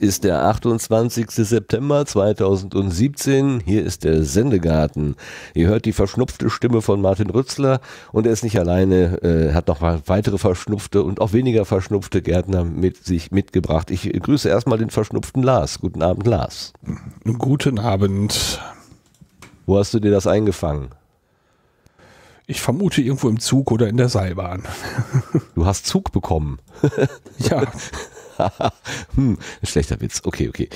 ist der 28. September 2017. Hier ist der Sendegarten. Ihr hört die verschnupfte Stimme von Martin Rützler und er ist nicht alleine, äh, hat noch weitere verschnupfte und auch weniger verschnupfte Gärtner mit sich mitgebracht. Ich grüße erstmal den verschnupften Lars. Guten Abend, Lars. Guten Abend. Wo hast du dir das eingefangen? Ich vermute irgendwo im Zug oder in der Seilbahn. Du hast Zug bekommen. ja. hm, ein schlechter Witz. Okay, okay.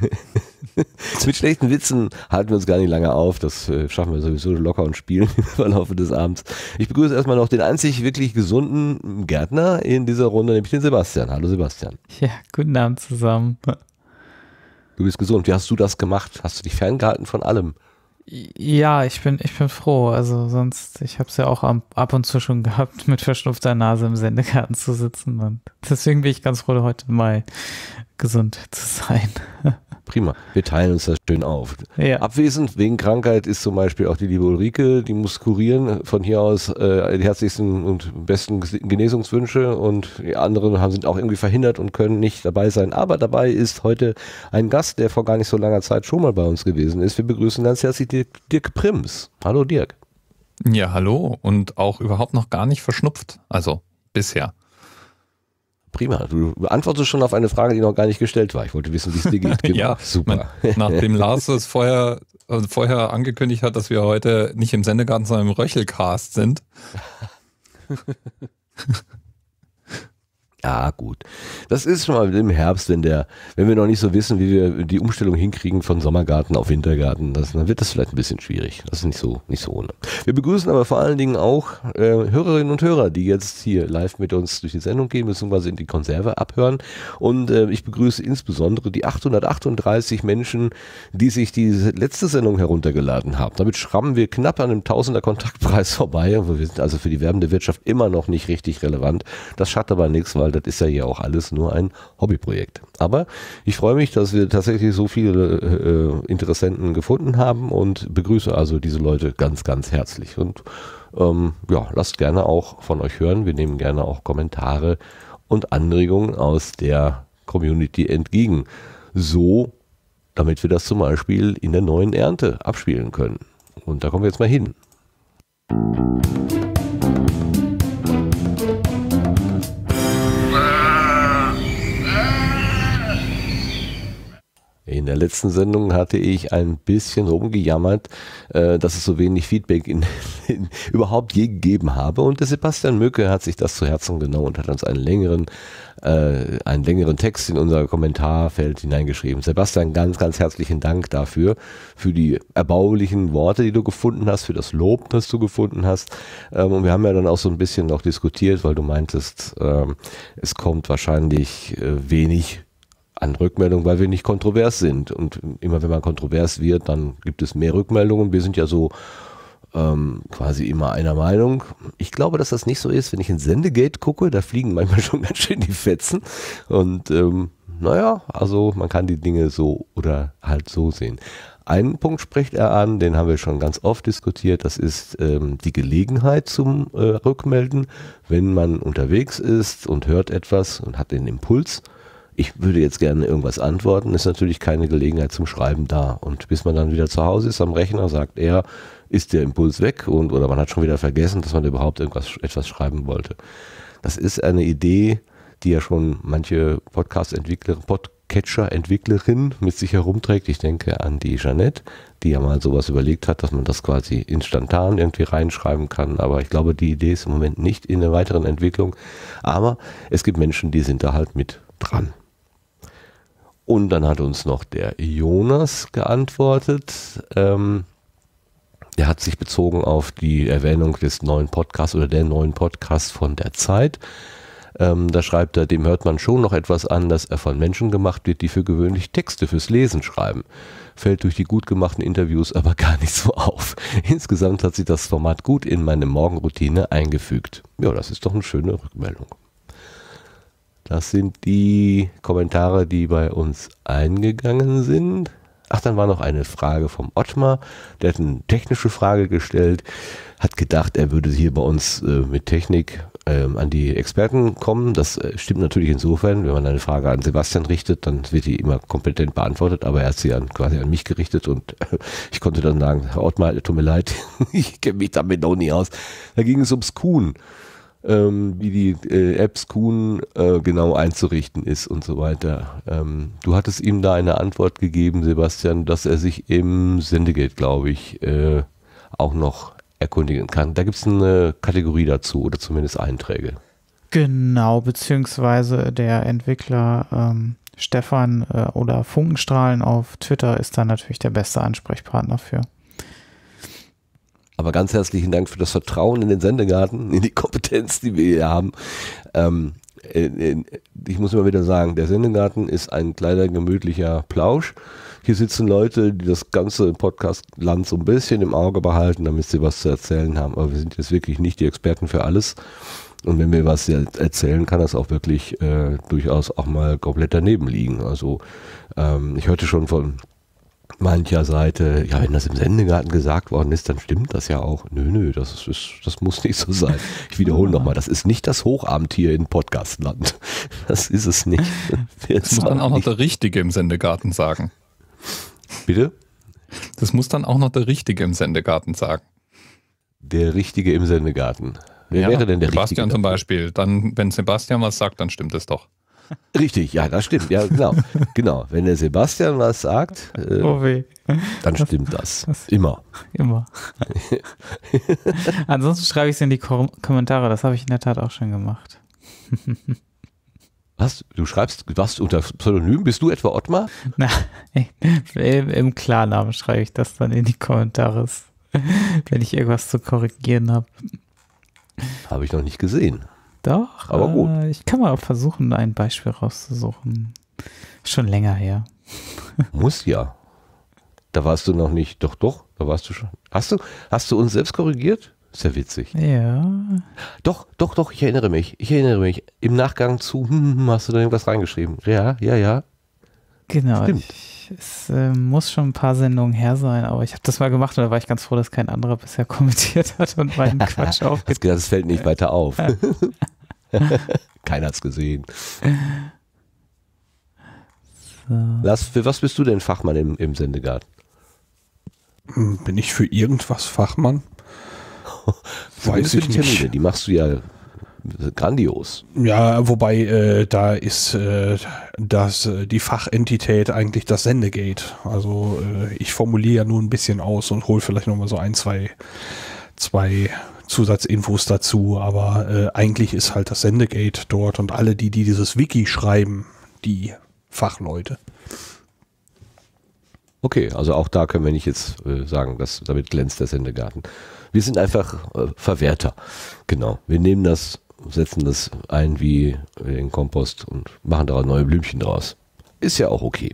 Mit schlechten Witzen halten wir uns gar nicht lange auf. Das äh, schaffen wir sowieso locker und spielen im Verlauf des Abends. Ich begrüße erstmal noch den einzig wirklich gesunden Gärtner in dieser Runde, nämlich den Sebastian. Hallo Sebastian. Ja, guten Abend zusammen. Du bist gesund. Wie hast du das gemacht? Hast du dich ferngehalten von allem? Ja, ich bin, ich bin froh. Also sonst, ich habe es ja auch ab und zu schon gehabt, mit verschnupfter Nase im Sendegarten zu sitzen. Und deswegen bin ich ganz froh, heute mal gesund zu sein. Prima. Wir teilen uns das schön auf. Ja. Abwesend wegen Krankheit ist zum Beispiel auch die liebe Ulrike, die muss kurieren. Von hier aus äh, die herzlichsten und besten Genesungswünsche und die anderen haben, sind auch irgendwie verhindert und können nicht dabei sein. Aber dabei ist heute ein Gast, der vor gar nicht so langer Zeit schon mal bei uns gewesen ist. Wir begrüßen ganz herzlich Dirk, Dirk Prims. Hallo Dirk. Ja, hallo und auch überhaupt noch gar nicht verschnupft. Also bisher. Prima, du antwortest schon auf eine Frage, die noch gar nicht gestellt war. Ich wollte wissen, wie es dir geht. Genau. ja, super. Man, nachdem Lars es vorher, also vorher angekündigt hat, dass wir heute nicht im Sendegarten, sondern im Röchelcast sind. Ja, gut. Das ist schon mal im Herbst, wenn der, wenn wir noch nicht so wissen, wie wir die Umstellung hinkriegen von Sommergarten auf Wintergarten, das, dann wird das vielleicht ein bisschen schwierig. Das ist nicht so, nicht so ohne. Wir begrüßen aber vor allen Dingen auch äh, Hörerinnen und Hörer, die jetzt hier live mit uns durch die Sendung gehen, beziehungsweise in die Konserve abhören. Und äh, ich begrüße insbesondere die 838 Menschen, die sich die letzte Sendung heruntergeladen haben. Damit schrammen wir knapp an dem Tausender Kontaktpreis vorbei. Wir sind also für die werbende Wirtschaft immer noch nicht richtig relevant. Das schadet aber nichts, weil weil das ist ja hier auch alles nur ein Hobbyprojekt. Aber ich freue mich, dass wir tatsächlich so viele äh, äh, Interessenten gefunden haben und begrüße also diese Leute ganz, ganz herzlich. Und ähm, ja, lasst gerne auch von euch hören. Wir nehmen gerne auch Kommentare und Anregungen aus der Community entgegen. So, damit wir das zum Beispiel in der neuen Ernte abspielen können. Und da kommen wir jetzt mal hin. Musik In der letzten Sendung hatte ich ein bisschen rumgejammert, äh, dass es so wenig Feedback in, in, überhaupt je gegeben habe. Und der Sebastian Mücke hat sich das zu Herzen genommen und hat uns einen längeren, äh, einen längeren Text in unser Kommentarfeld hineingeschrieben. Sebastian, ganz, ganz herzlichen Dank dafür, für die erbaulichen Worte, die du gefunden hast, für das Lob, das du gefunden hast. Ähm, und wir haben ja dann auch so ein bisschen noch diskutiert, weil du meintest, ähm, es kommt wahrscheinlich äh, wenig an Rückmeldungen, weil wir nicht kontrovers sind. Und immer wenn man kontrovers wird, dann gibt es mehr Rückmeldungen. Wir sind ja so ähm, quasi immer einer Meinung. Ich glaube, dass das nicht so ist. Wenn ich in Sendegate gucke, da fliegen manchmal schon ganz schön die Fetzen. Und ähm, naja, also man kann die Dinge so oder halt so sehen. Einen Punkt spricht er an, den haben wir schon ganz oft diskutiert, das ist ähm, die Gelegenheit zum äh, Rückmelden. Wenn man unterwegs ist und hört etwas und hat den Impuls, ich würde jetzt gerne irgendwas antworten, ist natürlich keine Gelegenheit zum Schreiben da. Und bis man dann wieder zu Hause ist am Rechner, sagt er, ist der Impuls weg und oder man hat schon wieder vergessen, dass man überhaupt irgendwas etwas schreiben wollte. Das ist eine Idee, die ja schon manche podcast entwickler Podcatcher-Entwicklerin mit sich herumträgt. Ich denke an die Jeannette, die ja mal sowas überlegt hat, dass man das quasi instantan irgendwie reinschreiben kann. Aber ich glaube, die Idee ist im Moment nicht in der weiteren Entwicklung. Aber es gibt Menschen, die sind da halt mit dran. Und dann hat uns noch der Jonas geantwortet. Ähm, der hat sich bezogen auf die Erwähnung des neuen Podcasts oder der neuen Podcast von der Zeit. Ähm, da schreibt er, dem hört man schon noch etwas an, dass er von Menschen gemacht wird, die für gewöhnlich Texte fürs Lesen schreiben. Fällt durch die gut gemachten Interviews aber gar nicht so auf. Insgesamt hat sich das Format gut in meine Morgenroutine eingefügt. Ja, das ist doch eine schöne Rückmeldung. Das sind die Kommentare, die bei uns eingegangen sind. Ach, dann war noch eine Frage vom Ottmar. Der hat eine technische Frage gestellt, hat gedacht, er würde hier bei uns äh, mit Technik äh, an die Experten kommen. Das äh, stimmt natürlich insofern, wenn man eine Frage an Sebastian richtet, dann wird die immer kompetent beantwortet, aber er hat sie an, quasi an mich gerichtet und ich konnte dann sagen, Herr Ottmar, tut mir leid, ich kenne mich damit noch nie aus. Da ging es ums Kuhn ähm, wie die äh, Apps Kuhn äh, genau einzurichten ist und so weiter. Ähm, du hattest ihm da eine Antwort gegeben, Sebastian, dass er sich im Sendegate, glaube ich, äh, auch noch erkundigen kann. Da gibt es eine Kategorie dazu oder zumindest Einträge. Genau, beziehungsweise der Entwickler ähm, Stefan äh, oder Funkenstrahlen auf Twitter ist da natürlich der beste Ansprechpartner für. Aber ganz herzlichen Dank für das Vertrauen in den Sendegarten, in die Kompetenz, die wir hier haben. Ähm, äh, äh, ich muss immer wieder sagen, der Sendegarten ist ein kleiner gemütlicher Plausch. Hier sitzen Leute, die das ganze Podcast-Land so ein bisschen im Auge behalten, damit sie was zu erzählen haben. Aber wir sind jetzt wirklich nicht die Experten für alles. Und wenn wir was erzählen, kann das auch wirklich äh, durchaus auch mal komplett daneben liegen. Also ähm, ich hörte schon von mancher Seite, ja, wenn das im Sendegarten gesagt worden ist, dann stimmt das ja auch. Nö, nö, das ist, das muss nicht so sein. Ich wiederhole nochmal, das ist nicht das Hochamt hier in Podcastland. Das ist es nicht. Wir das muss dann auch noch der Richtige im Sendegarten sagen. Bitte? Das muss dann auch noch der Richtige im Sendegarten sagen. Der Richtige im Sendegarten. Wer ja, wäre denn der Sebastian Richtige? Sebastian zum Beispiel. Dann, wenn Sebastian was sagt, dann stimmt es doch. Richtig, ja, das stimmt, ja, genau. genau. Wenn der Sebastian was sagt, äh, oh dann stimmt das. das. Immer. Immer. Ansonsten schreibe ich es in die Ko Kommentare, das habe ich in der Tat auch schon gemacht. Was? Du schreibst, was unter Pseudonym? Bist du etwa Ottmar? Na, im, im Klarnamen schreibe ich das dann in die Kommentare, wenn ich irgendwas zu korrigieren habe. Habe ich noch nicht gesehen. Doch, aber gut. Äh, ich kann mal versuchen, ein Beispiel rauszusuchen. Schon länger her. Muss ja. Da warst du noch nicht. Doch, doch, da warst du schon. Hast du, hast du uns selbst korrigiert? Sehr witzig. Ja. Doch, doch, doch, ich erinnere mich. Ich erinnere mich. Im Nachgang zu, hm, hm, hm hast du da irgendwas reingeschrieben? Ja, ja, ja. Genau. Stimmt. Ich es äh, muss schon ein paar Sendungen her sein, aber ich habe das mal gemacht und da war ich ganz froh, dass kein anderer bisher kommentiert hat und meinen Quatsch auf. Das, das fällt nicht weiter auf. Keiner hat's gesehen. So. Lars, für was bist du denn Fachmann im, im Sendegarten? Hm, bin ich für irgendwas Fachmann? Weiß ich nicht. Termine, die machst du ja grandios. Ja, wobei äh, da ist äh, das, äh, die Fachentität eigentlich das Sendegate. Also äh, ich formuliere ja nur ein bisschen aus und hole vielleicht nochmal so ein, zwei, zwei Zusatzinfos dazu, aber äh, eigentlich ist halt das Sendegate dort und alle, die, die dieses Wiki schreiben, die Fachleute. Okay, also auch da können wir nicht jetzt äh, sagen, dass damit glänzt der Sendegarten. Wir sind einfach äh, Verwerter. Genau. Wir nehmen das setzen das ein wie den Kompost und machen daraus neue Blümchen draus. Ist ja auch okay.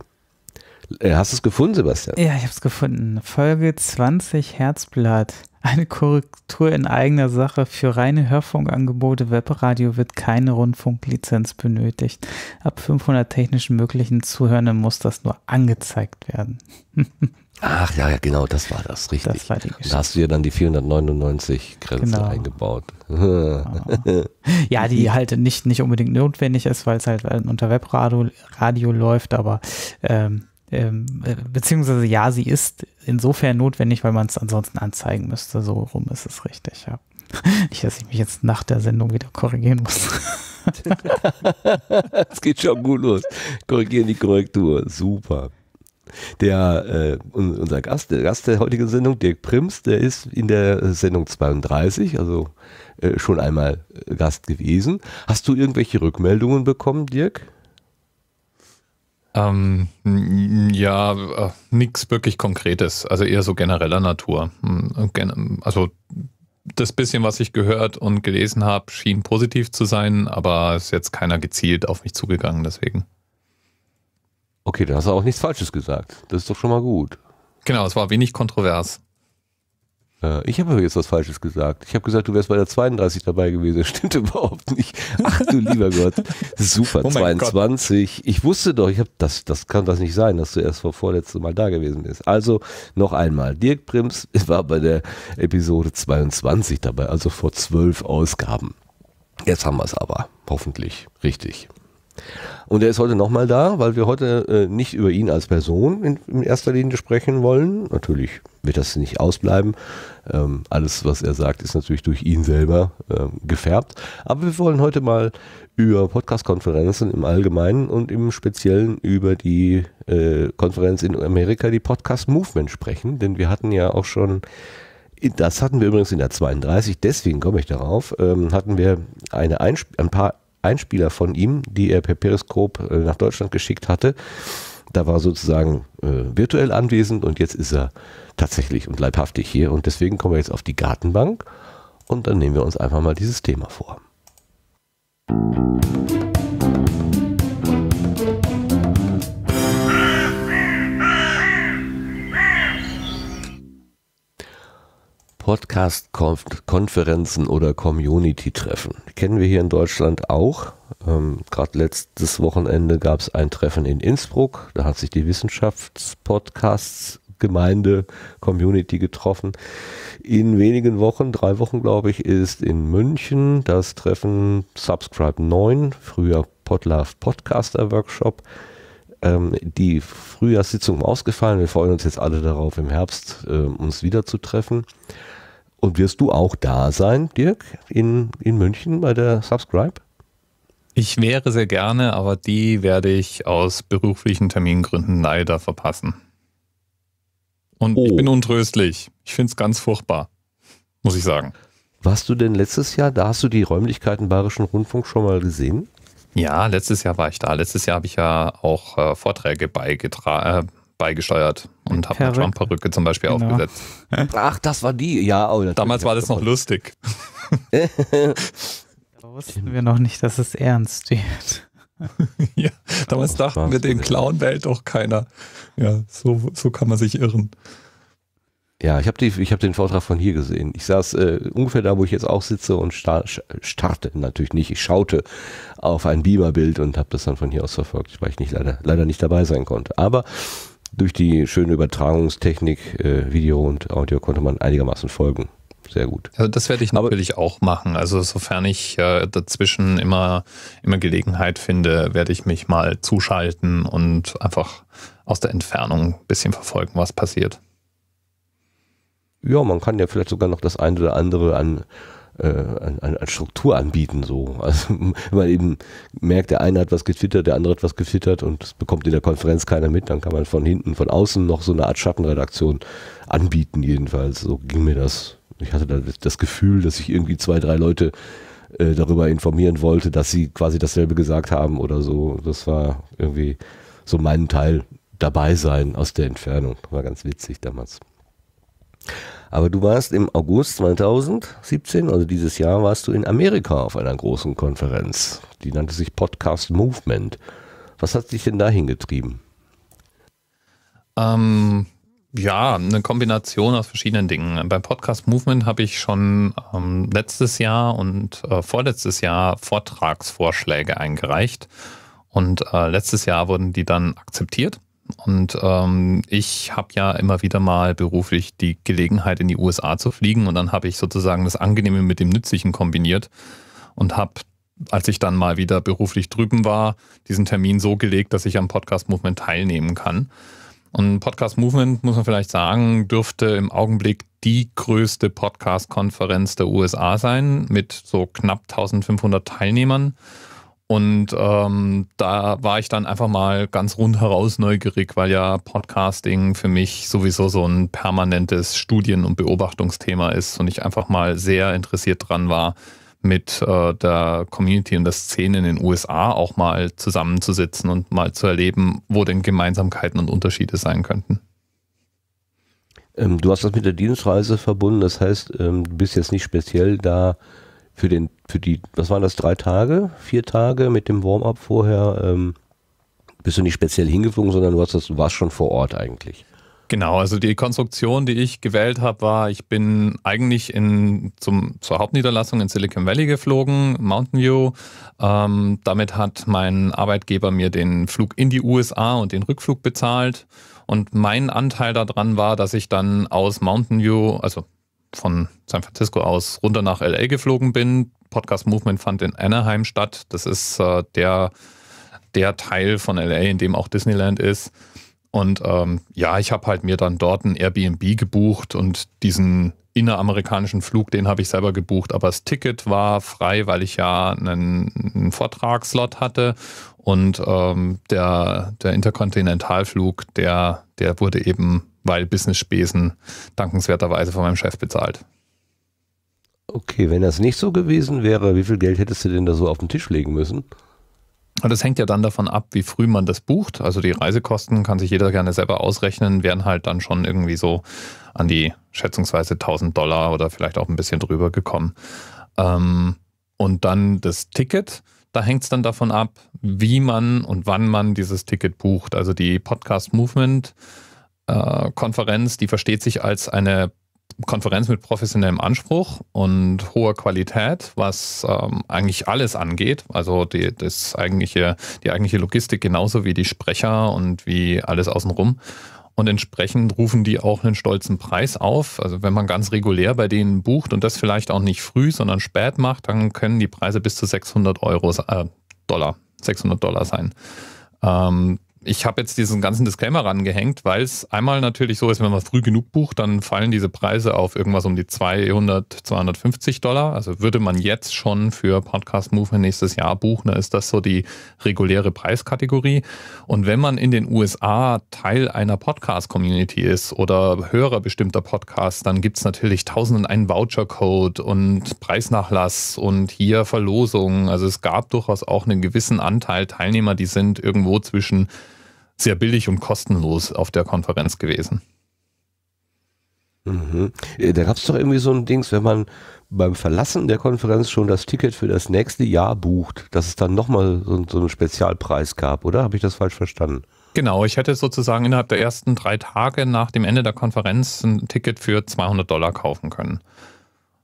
Äh, hast du es gefunden, Sebastian? Ja, ich habe es gefunden. Folge 20 Herzblatt. Eine Korrektur in eigener Sache. Für reine Hörfunkangebote Webradio wird keine Rundfunklizenz benötigt. Ab 500 technischen möglichen Zuhörenden muss das nur angezeigt werden. Ach ja, ja, genau, das war das, richtig. Das war die da hast du ja dann die 499 Grenze genau. eingebaut. ja, die halt nicht, nicht unbedingt notwendig ist, weil es halt äh, unter Webradio Radio läuft, aber ähm, ähm, äh, beziehungsweise ja, sie ist insofern notwendig, weil man es ansonsten anzeigen müsste. So rum ist es richtig, ja. Nicht, dass ich mich jetzt nach der Sendung wieder korrigieren muss. Es geht schon gut los. Korrigieren die Korrektur. Super. Der, äh, unser Gast, der Gast der heutigen Sendung, Dirk Prims, der ist in der äh, Sendung 32, also äh, schon einmal äh, Gast gewesen. Hast du irgendwelche Rückmeldungen bekommen, Dirk? Ähm, ja, äh, nichts wirklich Konkretes, also eher so genereller Natur. Hm, also das bisschen, was ich gehört und gelesen habe, schien positiv zu sein, aber ist jetzt keiner gezielt auf mich zugegangen, deswegen. Okay, da hast du auch nichts Falsches gesagt. Das ist doch schon mal gut. Genau, es war wenig kontrovers. Äh, ich habe jetzt was Falsches gesagt. Ich habe gesagt, du wärst bei der 32 dabei gewesen. Das stimmt überhaupt nicht. Ach du lieber Gott. Super, oh 22. Gott. Ich wusste doch, ich habe das, das kann das nicht sein, dass du erst vor vorletztes Mal da gewesen bist. Also noch einmal, Dirk Prims war bei der Episode 22 dabei, also vor zwölf Ausgaben. Jetzt haben wir es aber, hoffentlich richtig. Und er ist heute nochmal da, weil wir heute äh, nicht über ihn als Person in, in, erster Linie sprechen wollen. Natürlich wird das nicht ausbleiben. Ähm, alles, was er sagt, ist natürlich durch ihn selber äh, gefärbt. Aber wir wollen heute mal über Podcast-Konferenzen im Allgemeinen und im Speziellen über die äh, Konferenz in Amerika, die Podcast Movement, sprechen. Denn wir hatten ja auch schon das hatten wir übrigens in der 32, deswegen komme ich darauf, ähm, hatten wir eine ein paar Einspieler von ihm, die er per Periscope äh, nach Deutschland geschickt hatte. Da war sozusagen äh, virtuell anwesend und jetzt ist er tatsächlich und leibhaftig hier. Und deswegen kommen wir jetzt auf die Gartenbank und dann nehmen wir uns einfach mal dieses Thema vor. Musik Podcast-Konferenzen oder Community-Treffen. Kennen wir hier in Deutschland auch. Ähm, Gerade letztes Wochenende gab es ein Treffen in Innsbruck. Da hat sich die Wissenschaftspodcasts Gemeinde, Community getroffen. In wenigen Wochen, drei Wochen glaube ich, ist in München das Treffen Subscribe 9, früher Podlove Podcaster Workshop. Ähm, die Frühjahrssitzung ausgefallen. Wir freuen uns jetzt alle darauf, im Herbst äh, uns wiederzutreffen. Und wirst du auch da sein, Dirk, in, in München bei der Subscribe? Ich wäre sehr gerne, aber die werde ich aus beruflichen Termingründen leider verpassen. Und oh. ich bin oh. untröstlich. Ich finde es ganz furchtbar, muss ich sagen. Warst du denn letztes Jahr, da hast du die Räumlichkeiten Bayerischen Rundfunk schon mal gesehen? Ja, letztes Jahr war ich da. Letztes Jahr habe ich ja auch äh, Vorträge beigetragen. Äh, beigesteuert und habe eine Trump-Perücke zum Beispiel genau. aufgesetzt. Ach, das war die, ja. Oh, Damals war das noch lustig. da wussten wir noch nicht, dass es ernst wird. ja, damals Ach, dachten wir den Clown-Welt doch keiner. Ja, so, so kann man sich irren. Ja, ich habe hab den Vortrag von hier gesehen. Ich saß äh, ungefähr da, wo ich jetzt auch sitze und star starrte natürlich nicht. Ich schaute auf ein Beamer-Bild und habe das dann von hier aus verfolgt, weil ich nicht leider, leider nicht dabei sein konnte. Aber durch die schöne Übertragungstechnik, äh, Video und Audio, konnte man einigermaßen folgen. Sehr gut. Also das werde ich natürlich Aber, auch machen. Also sofern ich äh, dazwischen immer, immer Gelegenheit finde, werde ich mich mal zuschalten und einfach aus der Entfernung ein bisschen verfolgen, was passiert. Ja, man kann ja vielleicht sogar noch das eine oder andere an äh, an, an, Struktur anbieten. So. Also man eben merkt, der eine hat was getwittert, der andere hat was getwittert und das bekommt in der Konferenz keiner mit, dann kann man von hinten, von außen noch so eine Art Schattenredaktion anbieten, jedenfalls. So ging mir das. Ich hatte das Gefühl, dass ich irgendwie zwei, drei Leute äh, darüber informieren wollte, dass sie quasi dasselbe gesagt haben oder so. Das war irgendwie so mein Teil dabei sein aus der Entfernung. War ganz witzig damals. Aber du warst im August 2017, also dieses Jahr, warst du in Amerika auf einer großen Konferenz. Die nannte sich Podcast Movement. Was hat dich denn dahin getrieben? Ähm, ja, eine Kombination aus verschiedenen Dingen. Beim Podcast Movement habe ich schon ähm, letztes Jahr und äh, vorletztes Jahr Vortragsvorschläge eingereicht. Und äh, letztes Jahr wurden die dann akzeptiert. Und ähm, ich habe ja immer wieder mal beruflich die Gelegenheit, in die USA zu fliegen. Und dann habe ich sozusagen das Angenehme mit dem Nützlichen kombiniert und habe, als ich dann mal wieder beruflich drüben war, diesen Termin so gelegt, dass ich am Podcast Movement teilnehmen kann. Und Podcast Movement, muss man vielleicht sagen, dürfte im Augenblick die größte Podcast-Konferenz der USA sein, mit so knapp 1500 Teilnehmern. Und ähm, da war ich dann einfach mal ganz rundheraus neugierig, weil ja Podcasting für mich sowieso so ein permanentes Studien- und Beobachtungsthema ist und ich einfach mal sehr interessiert dran war, mit äh, der Community und der Szene in den USA auch mal zusammenzusitzen und mal zu erleben, wo denn Gemeinsamkeiten und Unterschiede sein könnten. Ähm, du hast das mit der Dienstreise verbunden, das heißt, ähm, du bist jetzt nicht speziell da für den, für die, was waren das, drei Tage, vier Tage mit dem Warm-up vorher, ähm, bist du nicht speziell hingeflogen, sondern du, hast das, du warst schon vor Ort eigentlich. Genau, also die Konstruktion, die ich gewählt habe, war, ich bin eigentlich in, zum, zur Hauptniederlassung in Silicon Valley geflogen, Mountain View. Ähm, damit hat mein Arbeitgeber mir den Flug in die USA und den Rückflug bezahlt. Und mein Anteil daran war, dass ich dann aus Mountain View, also von San Francisco aus runter nach LA geflogen bin. Podcast Movement fand in Anaheim statt. Das ist äh, der, der Teil von LA, in dem auch Disneyland ist. Und ähm, ja, ich habe halt mir dann dort ein Airbnb gebucht und diesen inneramerikanischen Flug, den habe ich selber gebucht, aber das Ticket war frei, weil ich ja einen, einen Vortragslot hatte und ähm, der, der Interkontinentalflug, der, der wurde eben weil Business-Spesen dankenswerterweise von meinem Chef bezahlt. Okay, wenn das nicht so gewesen wäre, wie viel Geld hättest du denn da so auf den Tisch legen müssen? Und das hängt ja dann davon ab, wie früh man das bucht. Also die Reisekosten kann sich jeder gerne selber ausrechnen, wären halt dann schon irgendwie so an die schätzungsweise 1000 Dollar oder vielleicht auch ein bisschen drüber gekommen. Ähm, und dann das Ticket, da hängt es dann davon ab, wie man und wann man dieses Ticket bucht. Also die Podcast Movement äh, Konferenz, die versteht sich als eine Konferenz mit professionellem Anspruch und hoher Qualität, was ähm, eigentlich alles angeht. Also die, das eigentliche, die eigentliche Logistik genauso wie die Sprecher und wie alles außenrum. Und entsprechend rufen die auch einen stolzen Preis auf. Also wenn man ganz regulär bei denen bucht und das vielleicht auch nicht früh, sondern spät macht, dann können die Preise bis zu 600 Euro, äh, Dollar, 600 Dollar sein. Ähm, ich habe jetzt diesen ganzen Disclaimer rangehängt, weil es einmal natürlich so ist, wenn man früh genug bucht, dann fallen diese Preise auf irgendwas um die 200, 250 Dollar. Also würde man jetzt schon für Podcast Movement nächstes Jahr buchen, dann ist das so die reguläre Preiskategorie. Und wenn man in den USA Teil einer Podcast-Community ist oder Hörer bestimmter Podcasts, dann gibt es natürlich tausend und einen Voucher-Code und Preisnachlass und hier Verlosungen. Also es gab durchaus auch einen gewissen Anteil Teilnehmer, die sind irgendwo zwischen sehr billig und kostenlos auf der Konferenz gewesen. Mhm. Äh, da gab es doch irgendwie so ein Dings, wenn man beim Verlassen der Konferenz schon das Ticket für das nächste Jahr bucht, dass es dann nochmal so, so einen Spezialpreis gab, oder? Habe ich das falsch verstanden? Genau, ich hätte sozusagen innerhalb der ersten drei Tage nach dem Ende der Konferenz ein Ticket für 200 Dollar kaufen können.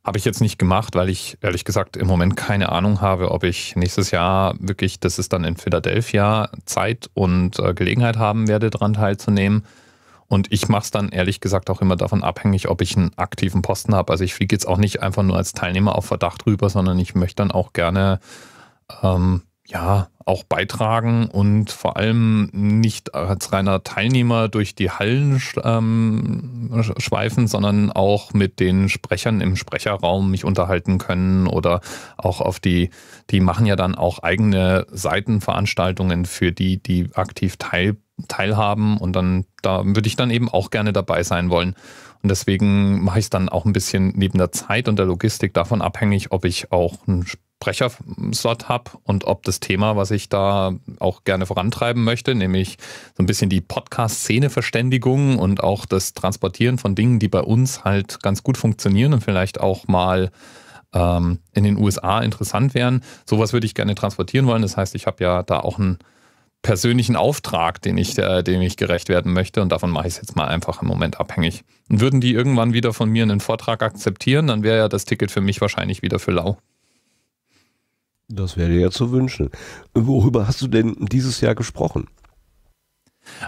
Habe ich jetzt nicht gemacht, weil ich ehrlich gesagt im Moment keine Ahnung habe, ob ich nächstes Jahr wirklich, das ist dann in Philadelphia, Zeit und äh, Gelegenheit haben werde, daran teilzunehmen. Und ich mache es dann ehrlich gesagt auch immer davon abhängig, ob ich einen aktiven Posten habe. Also ich fliege jetzt auch nicht einfach nur als Teilnehmer auf Verdacht rüber, sondern ich möchte dann auch gerne ähm, ja, auch beitragen und vor allem nicht als reiner Teilnehmer durch die Hallen ähm, schweifen, sondern auch mit den Sprechern im Sprecherraum mich unterhalten können oder auch auf die, die machen ja dann auch eigene Seitenveranstaltungen für die, die aktiv teil teilhaben und dann da würde ich dann eben auch gerne dabei sein wollen. Und deswegen mache ich es dann auch ein bisschen neben der Zeit und der Logistik davon abhängig, ob ich auch einen Sprecherslot habe und ob das Thema, was ich da auch gerne vorantreiben möchte, nämlich so ein bisschen die Podcast-Szene-Verständigung und auch das Transportieren von Dingen, die bei uns halt ganz gut funktionieren und vielleicht auch mal ähm, in den USA interessant wären. Sowas würde ich gerne transportieren wollen. Das heißt, ich habe ja da auch ein persönlichen Auftrag, den ich, äh, dem ich gerecht werden möchte. Und davon mache ich es jetzt mal einfach im Moment abhängig. Und würden die irgendwann wieder von mir einen Vortrag akzeptieren, dann wäre ja das Ticket für mich wahrscheinlich wieder für lau. Das wäre ja zu wünschen. Worüber hast du denn dieses Jahr gesprochen?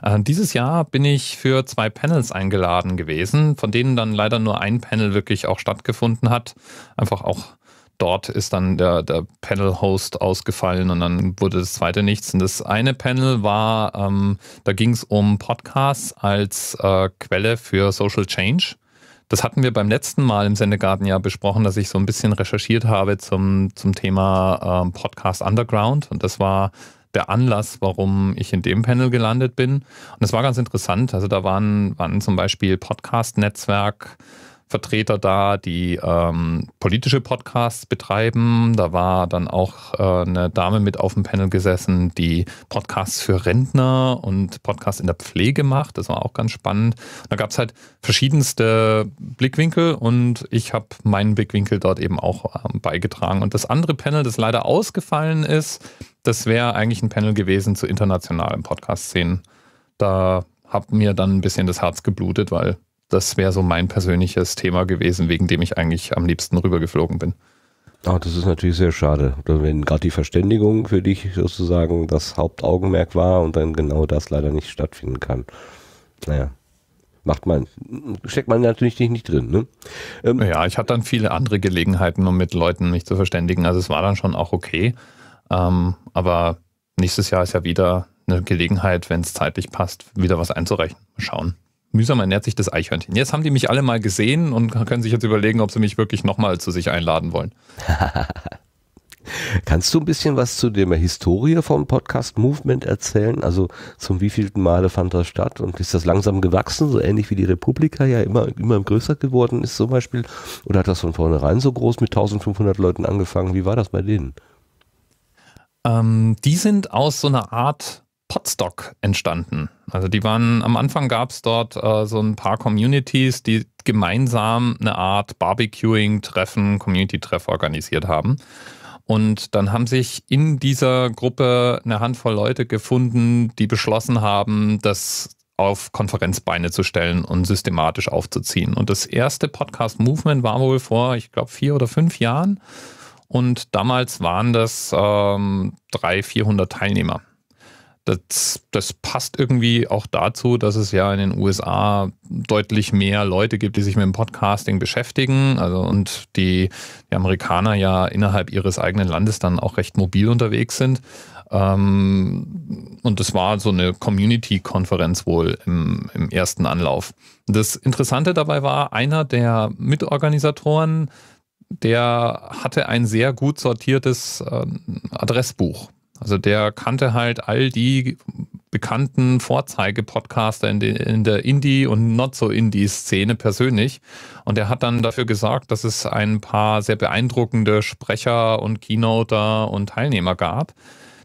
Äh, dieses Jahr bin ich für zwei Panels eingeladen gewesen, von denen dann leider nur ein Panel wirklich auch stattgefunden hat. Einfach auch dort ist dann der, der Panel-Host ausgefallen und dann wurde das zweite nichts. Und das eine Panel war, ähm, da ging es um Podcasts als äh, Quelle für Social Change. Das hatten wir beim letzten Mal im Sendegarten ja besprochen, dass ich so ein bisschen recherchiert habe zum, zum Thema ähm, Podcast Underground. Und das war der Anlass, warum ich in dem Panel gelandet bin. Und das war ganz interessant. Also da waren, waren zum Beispiel Podcast-Netzwerk, Vertreter da, die ähm, politische Podcasts betreiben. Da war dann auch äh, eine Dame mit auf dem Panel gesessen, die Podcasts für Rentner und Podcasts in der Pflege macht. Das war auch ganz spannend. Da gab es halt verschiedenste Blickwinkel und ich habe meinen Blickwinkel dort eben auch ähm, beigetragen. Und das andere Panel, das leider ausgefallen ist, das wäre eigentlich ein Panel gewesen zu internationalen Podcast-Szenen. Da hat mir dann ein bisschen das Herz geblutet, weil das wäre so mein persönliches Thema gewesen, wegen dem ich eigentlich am liebsten rübergeflogen bin. Ah, das ist natürlich sehr schade. Wenn gerade die Verständigung für dich sozusagen das Hauptaugenmerk war und dann genau das leider nicht stattfinden kann. Naja, macht man, steckt man natürlich nicht drin. Ne? Ähm, ja, ich hatte dann viele andere Gelegenheiten, um mit Leuten mich zu verständigen. Also es war dann schon auch okay. Ähm, aber nächstes Jahr ist ja wieder eine Gelegenheit, wenn es zeitlich passt, wieder was einzureichen. Mal schauen mühsam ernährt sich das Eichhörnchen. Jetzt haben die mich alle mal gesehen und können sich jetzt überlegen, ob sie mich wirklich nochmal zu sich einladen wollen. Kannst du ein bisschen was zu der Historie vom Podcast Movement erzählen? Also zum wievielten Male fand das statt und ist das langsam gewachsen, so ähnlich wie die Republika ja immer, immer größer geworden ist zum Beispiel? Oder hat das von vornherein so groß mit 1500 Leuten angefangen? Wie war das bei denen? Ähm, die sind aus so einer Art Podstock entstanden. Also die waren, am Anfang gab es dort äh, so ein paar Communities, die gemeinsam eine Art Barbecuing-Treffen, Community-Treff organisiert haben. Und dann haben sich in dieser Gruppe eine Handvoll Leute gefunden, die beschlossen haben, das auf Konferenzbeine zu stellen und systematisch aufzuziehen. Und das erste Podcast-Movement war wohl vor, ich glaube, vier oder fünf Jahren. Und damals waren das ähm, 300, 400 Teilnehmer das, das passt irgendwie auch dazu, dass es ja in den USA deutlich mehr Leute gibt, die sich mit dem Podcasting beschäftigen. Also und die, die Amerikaner ja innerhalb ihres eigenen Landes dann auch recht mobil unterwegs sind. Ähm, und das war so eine Community-Konferenz wohl im, im ersten Anlauf. Das Interessante dabei war, einer der Mitorganisatoren, der hatte ein sehr gut sortiertes ähm, Adressbuch. Also der kannte halt all die bekannten Vorzeige-Podcaster in, in, der Indie- und Not-so-Indie-Szene persönlich. Und er hat dann dafür gesorgt, dass es ein paar sehr beeindruckende Sprecher und Keynoter und Teilnehmer gab,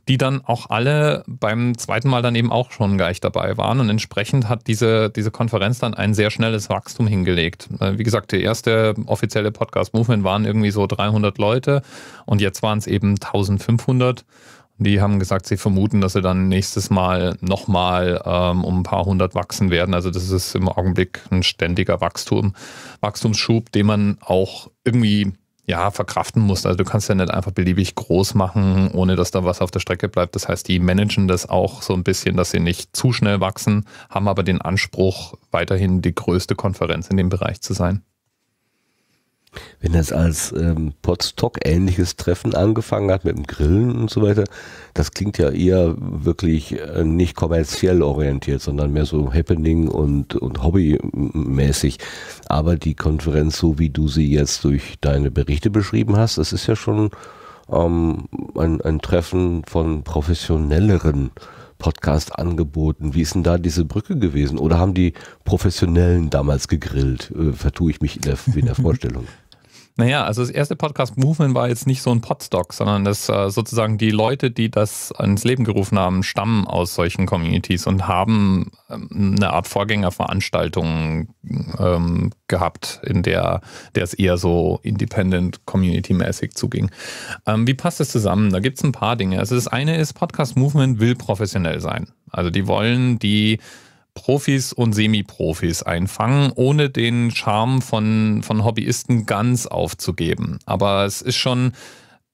die dann auch alle beim zweiten Mal dann eben auch schon gleich dabei waren. Und entsprechend hat diese, diese Konferenz dann ein sehr schnelles Wachstum hingelegt. Äh, wie gesagt, der erste offizielle Podcast-Movement waren irgendwie so 300 Leute und jetzt waren es eben 1500. Die haben gesagt, sie vermuten, dass sie dann nächstes Mal nochmal ähm, um ein paar hundert wachsen werden. Also das ist im Augenblick ein ständiger Wachstum, Wachstumsschub, den man auch irgendwie ja, verkraften muss. Also du kannst ja nicht einfach beliebig groß machen, ohne dass da was auf der Strecke bleibt. Das heißt, die managen das auch so ein bisschen, dass sie nicht zu schnell wachsen, haben aber den Anspruch, weiterhin die größte Konferenz in dem Bereich zu sein wenn das als ähm, Potstock-ähnliches Treffen angefangen hat mit dem Grillen und so weiter, das klingt ja eher wirklich äh, nicht kommerziell orientiert, sondern mehr so Happening und, und Hobbymäßig. Aber die Konferenz, so wie du sie jetzt durch deine Berichte beschrieben hast, das ist ja schon ähm, ein, ein Treffen von professionelleren Podcast angeboten. Wie ist denn da diese Brücke gewesen? Oder haben die Professionellen damals gegrillt? Äh, vertue ich mich in der, in der Vorstellung? Naja, also das erste Podcast-Movement war jetzt nicht so ein Podstock, sondern das äh, sozusagen die Leute, die das ins Leben gerufen haben, stammen aus solchen Communities und haben ähm, eine Art Vorgängerveranstaltung ähm, gehabt, in der es eher so Independent-Community-mäßig zuging. Ähm, wie passt das zusammen? Da gibt es ein paar Dinge. Also das eine ist, Podcast-Movement will professionell sein. Also die wollen die Profis und Semi-Profis einfangen, ohne den Charme von, von Hobbyisten ganz aufzugeben. Aber es ist schon,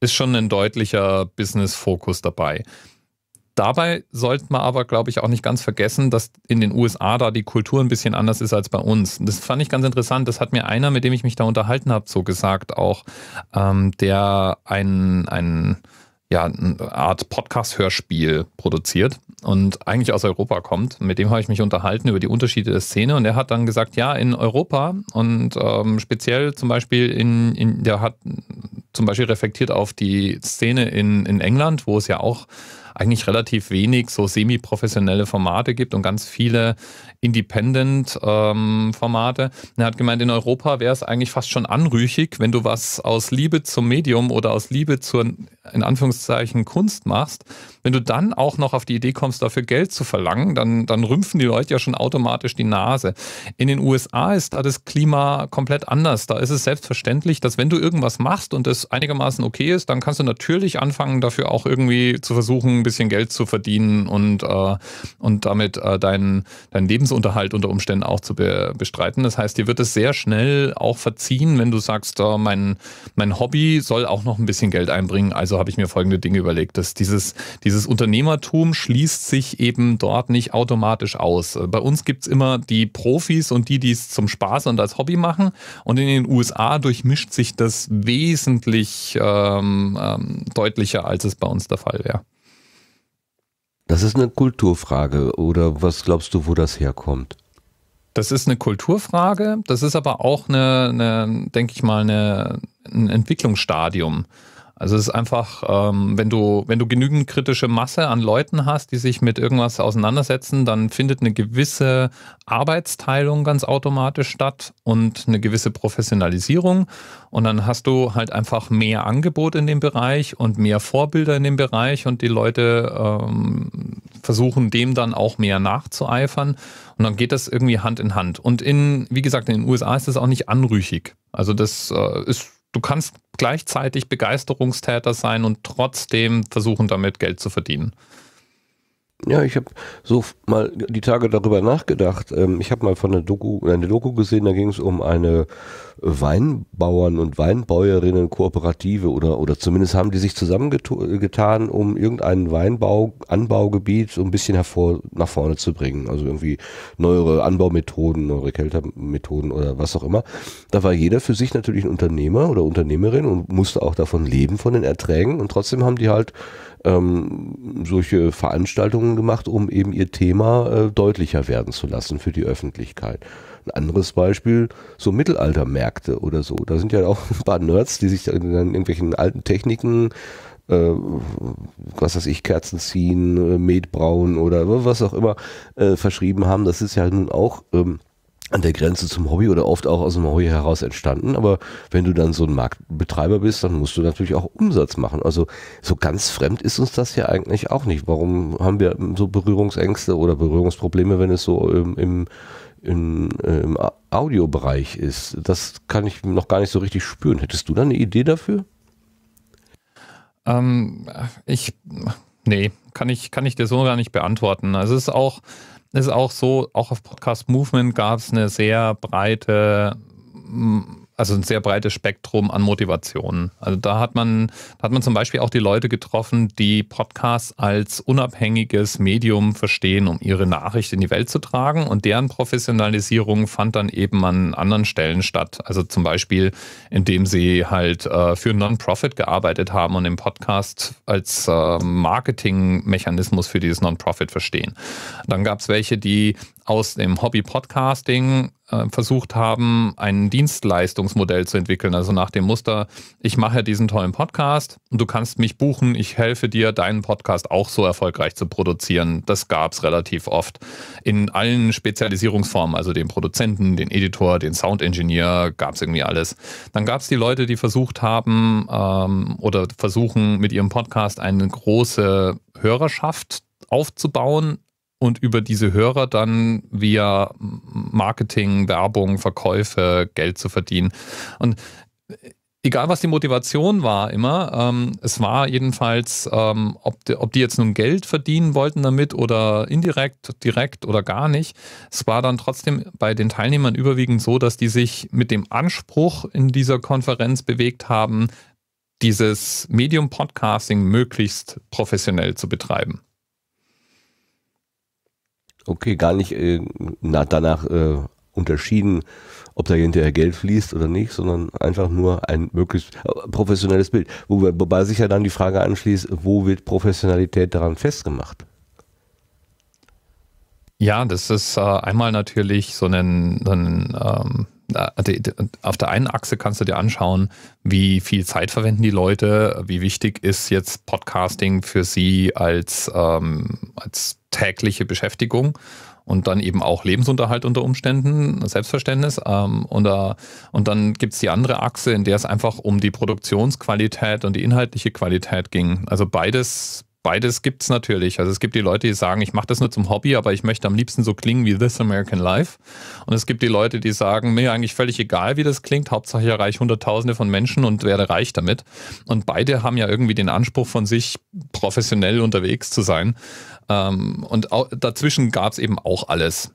ist schon ein deutlicher Business-Fokus dabei. Dabei sollte man aber, glaube ich, auch nicht ganz vergessen, dass in den USA da die Kultur ein bisschen anders ist als bei uns. Das fand ich ganz interessant. Das hat mir einer, mit dem ich mich da unterhalten habe, so gesagt auch, ähm, der einen ja, eine Art Podcast-Hörspiel produziert und eigentlich aus Europa kommt. Mit dem habe ich mich unterhalten über die Unterschiede der Szene und er hat dann gesagt, ja, in Europa und ähm, speziell zum Beispiel in, in, der hat zum Beispiel reflektiert auf die Szene in, in England, wo es ja auch eigentlich relativ wenig so semi-professionelle Formate gibt und ganz viele Independent-Formate. Ähm, er hat gemeint, in Europa wäre es eigentlich fast schon anrüchig, wenn du was aus Liebe zum Medium oder aus Liebe zur, in Anführungszeichen, Kunst machst. Wenn du dann auch noch auf die Idee kommst, dafür Geld zu verlangen, dann, dann rümpfen die Leute ja schon automatisch die Nase. In den USA ist da das Klima komplett anders. Da ist es selbstverständlich, dass wenn du irgendwas machst und es einigermaßen okay ist, dann kannst du natürlich anfangen, dafür auch irgendwie zu versuchen, bisschen Geld zu verdienen und, äh, und damit äh, deinen, deinen Lebensunterhalt unter Umständen auch zu be bestreiten. Das heißt, dir wird es sehr schnell auch verziehen, wenn du sagst, äh, mein, mein Hobby soll auch noch ein bisschen Geld einbringen. Also habe ich mir folgende Dinge überlegt, dass dieses, dieses Unternehmertum schließt sich eben dort nicht automatisch aus. Äh, bei uns gibt es immer die Profis und die, die es zum Spaß und als Hobby machen. Und in den USA durchmischt sich das wesentlich ähm, ähm, deutlicher, als es bei uns der Fall wäre. Das ist eine Kulturfrage oder was glaubst du, wo das herkommt? Das ist eine Kulturfrage, das ist aber auch eine, eine denke ich mal, eine, ein Entwicklungsstadium. Also es ist einfach, ähm, wenn du, wenn du genügend kritische Masse an Leuten hast, die sich mit irgendwas auseinandersetzen, dann findet eine gewisse Arbeitsteilung ganz automatisch statt und eine gewisse Professionalisierung. Und dann hast du halt einfach mehr Angebot in dem Bereich und mehr Vorbilder in dem Bereich und die Leute ähm, versuchen dem dann auch mehr nachzueifern. Und dann geht das irgendwie Hand in Hand. Und in, wie gesagt, in den USA ist das auch nicht anrüchig. Also das äh, ist du kannst gleichzeitig Begeisterungstäter sein und trotzdem versuchen, damit Geld zu verdienen. Ja, ich habe so mal die Tage darüber nachgedacht. Ähm, ich habe mal von einer Doku, eine Doku gesehen, da ging es um eine Weinbauern- und Weinbäuerinnen-Kooperative oder, oder zumindest haben die sich zusammengetan, äh, um irgendein Weinbau, Anbaugebiet so ein bisschen hervor, nach vorne zu bringen. Also irgendwie neuere Anbaumethoden, neuere Kältermethoden oder was auch immer. Da war jeder für sich natürlich ein Unternehmer oder Unternehmerin und musste auch davon leben, von den Erträgen und trotzdem haben die halt ähm, solche Veranstaltungen gemacht, um eben ihr Thema äh, deutlicher werden zu lassen für die Öffentlichkeit. Ein anderes Beispiel, so Mittelaltermärkte oder so. Da sind ja auch ein paar Nerds, die sich dann in irgendwelchen alten Techniken äh, was weiß ich, Kerzen ziehen, äh, Met brauen oder was auch immer äh, verschrieben haben. Das ist ja nun auch ähm, an der Grenze zum Hobby oder oft auch aus dem Hobby heraus entstanden. Aber wenn du dann so ein Marktbetreiber bist, dann musst du natürlich auch Umsatz machen. Also so ganz fremd ist uns das ja eigentlich auch nicht. Warum haben wir so Berührungsängste oder Berührungsprobleme, wenn es so im, im, im, äh, im Audiobereich ist? Das kann ich noch gar nicht so richtig spüren. Hättest du da eine Idee dafür? Ähm, ich, nee, kann ich, kann ich dir so gar nicht beantworten. Also es ist auch, ist auch so, auch auf Podcast Movement gab es eine sehr breite also ein sehr breites Spektrum an Motivationen. Also da hat man, hat man zum Beispiel auch die Leute getroffen, die Podcasts als unabhängiges Medium verstehen, um ihre Nachricht in die Welt zu tragen. Und deren Professionalisierung fand dann eben an anderen Stellen statt. Also zum Beispiel, indem sie halt äh, für Non-Profit gearbeitet haben und den Podcast als äh, Marketingmechanismus für dieses Non-Profit verstehen. Dann gab es welche, die aus dem Hobby-Podcasting äh, versucht haben, ein Dienstleistungsmodell zu entwickeln. Also nach dem Muster, ich mache diesen tollen Podcast und du kannst mich buchen, ich helfe dir, deinen Podcast auch so erfolgreich zu produzieren. Das gab es relativ oft in allen Spezialisierungsformen, also den Produzenten, den Editor, den Soundingenieur, gab es irgendwie alles. Dann gab es die Leute, die versucht haben ähm, oder versuchen mit ihrem Podcast eine große Hörerschaft aufzubauen und über diese Hörer dann via Marketing, Werbung, Verkäufe Geld zu verdienen. Und egal was die Motivation war immer, ähm, es war jedenfalls, ähm, ob, die, ob, die, jetzt nun Geld verdienen wollten damit oder indirekt, direkt oder gar nicht, es war dann trotzdem bei den Teilnehmern überwiegend so, dass die sich mit dem Anspruch in dieser Konferenz bewegt haben, dieses Medium Podcasting möglichst professionell zu betreiben okay, gar nicht äh, danach äh, unterschieden, ob da hinterher Geld fließt oder nicht, sondern einfach nur ein möglichst äh, professionelles Bild. Wobei sich ja dann die Frage anschließt, wo wird Professionalität daran festgemacht? Ja, das ist äh, einmal natürlich so ein, so ein ähm, also, auf der einen Achse kannst du dir anschauen, wie viel Zeit verwenden die Leute, wie wichtig ist jetzt Podcasting für sie als, ähm, als tägliche Beschäftigung und dann eben auch Lebensunterhalt unter Umständen, Selbstverständnis. Ähm, und, da, äh, und dann gibt's die andere Achse, in der es einfach um die Produktionsqualität und die inhaltliche Qualität ging. Also beides, beides gibt es natürlich. Also es gibt die Leute, die sagen, ich mache das nur zum Hobby, aber ich möchte am liebsten so klingen wie This American Life. Und es gibt die Leute, die sagen, mir eigentlich völlig egal, wie das klingt. Hauptsache ich erreiche Hunderttausende von Menschen und werde reich damit. Und beide haben ja irgendwie den Anspruch von sich, professionell unterwegs zu sein. Ähm, und auch, dazwischen gab es eben auch alles.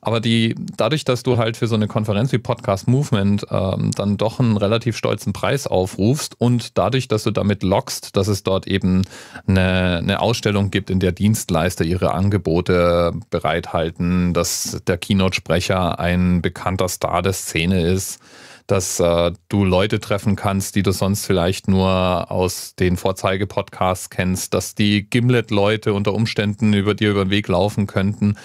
Aber die, dadurch, dass du halt für so eine Konferenz wie Podcast Movement ähm, dann doch einen relativ stolzen Preis aufrufst und dadurch, dass du damit lockst, dass es dort eben eine, eine Ausstellung gibt, in der Dienstleister ihre Angebote bereithalten, dass der Keynote-Sprecher ein bekannter Star der Szene ist, dass äh, du Leute treffen kannst, die du sonst vielleicht nur aus den Vorzeigepodcasts kennst, dass die Gimlet-Leute unter Umständen über dir über den Weg laufen könnten,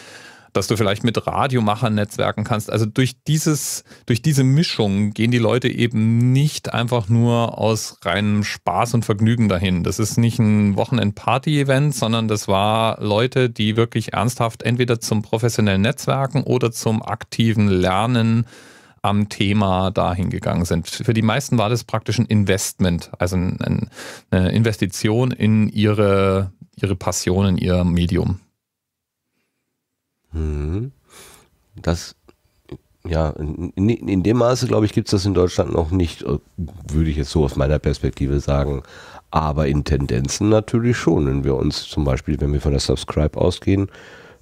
dass du vielleicht mit Radiomachern netzwerken kannst. Also durch dieses, durch diese Mischung gehen die Leute eben nicht einfach nur aus reinem Spaß und Vergnügen dahin. Das ist nicht ein Wochenend-Party-Event, sondern das war Leute, die wirklich ernsthaft entweder zum professionellen Netzwerken oder zum aktiven Lernen am Thema dahin gegangen sind. Für die meisten war das praktisch ein Investment, also ein, ein, eine Investition in ihre, ihre Passion, in ihr Medium. Mhm. Das, ja, in, in dem Maße, glaube ich, gibt es das in Deutschland noch nicht, äh, würde ich jetzt so aus meiner Perspektive sagen. Aber in Tendenzen natürlich schon. Wenn wir uns zum Beispiel, wenn wir von der Subscribe ausgehen,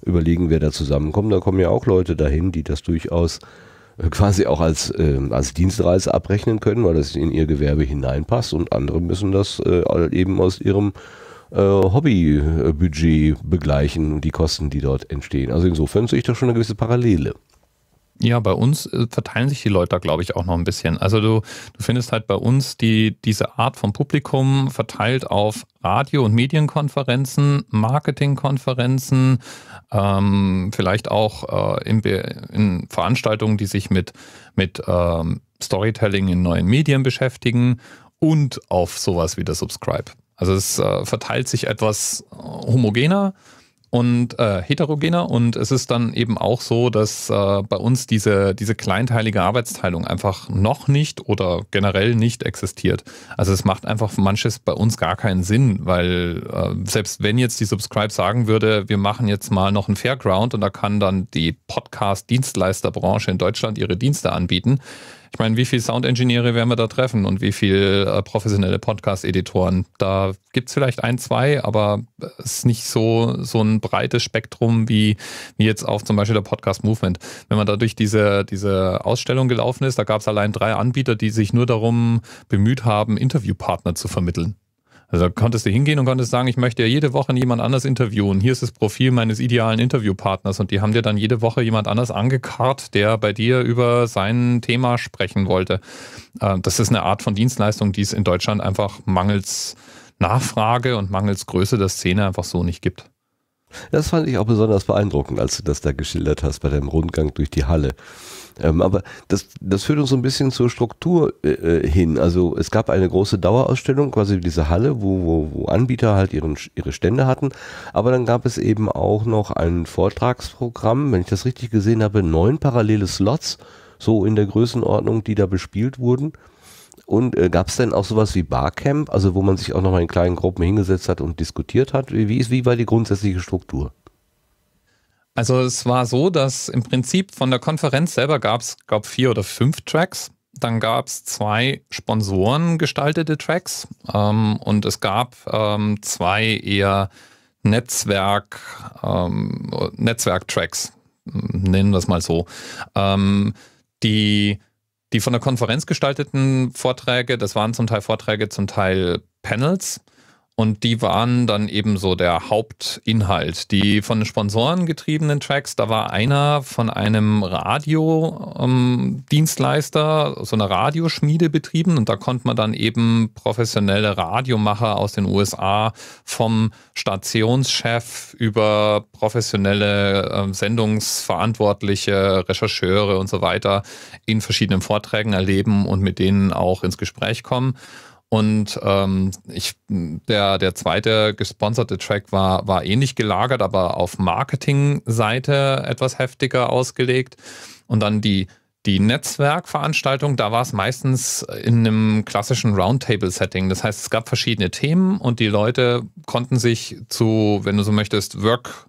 überlegen, wer da zusammenkommt, da kommen ja auch Leute dahin, die das durchaus äh, quasi auch als, äh, als Dienstreise abrechnen können, weil das in ihr Gewerbe hineinpasst und andere müssen das äh, eben aus ihrem äh, Hobbybudget begleichen und die Kosten, die dort entstehen. Also insofern sehe ich da schon eine gewisse Parallele. Ja, bei uns äh, verteilen sich die Leute da, glaube ich, auch noch ein bisschen. Also du, du findest halt bei uns die, diese Art von Publikum verteilt auf Radio- und Medienkonferenzen, Marketingkonferenzen, ähm, vielleicht auch äh, in, in, Veranstaltungen, die sich mit, mit ähm, Storytelling in neuen Medien beschäftigen und auf sowas wie der Subscribe. Also es äh, verteilt sich etwas homogener und äh, heterogener und es ist dann eben auch so, dass äh, bei uns diese, diese kleinteilige Arbeitsteilung einfach noch nicht oder generell nicht existiert. Also es macht einfach manches bei uns gar keinen Sinn, weil äh, selbst wenn jetzt die Subscribe sagen würde, wir machen jetzt mal noch einen Fairground und da kann dann die Podcast-Dienstleisterbranche in Deutschland ihre Dienste anbieten, ich meine, wie viele Soundengineere werden wir da treffen und wie viele äh, professionelle Podcast-Editoren? Da gibt es vielleicht ein, zwei, aber es äh, ist nicht so, so ein breites Spektrum wie, wie jetzt auf zum Beispiel der Podcast-Movement. Wenn man da durch diese, diese Ausstellung gelaufen ist, da gab es allein drei Anbieter, die sich nur darum bemüht haben, Interviewpartner zu vermitteln. Also konntest du hingehen und konntest sagen, ich möchte ja jede Woche jemand anders interviewen. Hier ist das Profil meines idealen Interviewpartners und die haben dir dann jede Woche jemand anders angekarrt, der bei dir über sein Thema sprechen wollte. Äh, das ist eine Art von Dienstleistung, die es in Deutschland einfach mangels Nachfrage und mangels Größe der Szene einfach so nicht gibt. Das fand ich auch besonders beeindruckend, als du das da geschildert hast bei deinem Rundgang durch die Halle. Ähm, aber das, das führt uns so ein bisschen zur Struktur äh, äh hin. Also es gab eine große Dauerausstellung, quasi diese Halle, wo, wo, wo Anbieter halt ihren, ihre Stände hatten. Aber dann gab es eben auch noch ein Vortragsprogramm, wenn ich das richtig gesehen habe, neun parallele Slots, so in der Größenordnung, die da bespielt wurden. Und äh, gab es denn auch sowas wie Barcamp, also wo man sich auch nochmal in kleinen Gruppen hingesetzt hat und diskutiert hat? Wie, ist, wie war die grundsätzliche Struktur? Also es war so, dass im Prinzip von der Konferenz selber gab es, glaube vier oder fünf Tracks. Dann gab es zwei Sponsoren gestaltete Tracks ähm, und es gab ähm, zwei eher Netzwerk, ähm, Netzwerk-Tracks, nennen wir es mal so. Ähm, die, die von der Konferenz gestalteten Vorträge, das waren zum Teil Vorträge, zum Teil Panels. Und die waren dann eben so der Hauptinhalt. Die von Sponsoren getriebenen Tracks, da war einer von einem Radiodienstleister, ähm, so einer Radioschmiede betrieben und da konnte man dann eben professionelle Radiomacher aus den USA vom Stationschef über professionelle ähm, Sendungsverantwortliche, Rechercheure und so weiter in verschiedenen Vorträgen erleben und mit denen auch ins Gespräch kommen. Und ähm, ich, der, der zweite gesponserte Track war, war ähnlich eh gelagert, aber auf Marketing-Seite etwas heftiger ausgelegt. Und dann die die Netzwerkveranstaltung, da war es meistens in einem klassischen Roundtable-Setting. Das heißt, es gab verschiedene Themen und die Leute konnten sich zu, wenn du so möchtest, Work,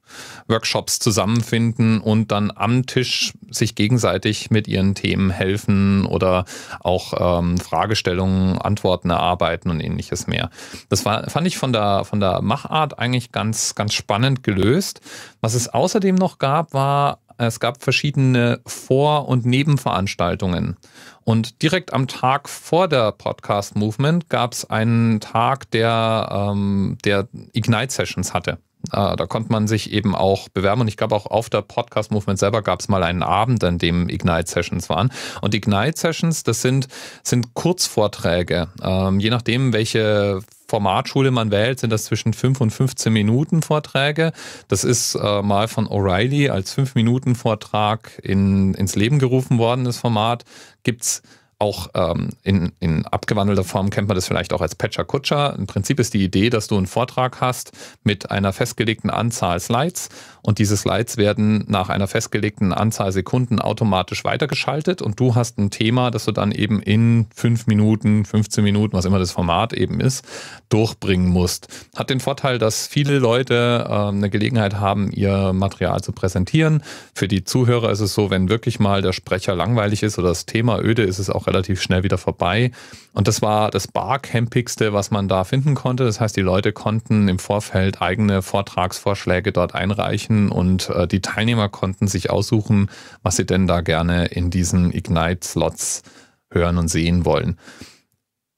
Workshops zusammenfinden und dann am Tisch sich gegenseitig mit ihren Themen helfen oder auch ähm, Fragestellungen, Antworten erarbeiten und ähnliches mehr. Das war, fand ich von der, von der Machart eigentlich ganz, ganz spannend gelöst. Was es außerdem noch gab, war es gab verschiedene Vor- und Nebenveranstaltungen. Und direkt am Tag vor der Podcast Movement gab es einen Tag, der, ähm, der Ignite Sessions hatte. Äh, da konnte man sich eben auch bewerben und ich glaube auch auf der Podcast Movement selber gab es mal einen Abend, an dem Ignite Sessions waren. Und Ignite Sessions, das sind, sind Kurzvorträge. Ähm, je nachdem, welche Formatschule man wählt, sind das zwischen 5 und 15 Minuten Vorträge. Das ist äh, mal von O'Reilly als 5-Minuten-Vortrag in, ins Leben gerufen worden, das Format. Gibt es auch ähm, in, in abgewandelter Form kennt man das vielleicht auch als Patcher Kutscher. Im Prinzip ist die Idee, dass du einen Vortrag hast mit einer festgelegten Anzahl Slides und diese Slides werden nach einer festgelegten Anzahl Sekunden automatisch weitergeschaltet und du hast ein Thema, das du dann eben in fünf Minuten, 15 Minuten, was immer das Format eben ist, durchbringen musst. Hat den Vorteil, dass viele Leute äh, eine Gelegenheit haben, ihr Material zu präsentieren. Für die Zuhörer ist es so, wenn wirklich mal der Sprecher langweilig ist oder das Thema öde, ist es auch relativ schnell wieder vorbei. Und das war das barcampigste, was man da finden konnte. Das heißt, die Leute konnten im Vorfeld eigene Vortragsvorschläge dort einreichen anmelden und äh, die Teilnehmer konnten sich aussuchen, was sie denn da gerne in diesen Ignite-Slots hören und sehen wollen.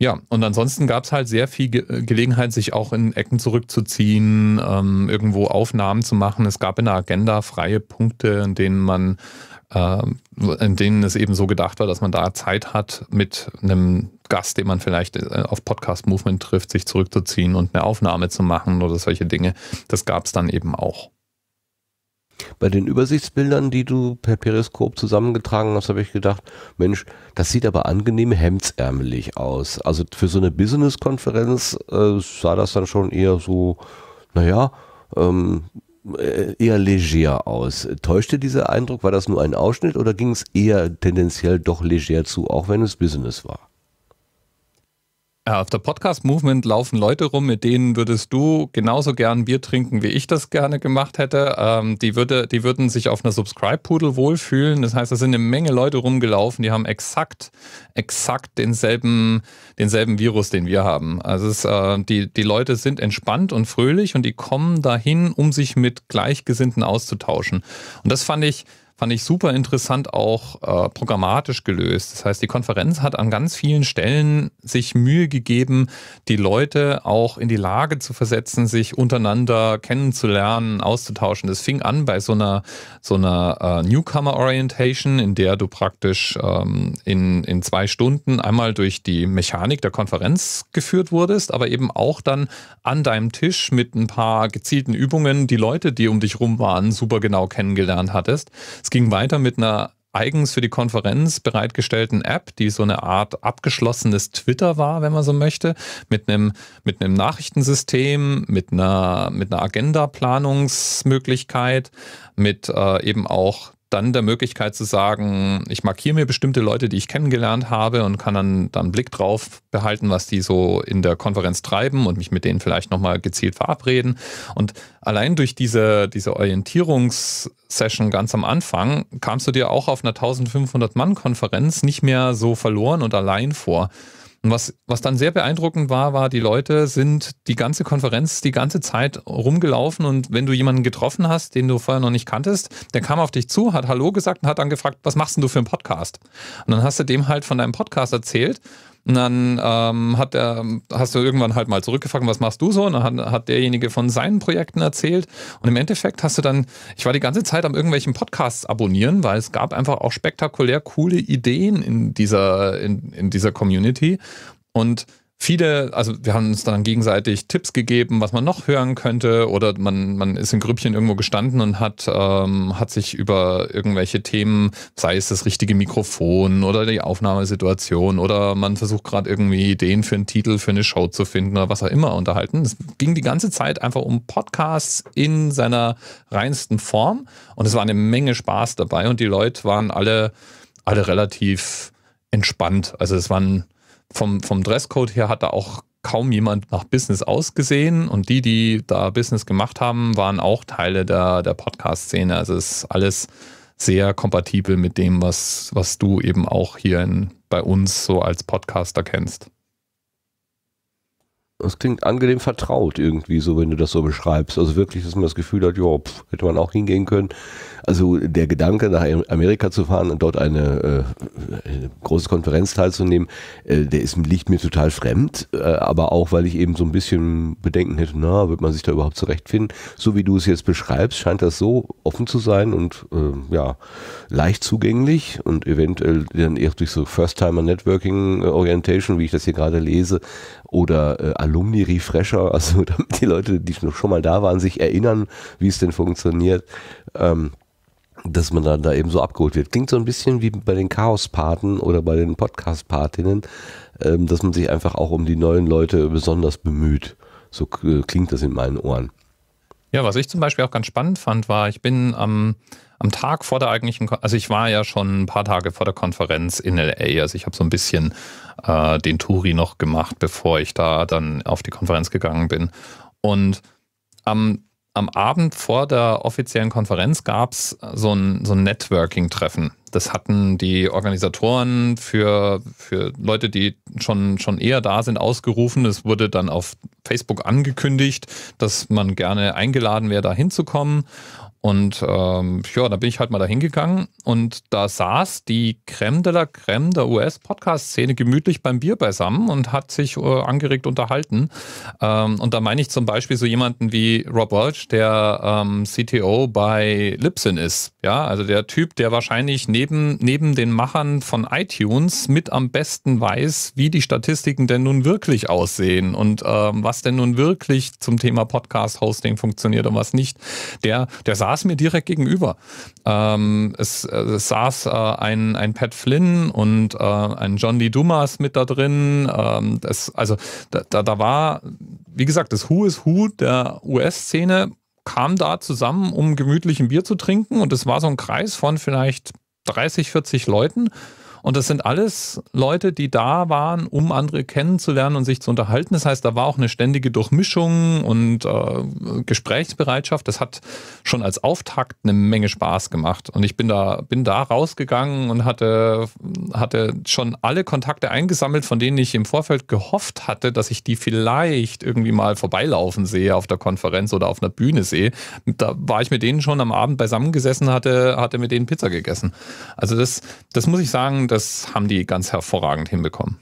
Ja, und ansonsten gab es halt sehr viel Ge Gelegenheit, sich auch in Ecken zurückzuziehen, ähm, irgendwo Aufnahmen zu machen. Es gab in der Agenda freie Punkte, in denen man, ähm, in denen es eben so gedacht war, dass man da Zeit hat, mit einem Gast, den man vielleicht äh, auf Podcast Movement trifft, sich zurückzuziehen und eine Aufnahme zu machen oder solche Dinge. Das gab es dann eben auch. Bei den Übersichtsbildern, die du per Periskop zusammengetragen hast, habe ich gedacht, Mensch, das sieht aber angenehm hemdsärmelig aus. Also für so eine Business-Konferenz äh, sah das dann schon eher so, naja, ähm, äh, eher leger aus. Täuschte dieser Eindruck? War das nur ein Ausschnitt oder ging es eher tendenziell doch leger zu, auch wenn es Business war? Äh, auf der Podcast Movement laufen Leute rum, mit denen würdest du genauso gern Bier trinken, wie ich das gerne gemacht hätte. Ähm, die, würde, die würden sich auf einer Subscribe-Pudel wohlfühlen. Das heißt, da sind eine Menge Leute rumgelaufen, die haben exakt, exakt denselben, denselben Virus, den wir haben. Also es, äh, die, die Leute sind entspannt und fröhlich und die kommen dahin, um sich mit Gleichgesinnten auszutauschen. Und das fand ich fand ich super interessant auch äh, programmatisch gelöst. Das heißt, die Konferenz hat an ganz vielen Stellen sich Mühe gegeben, die Leute auch in die Lage zu versetzen, sich untereinander kennenzulernen, auszutauschen. Das fing an bei so einer, so einer äh, Newcomer-Orientation, in der du praktisch ähm, in, in zwei Stunden einmal durch die Mechanik der Konferenz geführt wurdest, aber eben auch dann an deinem Tisch mit ein paar gezielten Übungen die Leute, die um dich rum waren, super genau kennengelernt hattest. Es ging weiter mit einer eigens für die Konferenz bereitgestellten App, die so eine Art abgeschlossenes Twitter war, wenn man so möchte, mit einem, mit einem Nachrichtensystem, mit einer, mit einer Agenda-Planungsmöglichkeit, mit äh, eben auch dann der Möglichkeit zu sagen, ich markiere mir bestimmte Leute, die ich kennengelernt habe und kann dann, dann einen Blick drauf behalten, was die so in der Konferenz treiben und mich mit denen vielleicht nochmal gezielt verabreden. Und allein durch diese, diese Orientierungssession ganz am Anfang kamst du dir auch auf einer 1500-Mann-Konferenz nicht mehr so verloren und allein vor. Und was, was dann sehr beeindruckend war, war, die Leute sind die ganze Konferenz die ganze Zeit rumgelaufen und wenn du jemanden getroffen hast, den du vorher noch nicht kanntest, der kam auf dich zu, hat Hallo gesagt und hat dann gefragt, was machst denn du für einen Podcast? Und dann hast du dem halt von deinem Podcast erzählt und dann ähm, hat er, hast du irgendwann halt mal zurückgefragt, was machst du so? Und dann hat, hat, derjenige von seinen Projekten erzählt. Und im Endeffekt hast du dann, ich war die ganze Zeit am irgendwelchen Podcasts abonnieren, weil es gab einfach auch spektakulär coole Ideen in dieser, in, in dieser Community. Und viele, also wir haben uns dann gegenseitig Tipps gegeben, was man noch hören könnte oder man, man ist in Grüppchen irgendwo gestanden und hat, ähm, hat sich über irgendwelche Themen, sei es das richtige Mikrofon oder die Aufnahmesituation oder man versucht gerade irgendwie Ideen für einen Titel, für eine Show zu finden oder was auch immer unterhalten. Es ging die ganze Zeit einfach um Podcasts in seiner reinsten Form und es war eine Menge Spaß dabei und die Leute waren alle, alle relativ entspannt. Also es waren vom, vom Dresscode her hat da auch kaum jemand nach Business ausgesehen und die, die da Business gemacht haben, waren auch Teile der, der Podcast-Szene. Also es ist alles sehr kompatibel mit dem, was, was du eben auch hier in, bei uns so als Podcaster kennst. Das klingt angenehm vertraut irgendwie, so wenn du das so beschreibst. Also wirklich, dass man das Gefühl hat, ja, hätte man auch hingehen können also der Gedanke, nach Amerika zu fahren und dort eine, äh, eine große Konferenz teilzunehmen, äh, der ist, liegt mir total fremd, äh, aber auch, weil ich eben so ein bisschen Bedenken hätte, na, wird man sich da überhaupt zurechtfinden? So wie du es jetzt beschreibst, scheint das so offen zu sein und ja, leicht zugänglich und eventuell dann eher durch so First-Timer-Networking-Orientation, wie ich das hier gerade lese, oder Alumni-Refresher, also damit die Leute, die schon mal da waren, sich erinnern, wie es denn funktioniert. Ähm, dass man dann da eben so abgeholt wird. Klingt so ein bisschen wie bei den Chaospaten oder bei den Podcast-Patinnen, ähm, dass man sich einfach auch um die neuen Leute besonders bemüht. So äh, klingt das in meinen Ohren. Ja, was ich zum Beispiel auch ganz spannend fand, war, ich bin am, am Tag vor der eigentlichen, Kon also ich war ja schon ein paar Tage vor der Konferenz in LA, also ich habe so ein bisschen äh, den Touri noch gemacht, bevor ich da dann auf die Konferenz gegangen bin. Und am am Abend vor der offiziellen Konferenz gab es so ein, so ein Networking-Treffen. Das hatten die Organisatoren für, für Leute, die schon, schon eher da sind, ausgerufen. Es wurde dann auf Facebook angekündigt, dass man gerne eingeladen wäre, da hinzukommen. Und ähm, ja, da bin ich halt mal da hingegangen und da saß die Creme de la Creme der US-Podcast-Szene gemütlich beim Bier beisammen und hat sich äh, angeregt unterhalten. Ähm, und da meine ich zum Beispiel so jemanden wie Rob Welch, der ähm, CTO bei Libsyn ist. Ja, also der Typ, der wahrscheinlich neben, neben den Machern von iTunes mit am besten weiß, wie die Statistiken denn nun wirklich aussehen und ähm, was denn nun wirklich zum Thema Podcast-Hosting funktioniert und was nicht. Der, der saß saß mir direkt gegenüber. Ähm, es, äh, es, saß äh, ein, ein Pat Flynn und äh, ein John Lee Dumas mit da drin. Ähm, das, also da, da, da war, wie gesagt, das Who is Who der US-Szene kam da zusammen, um gemütlich ein Bier zu trinken. Und es war so ein Kreis von vielleicht 30, 40 Leuten. Und das sind alles Leute, die da waren, um andere kennenzulernen und sich zu unterhalten. Das heißt, da war auch eine ständige Durchmischung und äh, Gesprächsbereitschaft. Das hat schon als Auftakt eine Menge Spaß gemacht. Und ich bin da, bin da rausgegangen und hatte, hatte schon alle Kontakte eingesammelt, von denen ich im Vorfeld gehofft hatte, dass ich die vielleicht irgendwie mal vorbeilaufen sehe auf der Konferenz oder auf einer Bühne sehe. Da war ich mit denen schon am Abend beisammengesessen, hatte, hatte mit denen Pizza gegessen. Also das, das muss ich sagen, das haben die ganz hervorragend hinbekommen.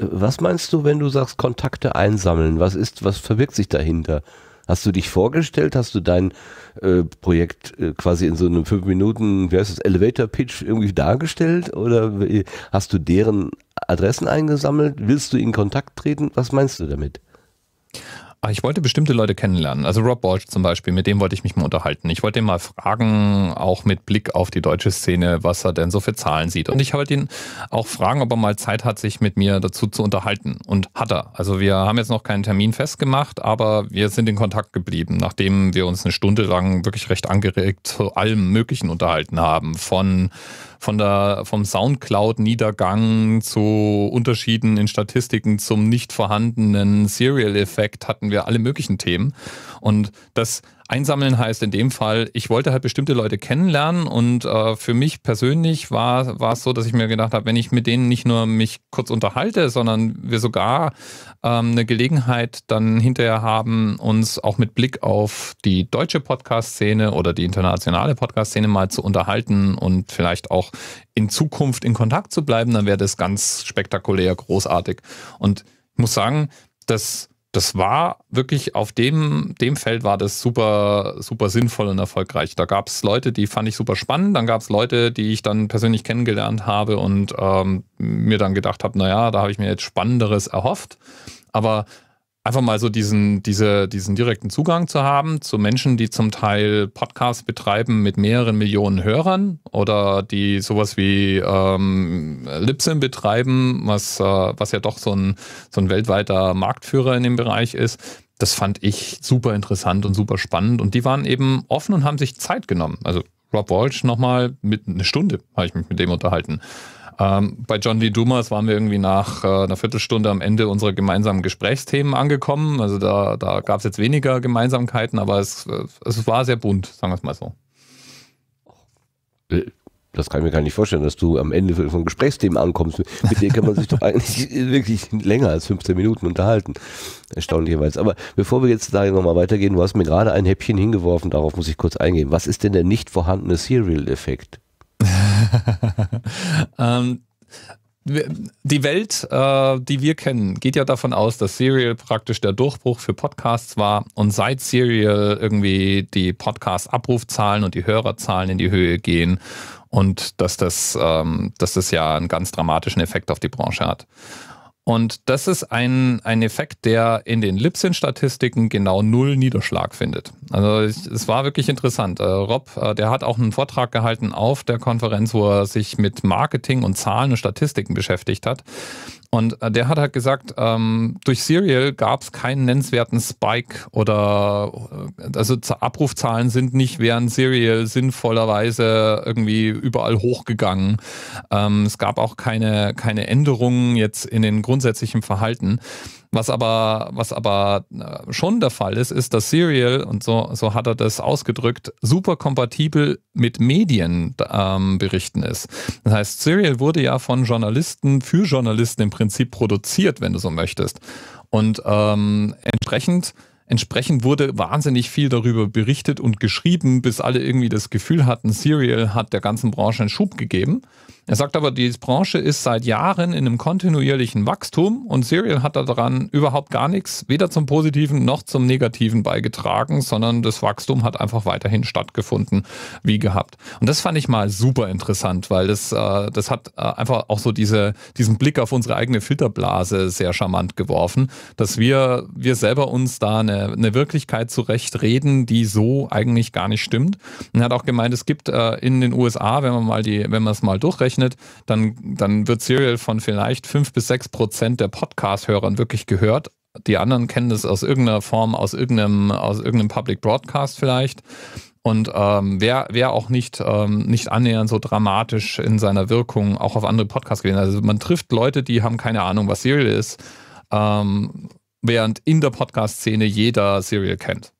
Was meinst du, wenn du sagst, Kontakte einsammeln? Was ist, was verbirgt sich dahinter? Hast du dich vorgestellt? Hast du dein äh, Projekt äh, quasi in so einem fünf Minuten, wie heißt das, Elevator Pitch irgendwie dargestellt? Oder hast du deren Adressen eingesammelt? Willst du in Kontakt treten? Was meinst du damit? Ah, ich wollte bestimmte Leute kennenlernen. Also Rob Walsh zum Beispiel, mit dem wollte ich mich mal unterhalten. Ich wollte ihn mal fragen, auch mit Blick auf die deutsche Szene, was er denn so für Zahlen sieht. Und ich wollte ihn auch fragen, ob er mal Zeit hat, sich mit mir dazu zu unterhalten. Und hat er. Also wir haben jetzt noch keinen Termin festgemacht, aber wir sind in Kontakt geblieben, nachdem wir uns eine Stunde lang wirklich recht angeregt zu allem Möglichen unterhalten haben. Von von der, vom Soundcloud-Niedergang zu Unterschieden in Statistiken zum nicht vorhandenen Serial-Effekt hatten wir alle möglichen Themen. Und das Einsammeln heißt in dem Fall, ich wollte halt bestimmte Leute kennenlernen und äh, für mich persönlich war, war es so, dass ich mir gedacht habe, wenn ich mit denen nicht nur mich kurz unterhalte, sondern wir sogar ähm, eine Gelegenheit dann hinterher haben, uns auch mit Blick auf die deutsche Podcast-Szene oder die internationale Podcast-Szene mal zu unterhalten und vielleicht auch in Zukunft in Kontakt zu bleiben, dann wäre das ganz spektakulär, großartig. Und ich muss sagen, dass das war wirklich auf dem, dem Feld war das super, super sinnvoll und erfolgreich. Da gab es Leute, die fand ich super spannend, dann gab es Leute, die ich dann persönlich kennengelernt habe und ähm, mir dann gedacht habe, naja, da habe ich mir jetzt Spannenderes erhofft. Aber einfach mal so diesen, diese, diesen direkten Zugang zu haben zu Menschen, die zum Teil Podcasts betreiben mit mehreren Millionen Hörern oder die sowas wie ähm, Lipsim betreiben, was, äh, was ja doch so ein, so ein weltweiter Marktführer in dem Bereich ist. Das fand ich super interessant und super spannend. Und die waren eben offen und haben sich Zeit genommen. Also Rob Walsh nochmal mit eine Stunde habe ich mich mit dem unterhalten. Ähm, bei John Lee Dumas waren wir irgendwie nach äh, einer Viertelstunde am Ende unserer gemeinsamen Gesprächsthemen angekommen. Also da, da gab es jetzt weniger Gemeinsamkeiten, aber es, äh, es war sehr bunt, sagen wir es mal so. Äh, das kann ich mir gar nicht vorstellen, dass du am Ende von Gesprächsthemen ankommst. Mit denen kann man sich doch eigentlich wirklich länger als 15 Minuten unterhalten. Erstaunlicherweise. Aber bevor wir jetzt da nochmal weitergehen, du hast mir gerade ein Häppchen hingeworfen, darauf muss ich kurz eingehen. Was ist denn der nicht vorhandene Serial-Effekt? ähm, die Welt, äh, die wir kennen, geht ja davon aus, dass Serial praktisch der Durchbruch für Podcasts war und seit Serial irgendwie die Podcast-Abrufzahlen und die Hörerzahlen in die Höhe gehen und dass das, ähm, dass das ja einen ganz dramatischen Effekt auf die Branche hat. Und das ist ein, ein Effekt, der in den Lipsin-Statistiken genau null Niederschlag findet. Also ich, es war wirklich interessant. Äh, Rob, äh, der hat auch einen Vortrag gehalten auf der Konferenz, wo er sich mit Marketing und Zahlen und Statistiken beschäftigt hat. Und äh, der hat halt gesagt, ähm, durch Serial gab es keinen nennenswerten Spike oder äh, also Abrufzahlen sind nicht während Serial sinnvollerweise irgendwie überall hochgegangen. Ähm, es gab auch keine, keine Änderungen jetzt in den grundsätzlichen Verhalten. Was aber, was aber äh, schon der Fall ist, ist, dass Serial, und so, so hat er das ausgedrückt, super kompatibel mit Medien ähm, berichten ist. Das heißt, Serial wurde ja von Journalisten für Journalisten im Prinzip produziert, wenn du so möchtest. Und ähm, entsprechend Entsprechend wurde wahnsinnig viel darüber berichtet und geschrieben, bis alle irgendwie das Gefühl hatten, Serial hat der ganzen Branche einen Schub gegeben. Er sagt aber, die Branche ist seit Jahren in einem kontinuierlichen Wachstum und Serial hat daran überhaupt gar nichts, weder zum Positiven noch zum Negativen beigetragen, sondern das Wachstum hat einfach weiterhin stattgefunden, wie gehabt. Und das fand ich mal super interessant, weil das, äh, das hat äh, einfach auch so diese, diesen Blick auf unsere eigene Filterblase sehr charmant geworfen, dass wir, wir selber uns da eine, eine Wirklichkeit zurechtreden, die so eigentlich gar nicht stimmt. Und er hat auch gemeint, es gibt äh, in den USA, wenn man mal die, wenn man es mal durchrechnet, rechnet, dann, dann wird Serial von vielleicht 5 bis 6 Prozent der Podcast-Hörern wirklich gehört. Die anderen kennen das aus irgendeiner Form, aus irgendeinem, aus irgendeinem Public Broadcast vielleicht. Und ähm, wäre wär auch nicht, ähm, nicht annähernd so dramatisch in seiner Wirkung auch auf andere Podcasts gewesen. Also man trifft Leute, die haben keine Ahnung, was Serial ist, ähm, während in der Podcast-Szene jeder Serial kennt.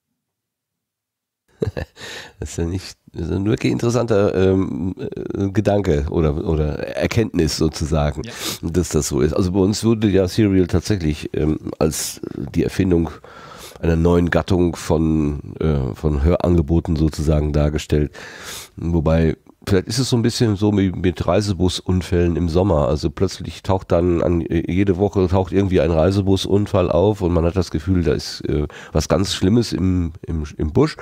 das ist ja nicht, das ist ein wirklich interessanter ähm, äh, Gedanke oder, oder Erkenntnis sozusagen, ja. dass das so ist. Also bei uns wurde ja Serial tatsächlich ähm, als die Erfindung einer neuen Gattung von, äh, von Hörangeboten sozusagen dargestellt. Wobei vielleicht ist es so ein bisschen so wie mit Reisebusunfällen im Sommer. Also plötzlich taucht dann an, äh, jede Woche taucht irgendwie ein Reisebusunfall auf und man hat das Gefühl, da ist äh, was ganz Schlimmes im, im, im Busch.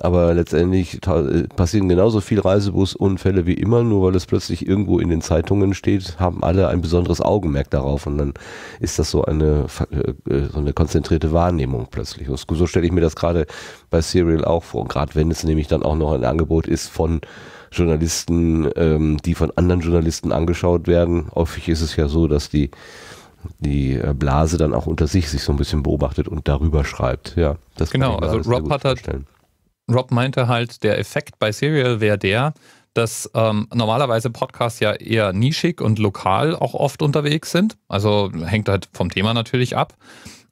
Aber letztendlich äh, passieren genauso viel Reisebusunfälle wie immer, nur weil es plötzlich irgendwo in den Zeitungen steht, haben alle ein besonderes Augenmerk darauf und dann ist das so eine, äh, äh, so eine konzentrierte Wahrnehmung plötzlich. Und so stelle ich mir das gerade bei Serial auch vor, gerade wenn es nämlich dann auch noch ein Angebot ist von Journalisten, ähm, die von anderen Journalisten angeschaut werden. Häufig ist es ja so, dass die, die äh, Blase dann auch unter sich sich so ein bisschen beobachtet und darüber schreibt. Ja, das genau, kann also Rob hat halt vorstellen. Rob meinte halt, der Effekt bei Serial wäre der, dass ähm, normalerweise Podcasts ja eher nischig und lokal auch oft unterwegs sind. Also hängt halt vom Thema natürlich ab.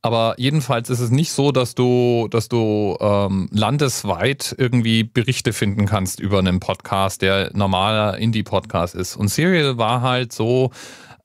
Aber jedenfalls ist es nicht so, dass du, dass du ähm, landesweit irgendwie Berichte finden kannst über einen Podcast, der normaler Indie-Podcast ist. Und Serial war halt so,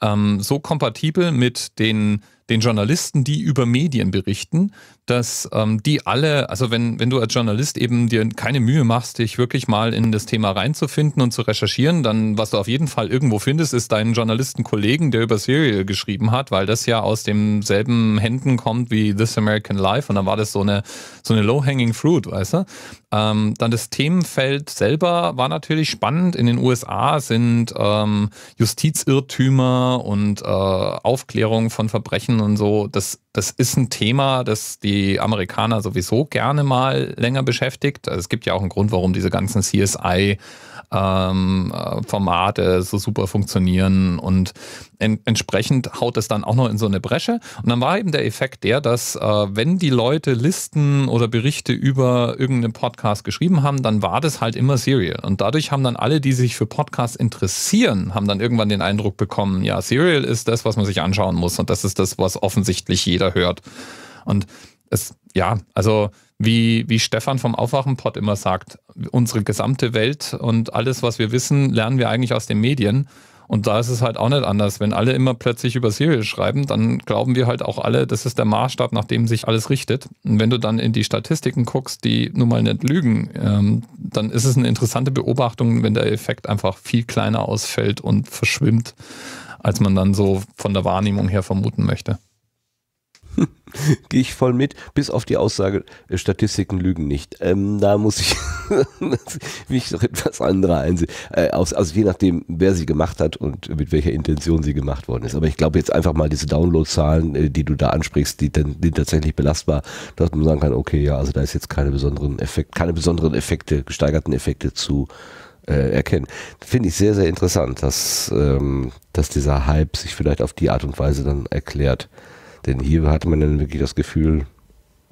ähm, so kompatibel mit den, den Journalisten, die über Medien berichten, dass ähm, die alle, also wenn, wenn du als Journalist eben dir keine Mühe machst, dich wirklich mal in das Thema reinzufinden und zu recherchieren, dann was du auf jeden Fall irgendwo findest, ist deinen Journalistenkollegen, der über Serial geschrieben hat, weil das ja aus demselben Händen kommt wie This American Life und dann war das so eine, so eine low-hanging fruit, weißt du? Ähm, dann das Themenfeld selber war natürlich spannend. In den USA sind ähm, Justizirrtümer und äh, Aufklärung von Verbrechen und so, das, das ist ein Thema, das die die Amerikaner sowieso gerne mal länger beschäftigt. Also es gibt ja auch einen Grund, warum diese ganzen CSI ähm, äh, Formate so super funktionieren und en entsprechend haut es dann auch noch in so eine Bresche. Und dann war eben der Effekt der, dass äh, wenn die Leute Listen oder Berichte über irgendeinen Podcast geschrieben haben, dann war das halt immer Serial. Und dadurch haben dann alle, die sich für Podcasts interessieren, haben dann irgendwann den Eindruck bekommen, ja, Serial ist das, was man sich anschauen muss und das ist das, was offensichtlich jeder hört. Und es, ja, also wie, wie Stefan vom Aufwachenpott immer sagt, unsere gesamte Welt und alles, was wir wissen, lernen wir eigentlich aus den Medien. Und da ist es halt auch nicht anders. Wenn alle immer plötzlich über Serial schreiben, dann glauben wir halt auch alle, das ist der Maßstab, nach dem sich alles richtet. Und wenn du dann in die Statistiken guckst, die nun mal nicht lügen, ähm, dann ist es eine interessante Beobachtung, wenn der Effekt einfach viel kleiner ausfällt und verschwimmt, als man dann so von der Wahrnehmung her vermuten möchte. Gehe ich voll mit, bis auf die Aussage, äh, Statistiken lügen nicht. Ähm, da muss ich mich doch etwas anderer einsehen. Äh, aus, also je nachdem, wer sie gemacht hat und mit welcher Intention sie gemacht worden ist. Aber ich glaube jetzt einfach mal diese Downloadzahlen, äh, die du da ansprichst, die dann die tatsächlich belastbar, dass man sagen kann, okay, ja, also da ist jetzt keine besonderen Effekt, keine besonderen Effekte, gesteigerten Effekte zu äh, erkennen. Finde ich sehr, sehr interessant, dass, ähm, dass dieser Hype sich vielleicht auf die Art und Weise dann erklärt. Denn hier hatte man dann wirklich das Gefühl,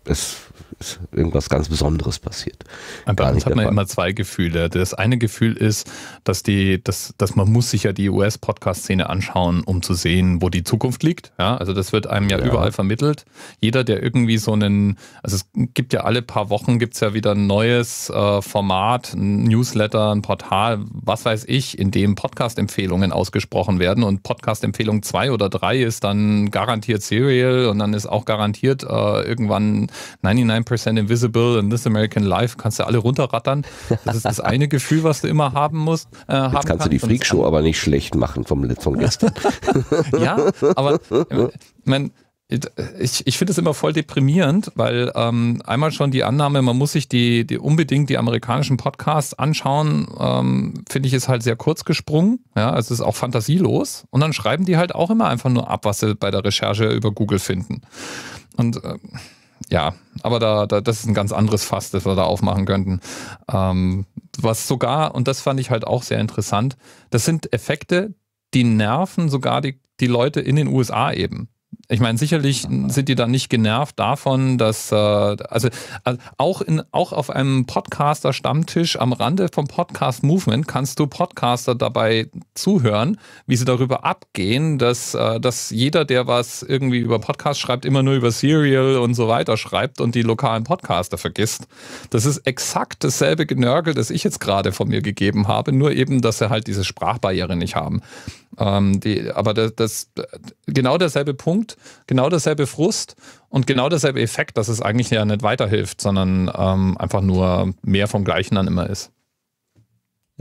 es ist irgendwas ganz Besonderes passiert. Aber uns hat man Fall. immer zwei Gefühle. Das eine Gefühl ist, dass die, dass, dass man muss sich ja die US-Podcast-Szene anschauen, um zu sehen, wo die Zukunft liegt. Ja, also das wird einem ja, ja, überall vermittelt. Jeder, der irgendwie so einen, also es gibt ja alle paar Wochen gibt's ja wieder ein neues äh, Format, ein Newsletter, ein Portal, was weiß ich, in dem Podcast-Empfehlungen ausgesprochen werden. Und Podcast-Empfehlung zwei oder drei ist dann garantiert Serial und dann ist auch garantiert äh, irgendwann 99% Invisible und This American Life kannst du alle runterrattern. Das ist das eine Gefühl, was du immer haben musst. Äh, haben Jetzt kannst kann. du die Freakshow aber nicht schlecht machen vom von gestern. ja, aber äh, man, ich, ich finde es immer voll deprimierend, weil ähm, einmal schon die Annahme, man muss sich die, die unbedingt die amerikanischen Podcasts anschauen, ähm, finde ich, ist halt sehr kurz gesprungen. Ja, es ist auch fantasielos. Und dann schreiben die halt auch immer einfach nur ab, was sie bei der Recherche über Google finden. Und äh, ja, aber da, da, das ist ein ganz anderes Fass, das wir da aufmachen könnten. Ähm, was sogar, und das fand ich halt auch sehr interessant, das sind Effekte, die nerven sogar die, die Leute in den USA eben. Ich meine, sicherlich sind die da nicht genervt davon, dass, äh, also, also auch, in, auch auf einem Podcaster-Stammtisch am Rande vom Podcast-Movement kannst du Podcaster dabei zuhören, wie sie darüber abgehen, dass, äh, dass jeder, der was irgendwie über Podcast schreibt, immer nur über Serial und so weiter schreibt und die lokalen Podcaster vergisst. Das ist exakt dasselbe Genörgel, das ich jetzt gerade von mir gegeben habe, nur eben, dass sie halt diese Sprachbarriere nicht haben. Ähm, die, aber das, das, genau derselbe Punkt, genau derselbe Frust und genau derselbe Effekt, dass es eigentlich ja nicht weiterhilft, sondern ähm, einfach nur mehr vom Gleichen dann immer ist.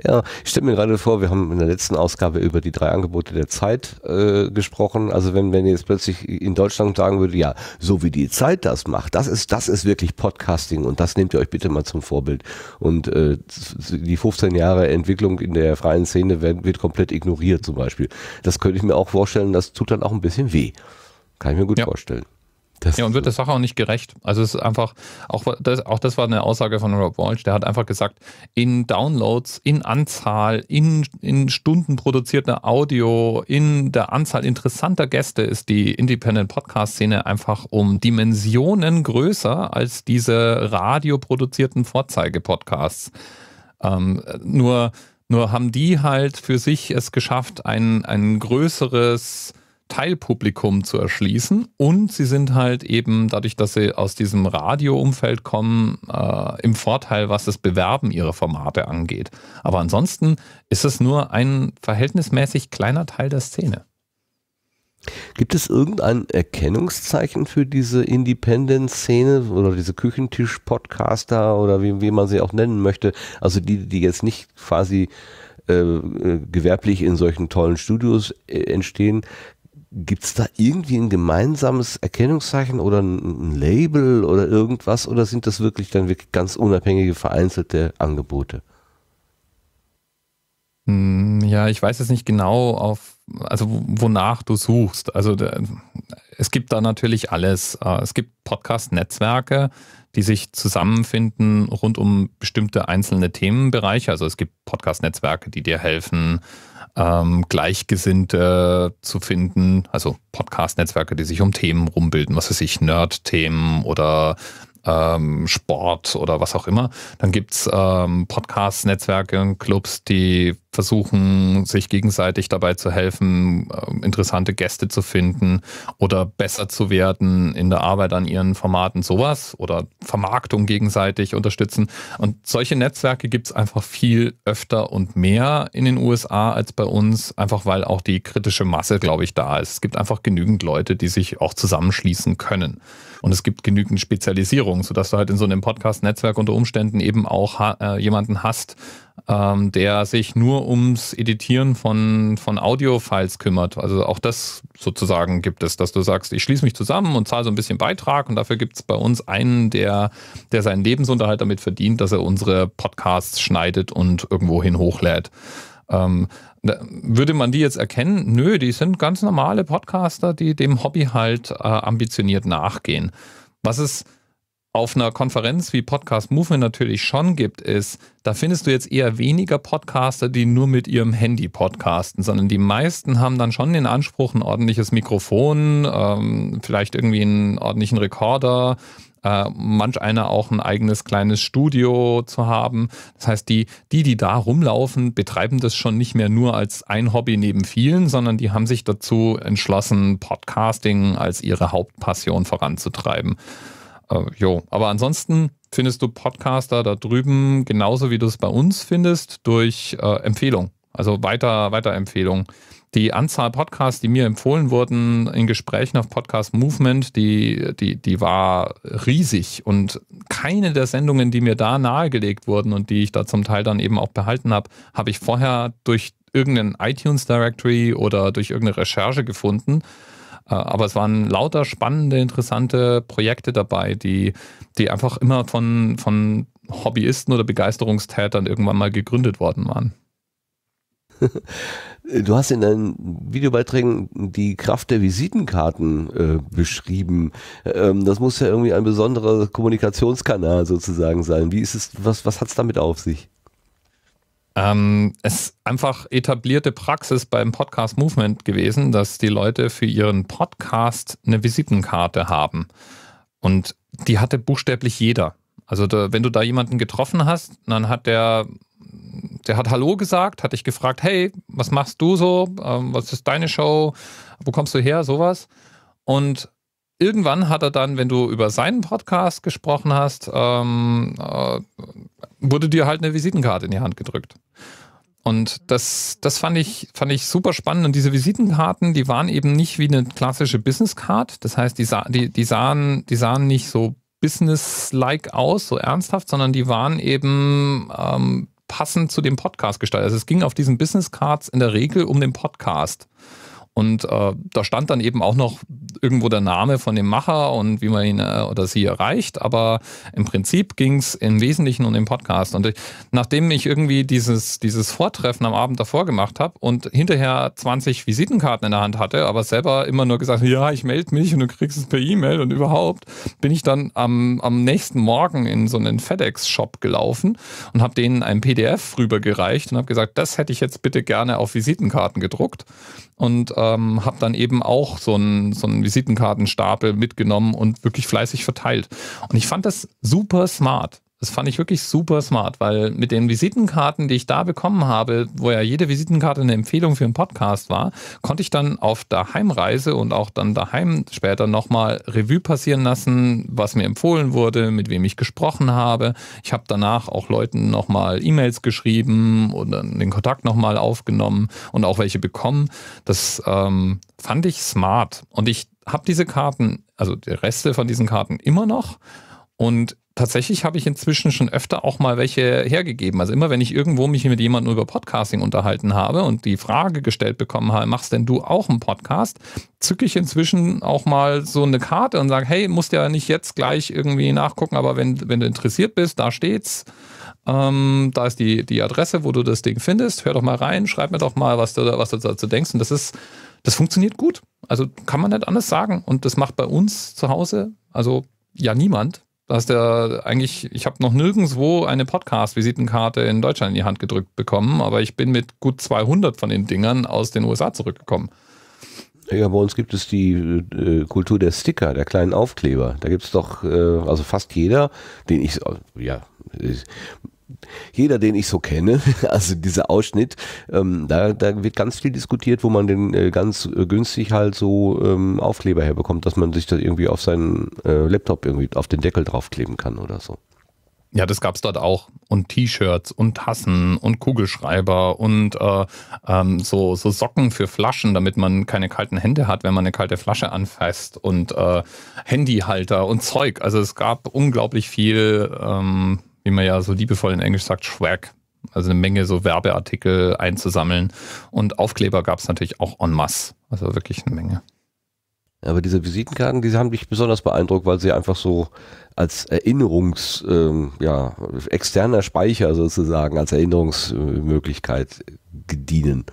Ja, ich stelle mir gerade vor, wir haben in der letzten Ausgabe über die drei Angebote der Zeit äh, gesprochen. Also wenn, wenn jetzt plötzlich in Deutschland sagen würde, ja, so wie die Zeit das macht, das ist, das ist wirklich Podcasting und das nehmt ihr euch bitte mal zum Vorbild. Und äh, die 15 Jahre Entwicklung in der freien Szene wird, wird komplett ignoriert zum Beispiel. Das könnte ich mir auch vorstellen, das tut dann auch ein bisschen weh. Kann ich mir gut ja. vorstellen. Das ja, und wird der Sache auch nicht gerecht. Also es ist einfach, auch das, auch das war eine Aussage von Rob Walsh, der hat einfach gesagt, in Downloads, in Anzahl, in, in Stunden produzierter Audio, in der Anzahl interessanter Gäste ist die Independent Podcast-Szene einfach um Dimensionen größer als diese radioproduzierten Vorzeige-Podcasts. Ähm, nur, nur haben die halt für sich es geschafft, ein, ein größeres Teilpublikum zu erschließen. Und sie sind halt eben, dadurch, dass sie aus diesem Radio-Umfeld kommen, äh, im Vorteil, was das Bewerben ihrer Formate angeht. Aber ansonsten ist es nur ein verhältnismäßig kleiner Teil der Szene. Gibt es irgendein Erkennungszeichen für diese Independent-Szene oder diese Küchentisch-Podcaster oder wie, wie, man sie auch nennen möchte? Also die, die jetzt nicht quasi äh, äh gewerblich in solchen tollen Studios äh, entstehen. Gibt es da irgendwie ein gemeinsames Erkennungszeichen oder ein Label oder irgendwas oder sind das wirklich dann wirklich ganz unabhängige, vereinzelte Angebote? Hm, ja, ich weiß jetzt nicht genau, auf, also wonach du suchst. Also es gibt da natürlich alles. Äh, es gibt Podcast-Netzwerke, die sich zusammenfinden rund um bestimmte einzelne Themenbereiche. Also es gibt Podcast-Netzwerke, die dir helfen, ähm, Gleichgesinnte zu finden, also Podcast-Netzwerke, die sich um Themen rumbilden, was weiß ich, Nerd-Themen oder ähm, Sport oder was auch immer. Dann gibt's ähm, Podcast-Netzwerke und Clubs, die versuchen, sich gegenseitig dabei zu helfen, äh, interessante Gäste zu finden oder besser zu werden in der Arbeit an ihren Formaten, sowas oder Vermarktung gegenseitig unterstützen. Und solche Netzwerke gibt es einfach viel öfter und mehr in den USA als bei uns, einfach weil auch die kritische Masse, glaube ich, da ist. Es gibt einfach genügend Leute, die sich auch zusammenschließen können. Und es gibt genügend Spezialisierung, sodass du halt in so einem Podcast-Netzwerk unter Umständen eben auch äh, jemanden hast, ähm, der sich nur ums Editieren von, von Audio-Files kümmert. Also auch das sozusagen gibt es, dass du sagst, ich schließe mich zusammen und zahle so ein bisschen Beitrag und dafür gibt es bei uns einen, der, der seinen Lebensunterhalt damit verdient, dass er unsere Podcasts schneidet und irgendwohin hochlädt. Ähm, würde man die jetzt erkennen? Nö, die sind ganz normale Podcaster, die dem Hobby halt äh, ambitioniert nachgehen. Was ist auf einer Konferenz wie Podcast Movement natürlich schon gibt, ist, da findest du jetzt eher weniger Podcaster, die nur mit ihrem Handy podcasten, sondern die meisten haben dann schon den Anspruch, ein ordentliches Mikrofon, ähm, vielleicht irgendwie einen ordentlichen Rekorder, äh, manch einer auch ein eigenes kleines Studio zu haben. Das heißt, die, die, die da rumlaufen, betreiben das schon nicht mehr nur als ein Hobby neben vielen, sondern die haben sich dazu entschlossen, Podcasting als ihre Hauptpassion voranzutreiben. Äh, jo, aber ansonsten findest du Podcaster da drüben genauso wie du es bei uns findest durch äh, Empfehlung, also weiter Weiterempfehlung. Die Anzahl Podcasts, die mir empfohlen wurden in Gesprächen auf Podcast Movement, die, die, die war riesig. Und keine der Sendungen, die mir da nahegelegt wurden und die ich da zum Teil dann eben auch behalten habe, habe ich vorher durch irgendein iTunes Directory oder durch irgendeine Recherche gefunden äh, aber es waren lauter spannende, interessante Projekte dabei, die, die einfach immer von, von Hobbyisten oder Begeisterungstätern irgendwann mal gegründet worden waren. Du hast in deinen Videobeiträgen die Kraft der Visitenkarten äh, beschrieben. Ähm, das muss ja irgendwie ein besonderer Kommunikationskanal sozusagen sein. Wie ist es, was, was hat es damit auf sich? Ähm, es ist einfach etablierte Praxis beim Podcast Movement gewesen, dass die Leute für ihren Podcast eine Visitenkarte haben. Und die hatte buchstäblich jeder. Also da, wenn du da jemanden getroffen hast, dann hat der, der hat Hallo gesagt, hat dich gefragt, hey, was machst du so? Ähm, was ist deine Show? Wo kommst du her? Sowas. Und irgendwann hat er dann, wenn du über seinen Podcast gesprochen hast, ähm, äh, wurde dir halt eine Visitenkarte in die Hand gedrückt. Und das, das fand ich, fand ich super spannend. Und diese Visitenkarten, die waren eben nicht wie eine klassische Business Card. Das heißt, die, sah, die, die sahen, die sahen nicht so business-like aus, so ernsthaft, sondern die waren eben ähm, passend zu dem Podcast gestaltet. Also es ging auf diesen Business Cards in der Regel um den Podcast. Und äh, da stand dann eben auch noch irgendwo der Name von dem Macher und wie man ihn äh, oder sie erreicht. Aber im Prinzip ging es im Wesentlichen um den Podcast. Und ich, äh, nachdem ich irgendwie dieses, dieses Vortreffen am Abend davor gemacht habe und hinterher 20 Visitenkarten in der Hand hatte, aber selber immer nur gesagt, ja, ich melde mich und du kriegst es per E-Mail und überhaupt, bin ich dann am, am nächsten Morgen in so einen FedEx-Shop gelaufen und habe denen ein PDF rübergereicht und habe gesagt, das hätte ich jetzt bitte gerne auf Visitenkarten gedruckt. Und äh, ähm, habe dann eben auch so einen, so einen Visitenkartenstapel mitgenommen und wirklich fleißig verteilt. Und ich fand das super smart. Das fand ich wirklich super smart, weil mit den Visitenkarten, die ich da bekommen habe, wo ja jede Visitenkarte eine Empfehlung für einen Podcast war, konnte ich dann auf der Heimreise und auch dann daheim später nochmal Revue passieren lassen, was mir empfohlen wurde, mit wem ich gesprochen habe. Ich habe danach auch Leuten nochmal E-Mails geschrieben und den Kontakt nochmal aufgenommen und auch welche bekommen. Das ähm, fand ich smart. Und ich habe diese Karten, also die Reste von diesen Karten immer noch. Und tatsächlich habe ich inzwischen schon öfter auch mal welche hergegeben. Also immer, wenn ich irgendwo mich mit jemandem über Podcasting unterhalten habe und die Frage gestellt bekommen habe, machst denn du auch einen Podcast? Zücke ich inzwischen auch mal so eine Karte und sage, hey, musst ja nicht jetzt gleich irgendwie nachgucken, aber wenn, wenn du interessiert bist, da steht's. Ähm, da ist die, die Adresse, wo du das Ding findest. Hör doch mal rein, schreib mir doch mal, was du, was du dazu denkst. Und das ist, das funktioniert gut. Also kann man nicht anders sagen. Und das macht bei uns zu Hause, also ja niemand, dass der eigentlich, ich habe noch nirgendwo eine Podcast-Visitenkarte in Deutschland in die Hand gedrückt bekommen, aber ich bin mit gut 200 von den Dingern aus den USA zurückgekommen. Ja, bei uns gibt es die äh, Kultur der Sticker, der kleinen Aufkleber. Da gibt es doch, äh, also fast jeder, den ich, ja, ich, äh, jeder, den ich so kenne, also dieser Ausschnitt, ähm, da, da wird ganz viel diskutiert, wo man den äh, ganz äh, günstig halt so ähm, Aufkleber herbekommt, dass man sich das irgendwie auf seinen äh, Laptop irgendwie auf den Deckel draufkleben kann oder so. Ja, das gab es dort auch. Und T-Shirts und Tassen und Kugelschreiber und äh, ähm, so, so Socken für Flaschen, damit man keine kalten Hände hat, wenn man eine kalte Flasche anfasst und äh, Handyhalter und Zeug. Also es gab unglaublich viel ähm, wie man ja so liebevoll in Englisch sagt, Schwack. Also eine Menge so Werbeartikel einzusammeln. Und Aufkleber gab es natürlich auch en masse. Also wirklich eine Menge. Aber diese Visitenkarten, die haben mich besonders beeindruckt, weil sie einfach so als Erinnerungs, ähm, ja, externer Speicher sozusagen, als Erinnerungsmöglichkeit dienen.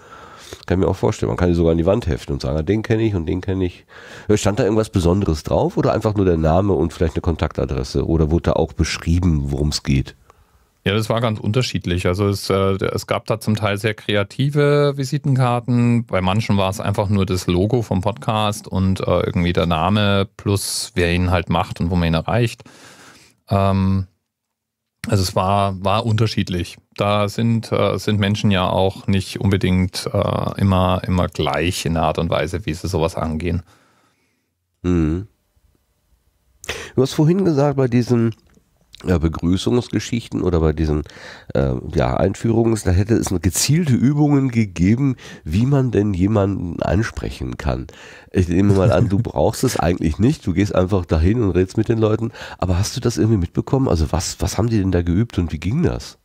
Kann ich mir auch vorstellen. Man kann die sogar an die Wand heften und sagen, ah, den kenne ich und den kenne ich. Äh, stand da irgendwas Besonderes drauf oder einfach nur der Name und vielleicht eine Kontaktadresse? Oder wurde da auch beschrieben, worum es geht? Ja, das war ganz unterschiedlich. Also es, äh, es gab da zum Teil sehr kreative Visitenkarten. Bei manchen war es einfach nur das Logo vom Podcast und äh, irgendwie der Name plus wer ihn halt macht und wo man ihn erreicht. Ähm, also es war, war unterschiedlich. Da sind, äh, sind Menschen ja auch nicht unbedingt äh, immer, immer gleich in der Art und Weise, wie sie sowas angehen. Mhm. Du hast vorhin gesagt, bei diesen ja, Begrüßungsgeschichten oder bei diesen äh, ja, Einführungs, da hätte es gezielte Übungen gegeben, wie man denn jemanden ansprechen kann. Ich nehme mal an, du brauchst es eigentlich nicht. Du gehst einfach dahin und redest mit den Leuten. Aber hast du das irgendwie mitbekommen? Also was, was haben die denn da geübt und wie ging das?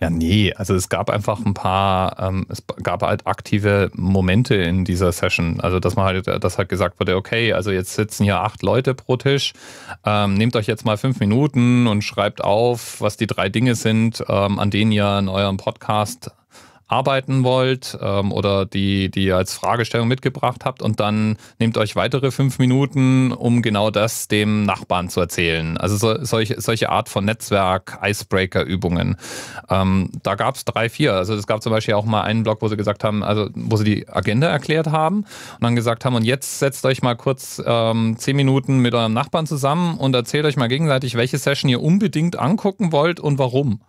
Ja, nee. Also es gab einfach ein paar, ähm, es gab halt aktive Momente in dieser Session. Also dass man halt, dass halt gesagt wurde, okay, also jetzt sitzen hier acht Leute pro Tisch. Ähm, nehmt euch jetzt mal fünf Minuten und schreibt auf, was die drei Dinge sind, ähm, an denen ihr in eurem Podcast arbeiten wollt ähm, oder die, die ihr als Fragestellung mitgebracht habt und dann nehmt euch weitere fünf Minuten, um genau das dem Nachbarn zu erzählen. Also so, solche, solche Art von Netzwerk, Icebreaker-Übungen. Ähm, da gab es drei, vier. Also es gab zum Beispiel auch mal einen Blog, wo sie gesagt haben, also wo sie die Agenda erklärt haben und dann gesagt haben, und jetzt setzt euch mal kurz ähm, zehn Minuten mit eurem Nachbarn zusammen und erzählt euch mal gegenseitig, welche Session ihr unbedingt angucken wollt und warum.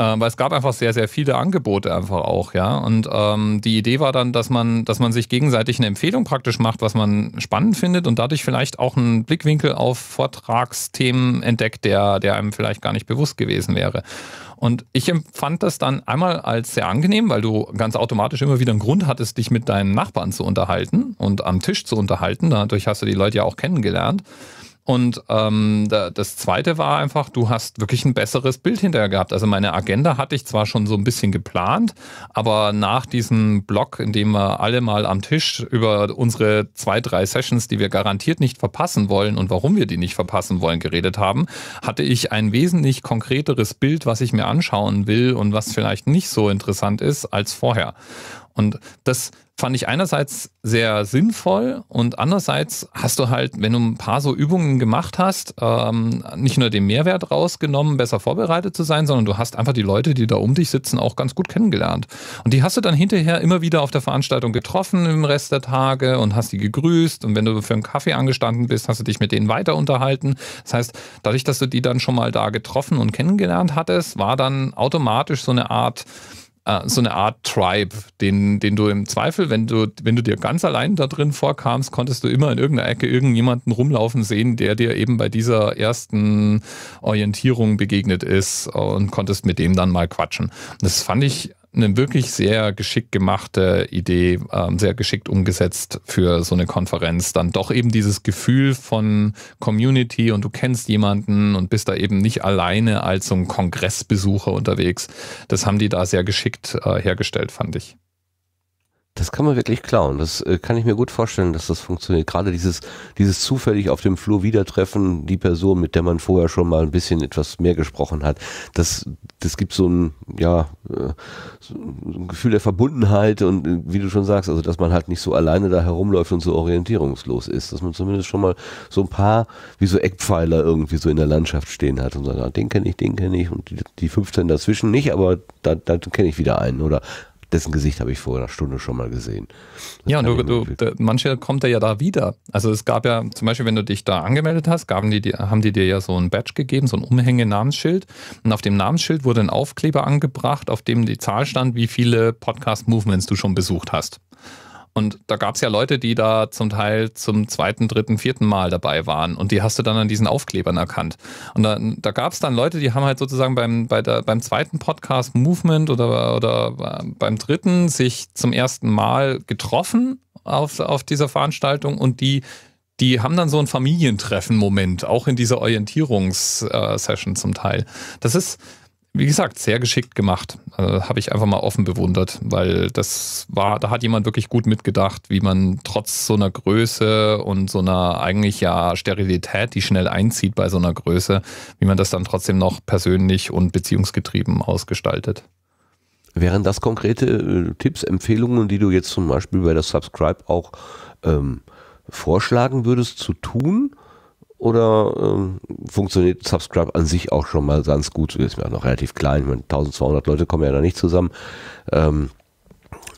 Ähm, weil es gab einfach sehr, sehr viele Angebote einfach auch, ja. Und ähm, die Idee war dann, dass man, dass man sich gegenseitig eine Empfehlung praktisch macht, was man spannend findet und dadurch vielleicht auch einen Blickwinkel auf Vortragsthemen entdeckt, der, der einem vielleicht gar nicht bewusst gewesen wäre. Und ich empfand das dann einmal als sehr angenehm, weil du ganz automatisch immer wieder einen Grund hattest, dich mit deinen Nachbarn zu unterhalten und am Tisch zu unterhalten. Dadurch hast du die Leute ja auch kennengelernt. Und ähm, das zweite war einfach, du hast wirklich ein besseres Bild hinterher gehabt. Also meine Agenda hatte ich zwar schon so ein bisschen geplant, aber nach diesem Blog, in dem wir alle mal am Tisch über unsere zwei, drei Sessions, die wir garantiert nicht verpassen wollen und warum wir die nicht verpassen wollen, geredet haben, hatte ich ein wesentlich konkreteres Bild, was ich mir anschauen will und was vielleicht nicht so interessant ist als vorher. Und das fand ich einerseits sehr sinnvoll und andererseits hast du halt, wenn du ein paar so Übungen gemacht hast, ähm, nicht nur den Mehrwert rausgenommen, besser vorbereitet zu sein, sondern du hast einfach die Leute, die da um dich sitzen, auch ganz gut kennengelernt. Und die hast du dann hinterher immer wieder auf der Veranstaltung getroffen im Rest der Tage und hast die gegrüßt und wenn du für einen Kaffee angestanden bist, hast du dich mit denen weiter unterhalten. Das heißt, dadurch, dass du die dann schon mal da getroffen und kennengelernt hattest, war dann automatisch so eine Art Ah, so eine Art Tribe, den, den du im Zweifel, wenn du, wenn du dir ganz allein da drin vorkamst, konntest du immer in irgendeiner Ecke irgendjemanden rumlaufen sehen, der dir eben bei dieser ersten Orientierung begegnet ist und konntest mit dem dann mal quatschen. Das fand ich eine wirklich sehr geschickt gemachte Idee, ähm, sehr geschickt umgesetzt für so eine Konferenz. Dann doch eben dieses Gefühl von Community und du kennst jemanden und bist da eben nicht alleine als so ein Kongressbesucher unterwegs. Das haben die da sehr geschickt äh, hergestellt, fand ich. Das kann man wirklich klauen. Das äh, kann ich mir gut vorstellen, dass das funktioniert. Gerade dieses, dieses zufällig auf dem Flur wiedertreffen, die Person, mit der man vorher schon mal ein bisschen etwas mehr gesprochen hat, das, das gibt so ein, ja, äh, so ein Gefühl der Verbundenheit und äh, wie du schon sagst, also dass man halt nicht so alleine da herumläuft und so orientierungslos ist, dass man zumindest schon mal so ein paar, wie so Eckpfeiler irgendwie so in der Landschaft stehen hat und sagt, ah, den kenne ich, den kenne ich und die, die 15 dazwischen nicht, aber da, da kenne ich wieder einen oder dessen Gesicht habe ich vor einer Stunde schon mal gesehen. Das ja, und du, du, da, manche kommt er ja da wieder. Also es gab ja zum Beispiel, wenn du dich da angemeldet hast, gaben die, haben die dir ja so ein Badge gegeben, so ein Umhänge-Namensschild. Und auf dem Namensschild wurde ein Aufkleber angebracht, auf dem die Zahl stand, wie viele Podcast-Movements du schon besucht hast. Und da gab es ja Leute, die da zum Teil zum zweiten, dritten, vierten Mal dabei waren. Und die hast du dann an diesen Aufklebern erkannt. Und da, da gab es dann Leute, die haben halt sozusagen beim, bei der, beim zweiten Podcast Movement oder, oder äh, beim dritten sich zum ersten Mal getroffen auf, auf dieser Veranstaltung und die die haben dann so einen Familientreffen-Moment, auch in dieser Orientierungssession äh, zum Teil. Das ist, wie gesagt, sehr geschickt gemacht. Also, äh, Habe ich einfach mal offen bewundert, weil das war, da hat jemand wirklich gut mitgedacht, wie man trotz so einer Größe und so einer eigentlich ja Sterilität, die schnell einzieht bei so einer Größe, wie man das dann trotzdem noch persönlich und beziehungsgetrieben ausgestaltet. Wären das konkrete äh, Tipps, Empfehlungen, die du jetzt zum Beispiel bei der Subscribe auch ähm, vorschlagen würdest zu tun? Oder ähm, funktioniert Subscribe an sich auch schon mal ganz gut? Ist mir auch noch relativ klein. Ich meine, 1200 Leute kommen ja da nicht zusammen. Ähm,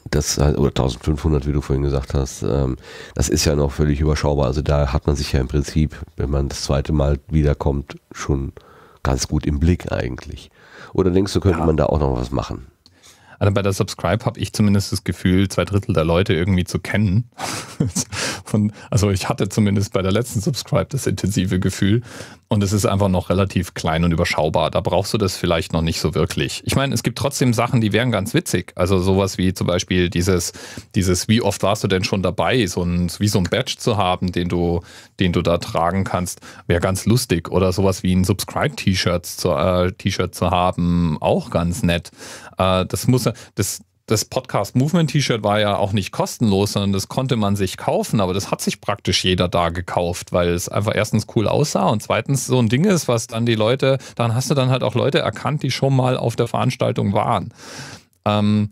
das oder 1500, wie du vorhin gesagt hast, ähm, das ist ja noch völlig überschaubar. Also da hat man sich ja im Prinzip, wenn man das zweite Mal wiederkommt, schon ganz gut im Blick eigentlich. Oder denkst du, könnte ja. man da auch noch was machen? Also bei der Subscribe habe ich zumindest das Gefühl, zwei Drittel der Leute irgendwie zu kennen. Von, also ich hatte zumindest bei der letzten Subscribe das intensive Gefühl. Und es ist einfach noch relativ klein und überschaubar. Da brauchst du das vielleicht noch nicht so wirklich. Ich meine, es gibt trotzdem Sachen, die wären ganz witzig. Also sowas wie zum Beispiel dieses, dieses, wie oft warst du denn schon dabei, so ein, wie so ein Badge zu haben, den du, den du da tragen kannst, wäre ganz lustig. Oder sowas wie ein Subscribe-T-Shirt zu, äh, zu haben, auch ganz nett. Äh, das muss das, das Podcast Movement T-Shirt war ja auch nicht kostenlos, sondern das konnte man sich kaufen, aber das hat sich praktisch jeder da gekauft, weil es einfach erstens cool aussah und zweitens so ein Ding ist, was dann die Leute, dann hast du dann halt auch Leute erkannt, die schon mal auf der Veranstaltung waren. Ähm,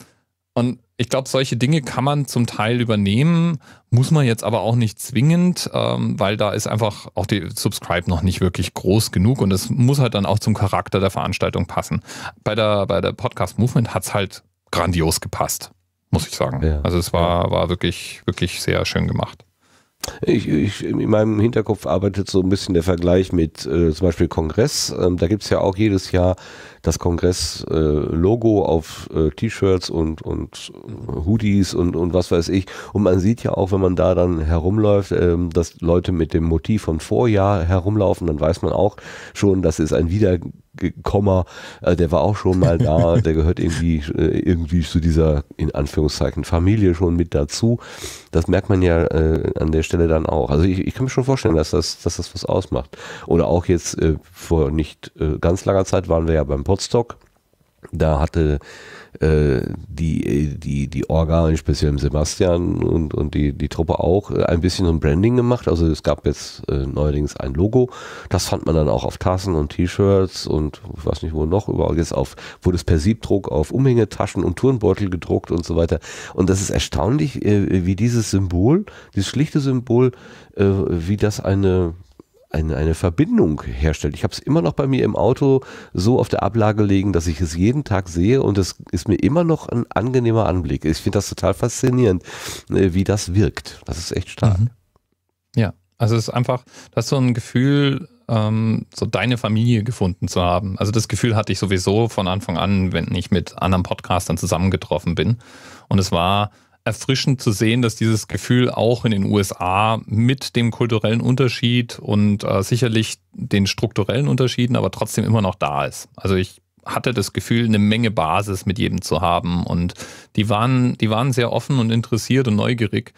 und ich glaube, solche Dinge kann man zum Teil übernehmen, muss man jetzt aber auch nicht zwingend, ähm, weil da ist einfach auch die Subscribe noch nicht wirklich groß genug und es muss halt dann auch zum Charakter der Veranstaltung passen. Bei der, bei der Podcast Movement hat es halt grandios gepasst, muss ich sagen. Ja. Also es war, war wirklich, wirklich sehr schön gemacht. Ich, ich, in meinem Hinterkopf arbeitet so ein bisschen der Vergleich mit äh, zum Beispiel Kongress. Ähm, da gibt es ja auch jedes Jahr das Kongress-Logo äh, auf äh, T-Shirts und, und äh, Hoodies und, und was weiß ich. Und man sieht ja auch, wenn man da dann herumläuft, ähm, dass Leute mit dem Motiv von Vorjahr herumlaufen, dann weiß man auch schon, das ist ein wieder Komma, äh, der war auch schon mal da, der gehört irgendwie, äh, irgendwie zu dieser, in Anführungszeichen, Familie schon mit dazu. Das merkt man ja äh, an der Stelle dann auch. Also ich, ich kann mir schon vorstellen, dass das, dass das was ausmacht. Oder auch jetzt äh, vor nicht ganz langer Zeit waren wir ja beim Potstock. Da hatte äh, äh, die, die, die Orga, speziell Sebastian und, und die, die Truppe auch, äh, ein bisschen ein Branding gemacht. Also es gab jetzt neuerdings ein Logo. Das fand man dann auch auf Tassen und T-Shirts und ich weiß nicht wo noch, überall jetzt auf, wurde es per Siebdruck auf Umhängetaschen und Turnbeutel gedruckt und so weiter. Und das ist erstaunlich, wie dieses Symbol, dieses schlichte Symbol, wie das eine eine, eine Verbindung herstellt. Ich habe es immer noch bei mir im Auto so auf der Ablage liegen, dass ich es jeden Tag sehe und es ist mir immer noch ein angenehmer Anblick. Ich finde das total faszinierend, äh, wie das wirkt. Das ist echt stark. Mhm. Ja, also es ist einfach, das ist so ein Gefühl, ähm, so deine Familie gefunden zu haben. Also das Gefühl hatte ich sowieso von Anfang an, wenn ich mit anderen Podcastern zusammengetroffen bin. Und es war erfrischend zu sehen, dass dieses Gefühl auch in den USA mit dem kulturellen Unterschied und äh, sicherlich den strukturellen Unterschieden, aber trotzdem immer noch da ist. Also ich hatte das Gefühl, eine Menge Basis mit jedem zu haben und die waren, die waren sehr offen und interessiert und neugierig.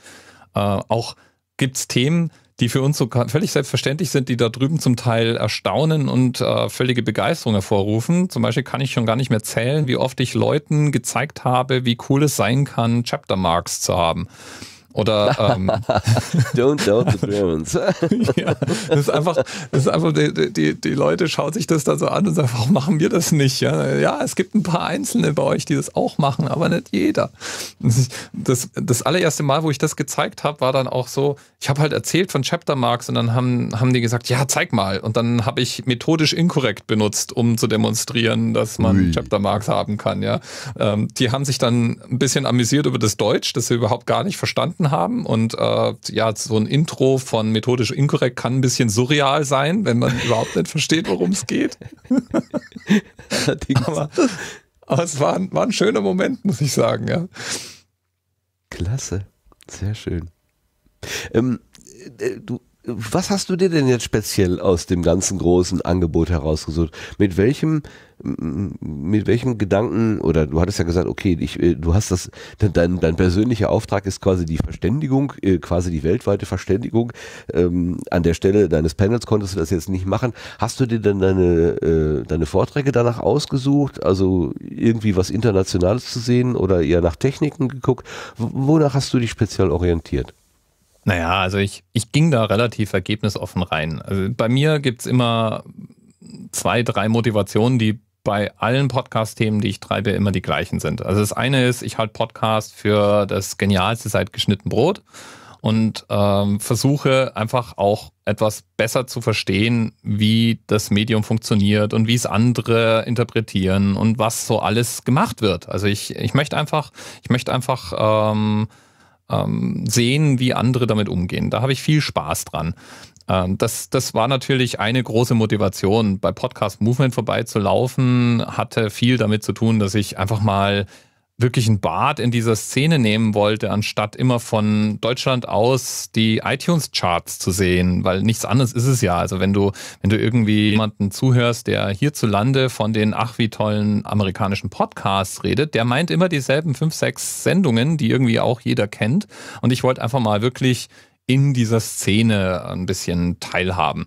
Äh, auch gibt es Themen, die für uns so völlig selbstverständlich sind, die da drüben zum Teil erstaunen und äh, völlige Begeisterung hervorrufen. Zum Beispiel kann ich schon gar nicht mehr zählen, wie oft ich Leuten gezeigt habe, wie cool es sein kann, Chaptermarks zu haben. Oder ähm, Don't doubt the Germans. ja, das ist einfach, das ist einfach die, die, die Leute schauen sich das da so an und sagen, warum machen wir das nicht? Ja, ja es gibt ein paar Einzelne bei euch, die das auch machen, aber nicht jeder. Das, das allererste Mal, wo ich das gezeigt habe, war dann auch so, ich habe halt erzählt von Chapter Marks und dann haben, haben die gesagt, ja, zeig mal. Und dann habe ich methodisch inkorrekt benutzt, um zu demonstrieren, dass man Ui. Chapter Marks haben kann. Ja. Ähm, die haben sich dann ein bisschen amüsiert über das Deutsch, das sie überhaupt gar nicht verstanden Fakten haben. Und äh, ja, so ein Intro von methodisch inkorrekt kann ein bisschen surreal sein, wenn man überhaupt nicht versteht, worum es geht. aber, aber, es war, war ein schöner Moment, muss ich sagen, ja. Klasse. Sehr schön. Ähm, äh, du was hast du dir denn jetzt speziell aus dem ganzen großen Angebot herausgesucht? Mit welchem, mit welchem Gedanken, oder du hattest ja gesagt, okay, ich, äh, du hast das, dein, dein persönlicher Auftrag ist quasi die Verständigung, äh, quasi die weltweite Verständigung. Ähm, an der Stelle deines Panels konntest du das jetzt nicht machen. Hast du dir denn deine, äh, deine Vorträge danach ausgesucht? Also irgendwie was Internationales zu sehen oder eher nach Techniken geguckt? Wonach hast du dich speziell orientiert? Naja, also ich, ich ging da relativ ergebnisoffen rein. Also bei mir gibt es immer zwei, drei Motivationen, die bei allen Podcast-Themen, die ich treibe, immer die gleichen sind. Also das eine ist, ich halte Podcast für das Genialste seit geschnitten Brot und ähm, versuche einfach auch etwas besser zu verstehen, wie das Medium funktioniert und wie es andere interpretieren und was so alles gemacht wird. Also ich, ich möchte einfach, ich möchte einfach ähm, ähm, sehen, wie andere damit umgehen. Da habe ich viel Spaß dran. Ähm, das, das war natürlich eine große Motivation. Bei Podcast Movement vorbeizulaufen hatte viel damit zu tun, dass ich einfach mal wirklich einen Bart in dieser Szene nehmen wollte, anstatt immer von Deutschland aus die iTunes-Charts zu sehen, weil nichts anderes ist es ja. Also wenn du, wenn du irgendwie jemanden zuhörst, der hierzulande von den ach wie tollen amerikanischen Podcasts redet, der meint immer dieselben fünf, sechs Sendungen, die irgendwie auch jeder kennt. Und ich wollte einfach mal wirklich in dieser Szene ein bisschen teilhaben.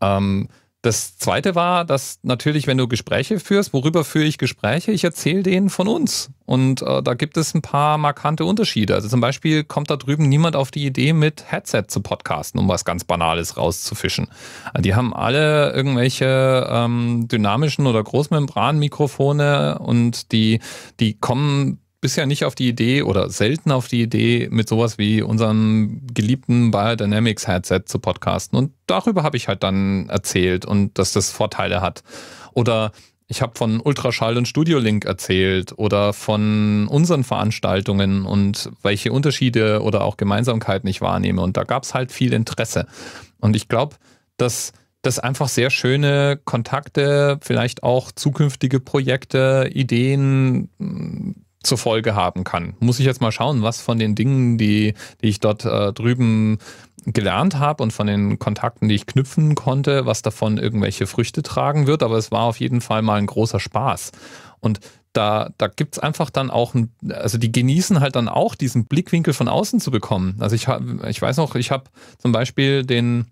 Ähm, das zweite war, dass natürlich, wenn du Gespräche führst, worüber führe ich Gespräche? Ich erzähle denen von uns. Und äh, da gibt es ein paar markante Unterschiede. Also zum Beispiel kommt da drüben niemand auf die Idee, mit Headset zu podcasten, um was ganz Banales rauszufischen. Also die haben alle irgendwelche ähm, dynamischen oder Großmembranmikrofone und die, die kommen bisher nicht auf die Idee oder selten auf die Idee, mit sowas wie unserem geliebten Biodynamics Headset zu podcasten. Und darüber habe ich halt dann erzählt und dass das Vorteile hat. Oder ich habe von Ultraschall und Studiolink erzählt oder von unseren Veranstaltungen und welche Unterschiede oder auch Gemeinsamkeiten ich wahrnehme. Und da gab es halt viel Interesse. Und ich glaube, dass das einfach sehr schöne Kontakte, vielleicht auch zukünftige Projekte, Ideen, zur Folge haben kann. Muss ich jetzt mal schauen, was von den Dingen, die, die ich dort äh, drüben gelernt habe und von den Kontakten, die ich knüpfen konnte, was davon irgendwelche Früchte tragen wird. Aber es war auf jeden Fall mal ein großer Spaß. Und da, da gibt es einfach dann auch, ein, also die genießen halt dann auch, diesen Blickwinkel von außen zu bekommen. Also ich, hab, ich weiß noch, ich habe zum Beispiel den,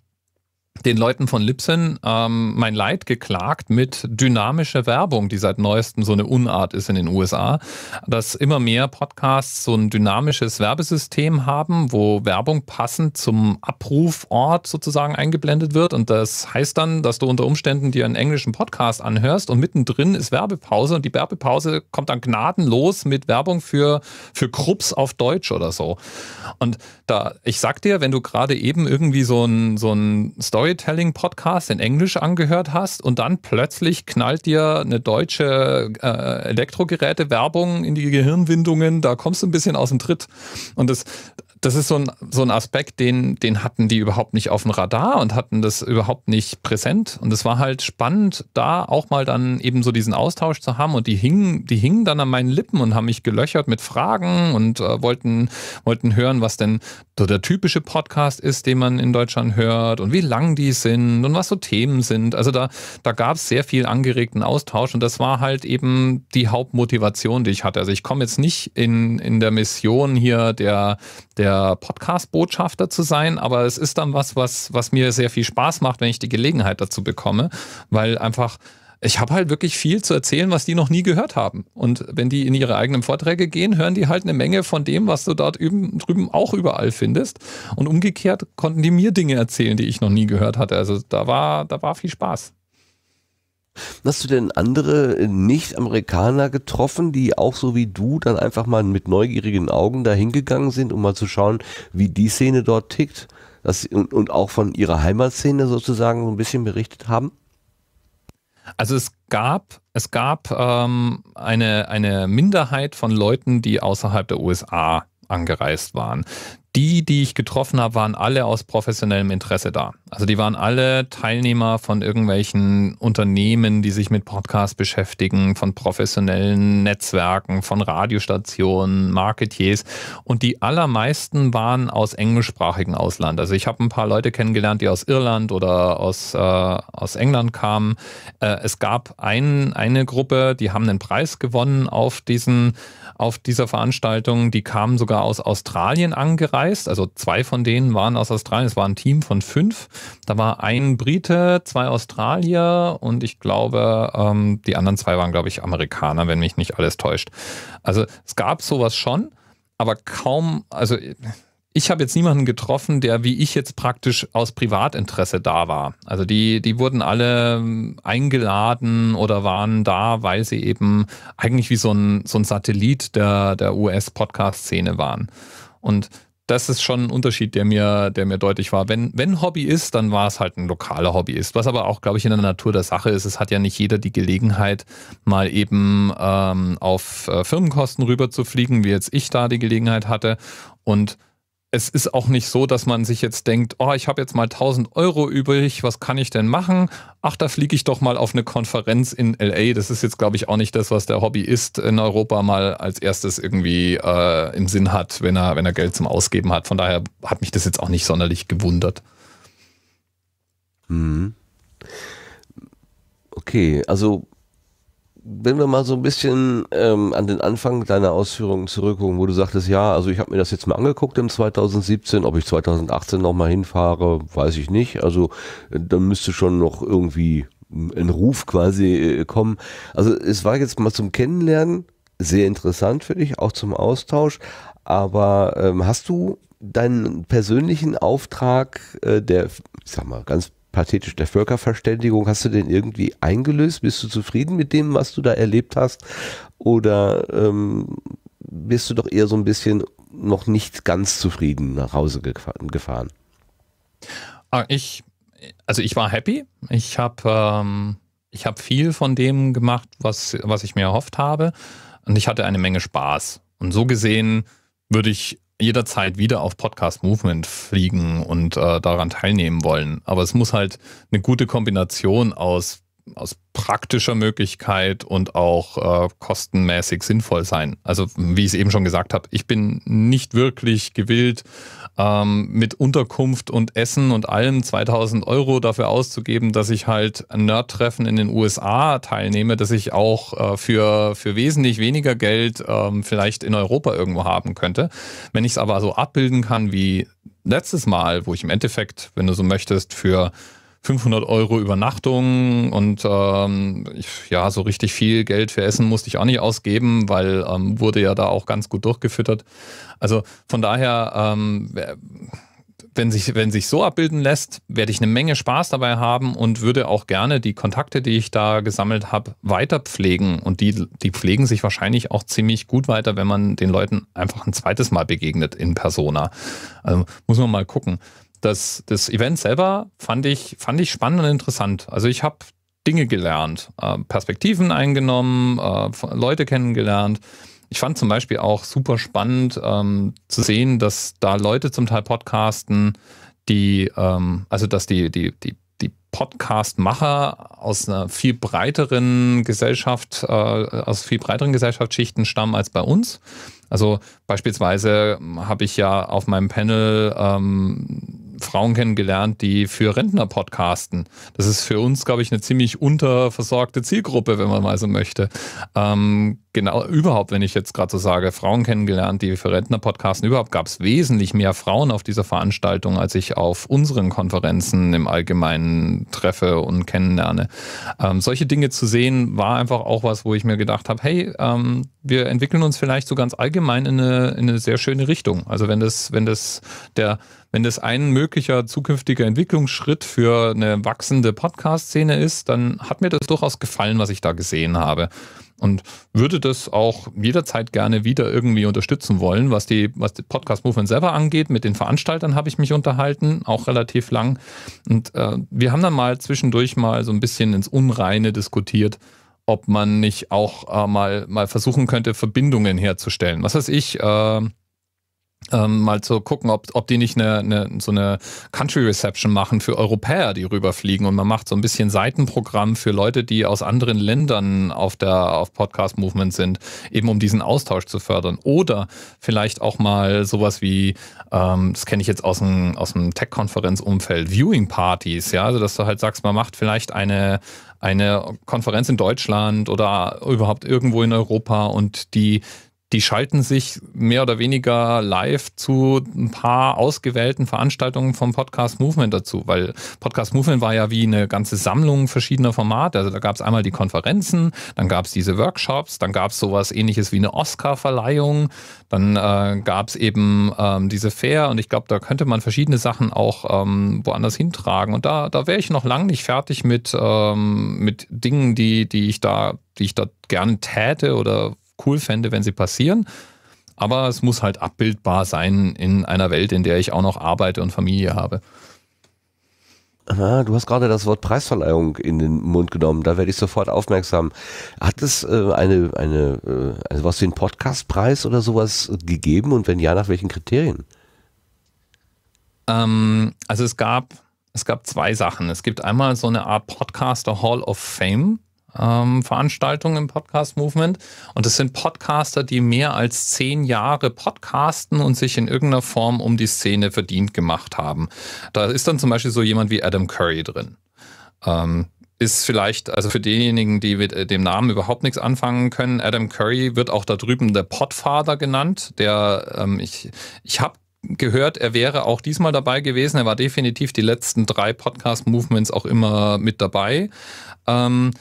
den Leuten von Lipson ähm, mein Leid geklagt mit dynamischer Werbung, die seit neuestem so eine Unart ist in den USA, dass immer mehr Podcasts so ein dynamisches Werbesystem haben, wo Werbung passend zum Abrufort sozusagen eingeblendet wird. Und das heißt dann, dass du unter Umständen dir einen englischen Podcast anhörst und mittendrin ist Werbepause und die Werbepause kommt dann gnadenlos mit Werbung für, für Krups auf Deutsch oder so. Und da, ich sag dir, wenn du gerade eben irgendwie so ein, so ein Story Storytelling-Podcast in Englisch angehört hast und dann plötzlich knallt dir eine deutsche äh, Elektrogeräte-Werbung in die Gehirnwindungen, da kommst du ein bisschen aus dem Tritt. Und das, das ist so ein, so ein Aspekt, den, den hatten die überhaupt nicht auf dem Radar und hatten das überhaupt nicht präsent. Und es war halt spannend, da auch mal dann eben so diesen Austausch zu haben. Und die hingen, die hingen dann an meinen Lippen und haben mich gelöchert mit Fragen und äh, wollten, wollten hören, was denn so der typische Podcast ist, den man in Deutschland hört und wie lang die sind und was so Themen sind. Also da, da gab es sehr viel angeregten Austausch und das war halt eben die Hauptmotivation, die ich hatte. Also ich komme jetzt nicht in, in der Mission hier der, der der Podcast-Botschafter zu sein, aber es ist dann was, was, was mir sehr viel Spaß macht, wenn ich die Gelegenheit dazu bekomme, weil einfach ich habe halt wirklich viel zu erzählen, was die noch nie gehört haben. Und wenn die in ihre eigenen Vorträge gehen, hören die halt eine Menge von dem, was du dort üben, drüben auch überall findest. Und umgekehrt konnten die mir Dinge erzählen, die ich noch nie gehört hatte. Also da war, da war viel Spaß. Hast du denn andere äh, Nicht-Amerikaner getroffen, die auch so wie du dann einfach mal mit neugierigen Augen dahingegangen sind, um mal zu schauen, wie die Szene dort tickt das, und, und auch von ihrer Heimatszene sozusagen so ein bisschen berichtet haben? Also es gab, es gab ähm, eine, eine Minderheit von Leuten, die außerhalb der USA angereist waren die, die ich getroffen habe, waren alle aus professionellem Interesse da. Also die waren alle Teilnehmer von irgendwelchen Unternehmen, die sich mit Podcasts beschäftigen, von professionellen Netzwerken, von Radiostationen, Marketiers. Und die allermeisten waren aus englischsprachigen Ausland. Also ich habe ein paar Leute kennengelernt, die aus Irland oder aus, äh, aus England kamen. Äh, es gab ein, eine Gruppe, die haben einen Preis gewonnen auf, diesen, auf dieser Veranstaltung. Die kamen sogar aus Australien angereist angereist. Also zwei von denen waren aus Australien. Es war ein Team von fünf. Da war ein Brite, zwei Australier und ich glaube, ähm, die anderen zwei waren, glaube ich, Amerikaner, wenn mich nicht alles täuscht. Also es gab sowas schon, aber kaum, also ich habe jetzt niemanden getroffen, der wie ich jetzt praktisch aus Privatinteresse da war. Also die, die wurden alle ähm, eingeladen oder waren da, weil sie eben eigentlich wie so ein, so ein Satellit der, der US-Podcast-Szene waren. Und das ist schon ein Unterschied, der mir, der mir deutlich war. Wenn, wenn Hobby ist, dann war es halt ein lokaler Hobby ist. Was aber auch, glaube ich, in der Natur der Sache ist. Es hat ja nicht jeder die Gelegenheit, mal eben ähm, auf äh, Firmenkosten rüber zu fliegen, wie jetzt ich da die Gelegenheit hatte. Und es ist auch nicht so, dass man sich jetzt denkt, oh, ich habe jetzt mal 1000 Euro übrig, was kann ich denn machen? Ach, da fliege ich doch mal auf eine Konferenz in LA. Das ist jetzt, glaube ich, auch nicht das, was der Hobbyist in Europa mal als erstes irgendwie äh, im Sinn hat, wenn er, wenn er Geld zum Ausgeben hat. Von daher hat mich das jetzt auch nicht sonderlich gewundert. Mhm. Okay, also wenn wir mal so ein bisschen ähm, an den Anfang deiner Ausführungen zurückgucken, wo du sagtest, ja, also ich habe mir das jetzt mal angeguckt im 2017, ob ich 2018 nochmal hinfahre, weiß ich nicht. Also äh, dann müsste schon noch irgendwie ein Ruf quasi äh, kommen. Also es war jetzt mal zum Kennenlernen sehr interessant für dich, auch zum Austausch. Aber ähm, hast du deinen persönlichen Auftrag, äh, der, ich sag mal, ganz pathetisch der Völkerverständigung. Hast du den irgendwie eingelöst? Bist du zufrieden mit dem, was du da erlebt hast? Oder ähm, bist du doch eher so ein bisschen noch nicht ganz zufrieden nach Hause gefahren? Ah, ich, also ich war happy. Ich habe ähm, hab viel von dem gemacht, was, was ich mir erhofft habe. Und ich hatte eine Menge Spaß. Und so gesehen würde ich jederzeit wieder auf Podcast Movement fliegen und äh, daran teilnehmen wollen. Aber es muss halt eine gute Kombination aus, aus praktischer Möglichkeit und auch äh, kostenmäßig sinnvoll sein. Also wie ich es eben schon gesagt habe, ich bin nicht wirklich gewillt, ähm, mit Unterkunft und Essen und allem 2000 Euro dafür auszugeben, dass ich halt ein Nerd-Treffen in den USA teilnehme, dass ich auch äh, für, für wesentlich weniger Geld ähm, vielleicht in Europa irgendwo haben könnte. Wenn ich es aber so abbilden kann wie letztes Mal, wo ich im Endeffekt, wenn du so möchtest, für 500 Euro Übernachtung und ähm, ich, ja, so richtig viel Geld für Essen musste ich auch nicht ausgeben, weil ähm, wurde ja da auch ganz gut durchgefüttert. Also von daher, ähm, wenn sich, wenn sich so abbilden lässt, werde ich eine Menge Spaß dabei haben und würde auch gerne die Kontakte, die ich da gesammelt habe, weiter pflegen. Und die, die pflegen sich wahrscheinlich auch ziemlich gut weiter, wenn man den Leuten einfach ein zweites Mal begegnet in Persona. Also muss man mal gucken das, das Event selber fand ich, fand ich spannend und interessant. Also ich habe Dinge gelernt, äh, Perspektiven eingenommen, äh, Leute kennengelernt. Ich fand zum Beispiel auch super spannend ähm, zu sehen, dass da Leute zum Teil podcasten, die, ähm, also dass die, die, die, die Podcast-Macher aus einer viel breiteren Gesellschaft, äh, aus viel breiteren Gesellschaftsschichten stammen als bei uns. Also beispielsweise habe ich ja auf meinem Panel ähm, Frauen kennengelernt, die für Rentner podcasten. Das ist für uns, glaube ich, eine ziemlich unterversorgte Zielgruppe, wenn man mal so möchte. Ähm, genau, überhaupt, wenn ich jetzt gerade so sage, Frauen kennengelernt, die für Rentner podcasten. Überhaupt gab es wesentlich mehr Frauen auf dieser Veranstaltung, als ich auf unseren Konferenzen im Allgemeinen treffe und kennenlerne. Ähm, solche Dinge zu sehen, war einfach auch was, wo ich mir gedacht habe, hey, ähm, wir entwickeln uns vielleicht so ganz allgemein in eine, in eine sehr schöne Richtung. Also wenn das, wenn das der wenn das ein möglicher zukünftiger Entwicklungsschritt für eine wachsende Podcast-Szene ist, dann hat mir das durchaus gefallen, was ich da gesehen habe und würde das auch jederzeit gerne wieder irgendwie unterstützen wollen, was die, was die Podcast Movement selber angeht. Mit den Veranstaltern habe ich mich unterhalten, auch relativ lang. Und äh, wir haben dann mal zwischendurch mal so ein bisschen ins Unreine diskutiert ob man nicht auch äh, mal, mal versuchen könnte, Verbindungen herzustellen. Was weiß ich, äh, ähm, mal zu gucken, ob, ob die nicht eine, eine, so eine Country Reception machen für Europäer, die rüberfliegen. Und man macht so ein bisschen Seitenprogramm für Leute, die aus anderen Ländern auf der auf Podcast Movement sind, eben um diesen Austausch zu fördern. Oder vielleicht auch mal sowas wie, ähm, das kenne ich jetzt aus dem, aus dem Tech-Konferenz-Umfeld, Viewing-Partys, ja, also dass du halt sagst, man macht vielleicht eine eine Konferenz in Deutschland oder überhaupt irgendwo in Europa und die die schalten sich mehr oder weniger live zu ein paar ausgewählten Veranstaltungen vom Podcast Movement dazu, weil Podcast Movement war ja wie eine ganze Sammlung verschiedener Formate. Also da gab es einmal die Konferenzen, dann gab es diese Workshops, dann gab es sowas ähnliches wie eine Oscar-Verleihung, dann äh, gab es eben ähm, diese Fair und ich glaube, da könnte man verschiedene Sachen auch ähm, woanders hintragen. Und da, da wäre ich noch lange nicht fertig mit, ähm, mit Dingen, die, die ich da die ich da gerne täte oder cool fände, wenn sie passieren. Aber es muss halt abbildbar sein in einer Welt, in der ich auch noch arbeite und Familie habe. Ah, du hast gerade das Wort Preisverleihung in den Mund genommen. Da werde ich sofort aufmerksam. Hat es äh, eine, eine äh, also was den Podcastpreis oder sowas gegeben? Und wenn ja, nach welchen Kriterien? Ähm, also es gab, es gab zwei Sachen. Es gibt einmal so eine Art Podcaster Hall of Fame ähm, Veranstaltungen im Podcast Movement. Und das sind Podcaster, die mehr als zehn Jahre podcasten und sich in irgendeiner Form um die Szene verdient gemacht haben. Da ist dann zum Beispiel so jemand wie Adam Curry drin. Ähm, ist vielleicht, also für diejenigen, die mit äh, dem Namen überhaupt nichts anfangen können, Adam Curry wird auch da drüben der Podfather genannt. Der, ähm, ich, ich habe gehört, er wäre auch diesmal dabei gewesen. Er war definitiv die letzten drei Podcast-Movements auch immer mit dabei. Ähm,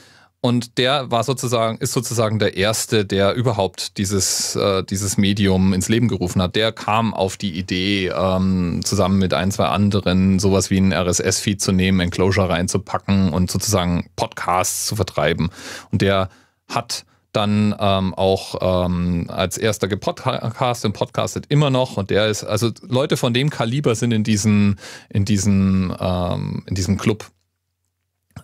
und der war sozusagen, ist sozusagen der Erste, der überhaupt dieses, äh, dieses Medium ins Leben gerufen hat. Der kam auf die Idee, ähm, zusammen mit ein, zwei anderen sowas wie einen RSS-Feed zu nehmen, Enclosure reinzupacken und sozusagen Podcasts zu vertreiben. Und der hat dann ähm, auch ähm, als erster gepodcastet und podcastet immer noch. Und der ist, also Leute von dem Kaliber sind in diesem, in diesem, ähm, in diesem Club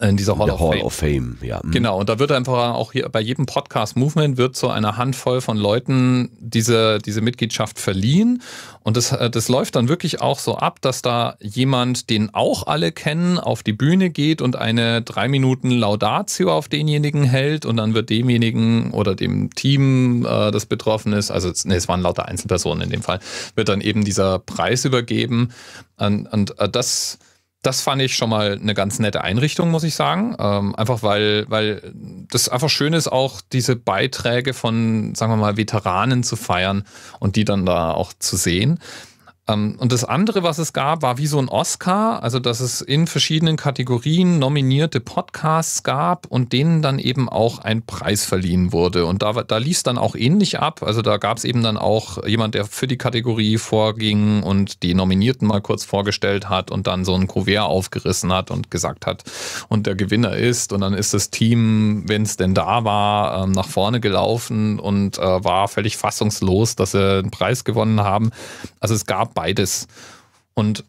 in dieser Hall, of, Hall Fame. of, Fame. Ja. Mhm. Genau, und da wird einfach auch hier bei jedem Podcast Movement wird so eine Handvoll von Leuten diese, diese Mitgliedschaft verliehen. Und das, äh, das läuft dann wirklich auch so ab, dass da jemand, den auch alle kennen, auf die Bühne geht und eine drei Minuten Laudatio auf denjenigen hält und dann wird demjenigen oder dem Team, äh, das betroffen ist, also nee, es waren lauter Einzelpersonen in dem Fall, wird dann eben dieser Preis übergeben. Und, und äh, das das fand ich schon mal eine ganz nette Einrichtung, muss ich sagen. Ähm, einfach weil, weil das einfach schön ist, auch diese Beiträge von, sagen wir mal, Veteranen zu feiern und die dann da auch zu sehen. Ähm, und das andere, was es gab, war wie so ein Oscar, also dass es in verschiedenen Kategorien nominierte Podcasts gab und denen dann eben auch ein Preis verliehen wurde. Und da, da lief es dann auch ähnlich ab. Also da gab es eben dann auch jemand, der für die Kategorie vorging und die Nominierten mal kurz vorgestellt hat und dann so ein Kuvert aufgerissen hat und gesagt hat, und der Gewinner ist. Und dann ist das Team, wenn es denn da war, ähm, nach vorne gelaufen und äh, war völlig fassungslos, dass sie einen Preis gewonnen haben. Also es gab beides. Und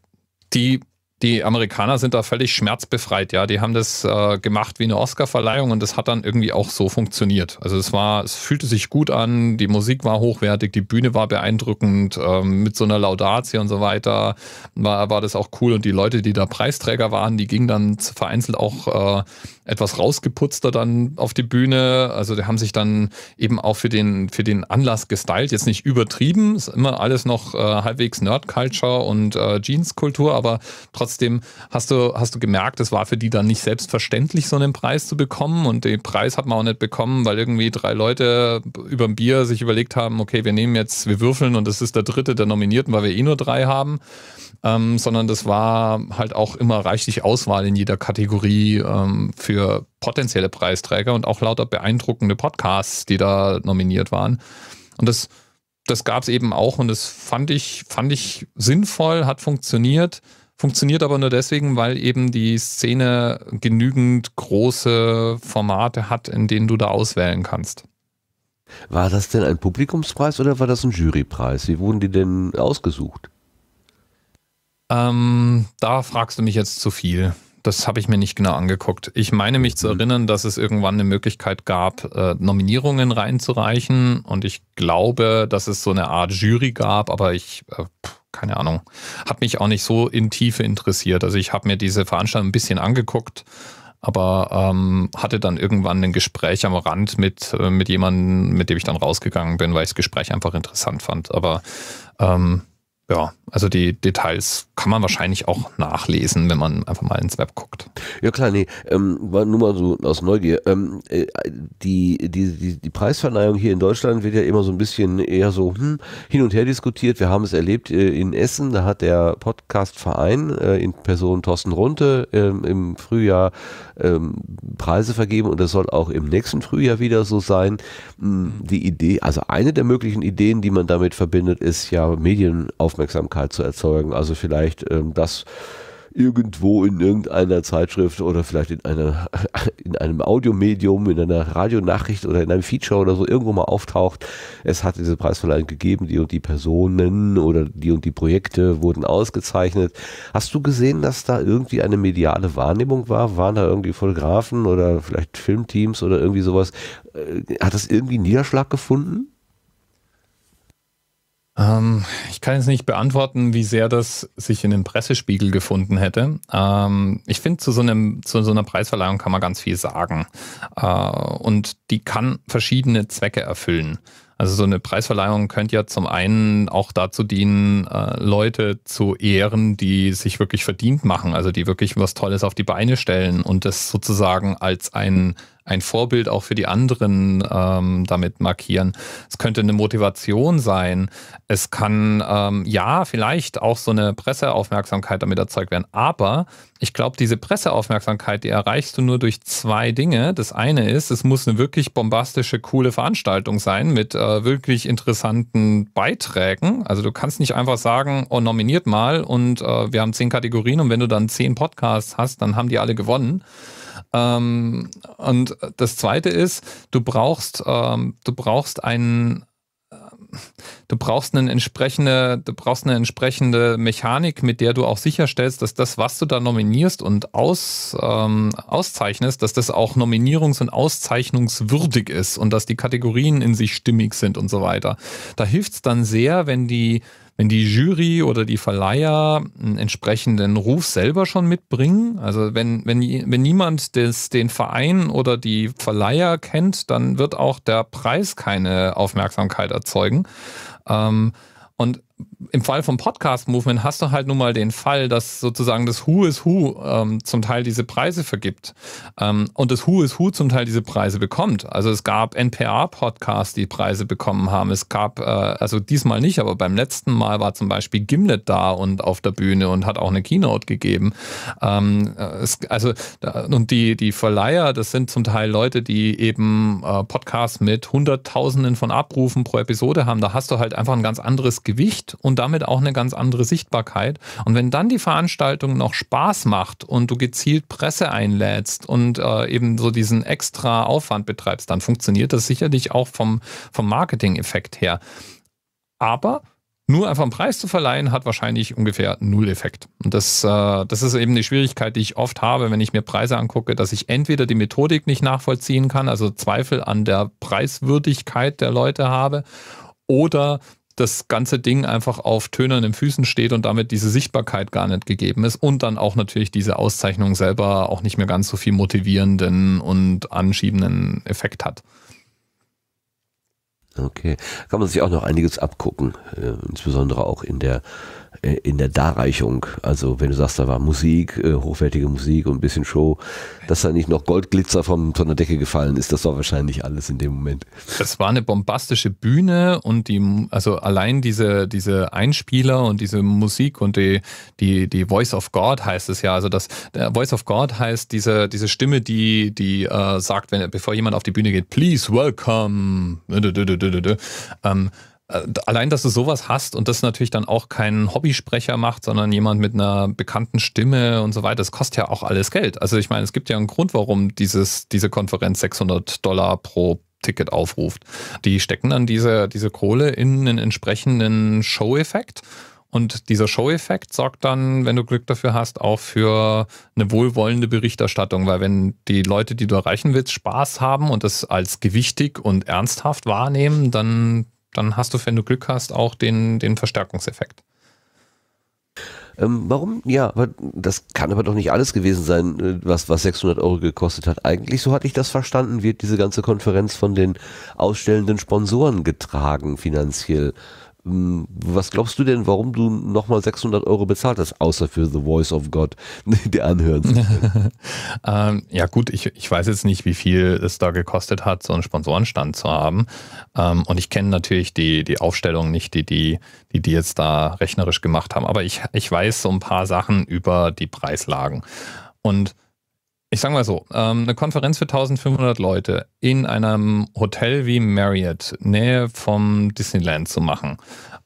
die die Amerikaner sind da völlig schmerzbefreit, ja. Die haben das äh, gemacht wie eine Oscar-Verleihung und das hat dann irgendwie auch so funktioniert. Also es war, es fühlte sich gut an, die Musik war hochwertig, die Bühne war beeindruckend, ähm, mit so einer Laudatie und so weiter war, war das auch cool und die Leute, die da Preisträger waren, die gingen dann vereinzelt auch äh, etwas rausgeputzter dann auf die Bühne. Also die haben sich dann eben auch für den, für den Anlass gestylt, jetzt nicht übertrieben, ist immer alles noch äh, halbwegs Nerd-Culture und äh, Jeans-Kultur, aber trotzdem trotzdem hast du, hast du gemerkt, es war für die dann nicht selbstverständlich, so einen Preis zu bekommen. Und den Preis hat man auch nicht bekommen, weil irgendwie drei Leute über ein Bier sich überlegt haben, okay, wir nehmen jetzt, wir würfeln und das ist der dritte der Nominierten, weil wir eh nur drei haben. Ähm, sondern das war halt auch immer reichlich Auswahl in jeder Kategorie ähm, für potenzielle Preisträger und auch lauter beeindruckende Podcasts, die da nominiert waren. Und das, das gab es eben auch und das fand ich, fand ich sinnvoll, hat funktioniert. Funktioniert aber nur deswegen, weil eben die Szene genügend große Formate hat, in denen du da auswählen kannst. War das denn ein Publikumspreis oder war das ein Jurypreis? Wie wurden die denn ausgesucht? Ähm, da fragst du mich jetzt zu viel. Das habe ich mir nicht genau angeguckt. Ich meine mich zu mhm. erinnern, dass es irgendwann eine Möglichkeit gab, äh, Nominierungen reinzureichen. Und ich glaube, dass es so eine Art Jury gab, aber ich äh, keine Ahnung. Hat mich auch nicht so in Tiefe interessiert. Also ich habe mir diese Veranstaltung ein bisschen angeguckt, aber ähm, hatte dann irgendwann ein Gespräch am Rand mit, äh, mit jemandem, mit dem ich dann rausgegangen bin, weil ich das Gespräch einfach interessant fand. Aber ähm, ja, also die Details kann man wahrscheinlich auch nachlesen, wenn man einfach mal ins Web guckt. Ja klar, nee, ähm, nur mal so aus Neugier. Ähm, äh, die, die, die, die Preisverleihung hier in Deutschland wird ja immer so ein bisschen eher so hm, hin und her diskutiert. Wir haben es erlebt äh, in Essen, da hat der Podcastverein äh, in Person Thorsten Runte ähm, im Frühjahr ähm, Preise vergeben und das soll auch im nächsten Frühjahr wieder so sein. Hm, die Idee, also eine der möglichen Ideen, die man damit verbindet, ist ja Medienaufmerksamkeit zu erzeugen. Also vielleicht ähm, das irgendwo in irgendeiner Zeitschrift oder vielleicht in, einer, in einem Audiomedium, in einer Radionachricht oder in einem Feature oder so irgendwo mal auftaucht. Es hat diese Preisverleihung gegeben, die und die Personen oder die und die Projekte wurden ausgezeichnet. Hast du gesehen, dass da irgendwie eine mediale Wahrnehmung war? Waren da irgendwie Fotografen oder vielleicht Filmteams oder irgendwie sowas? Äh, hat das irgendwie Niederschlag gefunden? Ähm, ich kann jetzt nicht beantworten, wie sehr das sich in den Pressespiegel gefunden hätte. Ähm, ich finde, zu, so zu so einer Preisverleihung kann man ganz viel sagen. Äh, und die kann verschiedene Zwecke erfüllen. Also so eine Preisverleihung könnte ja zum einen auch dazu dienen, äh, Leute zu ehren, die sich wirklich verdient machen, also die wirklich was Tolles auf die Beine stellen und das sozusagen als ein ein Vorbild auch für die anderen ähm, damit markieren. Es könnte eine Motivation sein. Es kann ähm, ja vielleicht auch so eine Presseaufmerksamkeit damit erzeugt werden. Aber ich glaube, diese Presseaufmerksamkeit, die erreichst du nur durch zwei Dinge. Das eine ist, es muss eine wirklich bombastische, coole Veranstaltung sein mit äh, wirklich interessanten Beiträgen. Also du kannst nicht einfach sagen, oh, nominiert mal und äh, wir haben zehn Kategorien und wenn du dann zehn Podcasts hast, dann haben die alle gewonnen. Ähm, und das zweite ist, du brauchst, ähm, du brauchst einen, ähm, du brauchst eine entsprechende, du brauchst eine entsprechende Mechanik, mit der du auch sicherstellst, dass das, was du da nominierst und aus, ähm, auszeichnest, dass das auch nominierungs- und auszeichnungswürdig ist und dass die Kategorien in sich stimmig sind und so weiter. Da hilft es dann sehr, wenn die wenn die Jury oder die Verleiher einen entsprechenden Ruf selber schon mitbringen, also wenn, wenn, wenn niemand des, den Verein oder die Verleiher kennt, dann wird auch der Preis keine Aufmerksamkeit erzeugen. Ähm, und im Fall vom Podcast-Movement hast du halt nun mal den Fall, dass sozusagen das Who is Who ähm, zum Teil diese Preise vergibt ähm, und das Who is Who zum Teil diese Preise bekommt. Also es gab NPR-Podcasts, die Preise bekommen haben. Es gab, äh, also diesmal nicht, aber beim letzten Mal war zum Beispiel Gimlet da und auf der Bühne und hat auch eine Keynote gegeben. Ähm, äh, es, also und die, die Verleiher, das sind zum Teil Leute, die eben äh, Podcasts mit Hunderttausenden von Abrufen pro Episode haben. Da hast du halt einfach ein ganz anderes Gewicht und damit auch eine ganz andere Sichtbarkeit. Und wenn dann die Veranstaltung noch Spaß macht und du gezielt Presse einlädst und äh, eben so diesen extra Aufwand betreibst, dann funktioniert das sicherlich auch vom, vom Marketing-Effekt her. Aber nur einfach einen Preis zu verleihen, hat wahrscheinlich ungefähr null Effekt. Und das, äh, das ist eben die Schwierigkeit, die ich oft habe, wenn ich mir Preise angucke, dass ich entweder die Methodik nicht nachvollziehen kann, also Zweifel an der Preiswürdigkeit der Leute habe, oder das ganze Ding einfach auf tönernen Füßen steht und damit diese Sichtbarkeit gar nicht gegeben ist und dann auch natürlich diese Auszeichnung selber auch nicht mehr ganz so viel motivierenden und anschiebenden Effekt hat. Okay, kann man sich auch noch einiges abgucken, äh, insbesondere auch in der äh, in der Darreichung. Also wenn du sagst, da war Musik, äh, hochwertige Musik und ein bisschen Show, dass da nicht noch Goldglitzer vom, von der Decke gefallen ist, das war wahrscheinlich alles in dem Moment. Das war eine bombastische Bühne und die, also allein diese, diese Einspieler und diese Musik und die, die, die Voice of God heißt es ja. Also das der Voice of God heißt diese, diese Stimme, die, die äh, sagt, wenn, bevor jemand auf die Bühne geht, please welcome. Ähm, äh, allein, dass du sowas hast und das natürlich dann auch kein Hobbysprecher macht, sondern jemand mit einer bekannten Stimme und so weiter, das kostet ja auch alles Geld. Also ich meine, es gibt ja einen Grund, warum dieses, diese Konferenz 600 Dollar pro Ticket aufruft. Die stecken dann diese, diese Kohle in einen entsprechenden Show-Effekt. Und dieser Show-Effekt sorgt dann, wenn du Glück dafür hast, auch für eine wohlwollende Berichterstattung, weil wenn die Leute, die du erreichen willst, Spaß haben und das als gewichtig und ernsthaft wahrnehmen, dann dann hast du, wenn du Glück hast, auch den, den Verstärkungseffekt. Ähm, warum? Ja, das kann aber doch nicht alles gewesen sein, äh, was, was 600 Euro gekostet hat. Eigentlich, so hatte ich das verstanden, wird diese ganze Konferenz von den ausstellenden Sponsoren getragen finanziell. Hm, was glaubst du denn, warum du nochmal 600 Euro bezahlt hast, außer für The Voice of God, die anhören? ähm, ja gut, ich, ich weiß jetzt nicht, wie viel es da gekostet hat, so einen Sponsorenstand zu haben. Ähm, und ich kenne natürlich die, die Aufstellung nicht, die die, die die jetzt da rechnerisch gemacht haben. Aber ich, ich weiß so ein paar Sachen über die Preislagen. Und ich sage mal so, ähm, eine Konferenz für 1500 Leute in einem Hotel wie Marriott, Nähe vom Disneyland zu machen,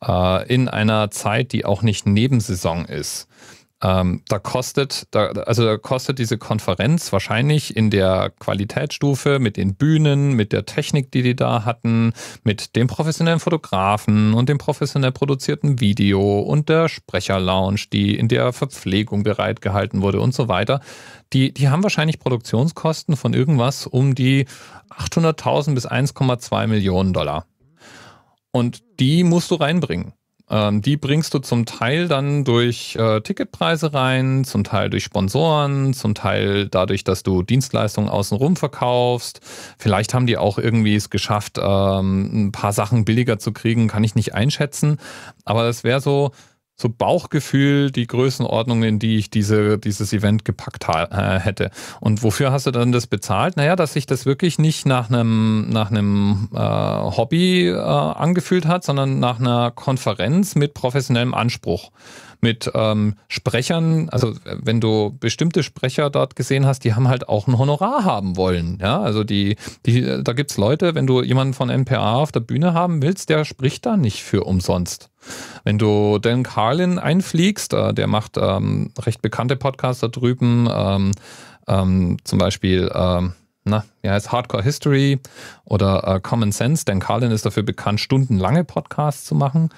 äh, in einer Zeit, die auch nicht Nebensaison ist, ähm, da kostet, da, also da kostet diese Konferenz wahrscheinlich in der Qualitätsstufe mit den Bühnen, mit der Technik, die die da hatten, mit dem professionellen Fotografen und dem professionell produzierten Video und der Sprecherlounge, die in der Verpflegung bereitgehalten wurde und so weiter. Die, die haben wahrscheinlich Produktionskosten von irgendwas um die 800.000 bis 1,2 Millionen Dollar. Und die musst du reinbringen. Ähm, die bringst du zum Teil dann durch äh, Ticketpreise rein, zum Teil durch Sponsoren, zum Teil dadurch, dass du Dienstleistungen außenrum verkaufst. Vielleicht haben die auch irgendwie es geschafft, ähm, ein paar Sachen billiger zu kriegen, kann ich nicht einschätzen. Aber das wäre so, so Bauchgefühl die Größenordnung, in die ich diese, dieses Event gepackt äh, hätte. Und wofür hast du dann das bezahlt? Naja, dass sich das wirklich nicht nach einem nach äh, Hobby äh, angefühlt hat, sondern nach einer Konferenz mit professionellem Anspruch. Mit ähm, Sprechern, also wenn du bestimmte Sprecher dort gesehen hast, die haben halt auch ein Honorar haben wollen. Ja, also die, die, da gibt's Leute, wenn du jemanden von NPA auf der Bühne haben willst, der spricht da nicht für umsonst. Wenn du Dan Carlin einfliegst, äh, der macht ähm, recht bekannte Podcasts da drüben, ähm, ähm, zum Beispiel, ähm, na, wie heißt Hardcore History oder äh, Common Sense. Dan Carlin ist dafür bekannt, stundenlange Podcasts zu machen.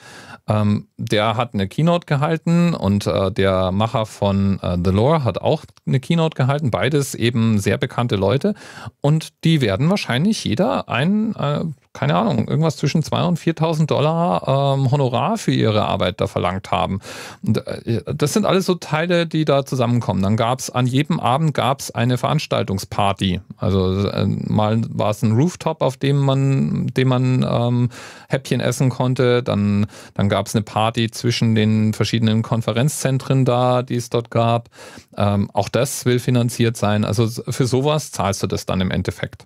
Ähm, der hat eine Keynote gehalten und äh, der Macher von äh, The Lore hat auch eine Keynote gehalten. Beides eben sehr bekannte Leute und die werden wahrscheinlich jeder ein äh, keine Ahnung, irgendwas zwischen 2.000 und 4.000 Dollar ähm, Honorar für ihre Arbeit da verlangt haben. Und, äh, das sind alles so Teile, die da zusammenkommen. Dann gab es an jedem Abend gab's eine Veranstaltungsparty. Also äh, mal war es ein Rooftop, auf dem man, dem man ähm, Häppchen essen konnte. Dann, dann gab es eine Party zwischen den verschiedenen Konferenzzentren da, die es dort gab. Ähm, auch das will finanziert sein. Also für sowas zahlst du das dann im Endeffekt.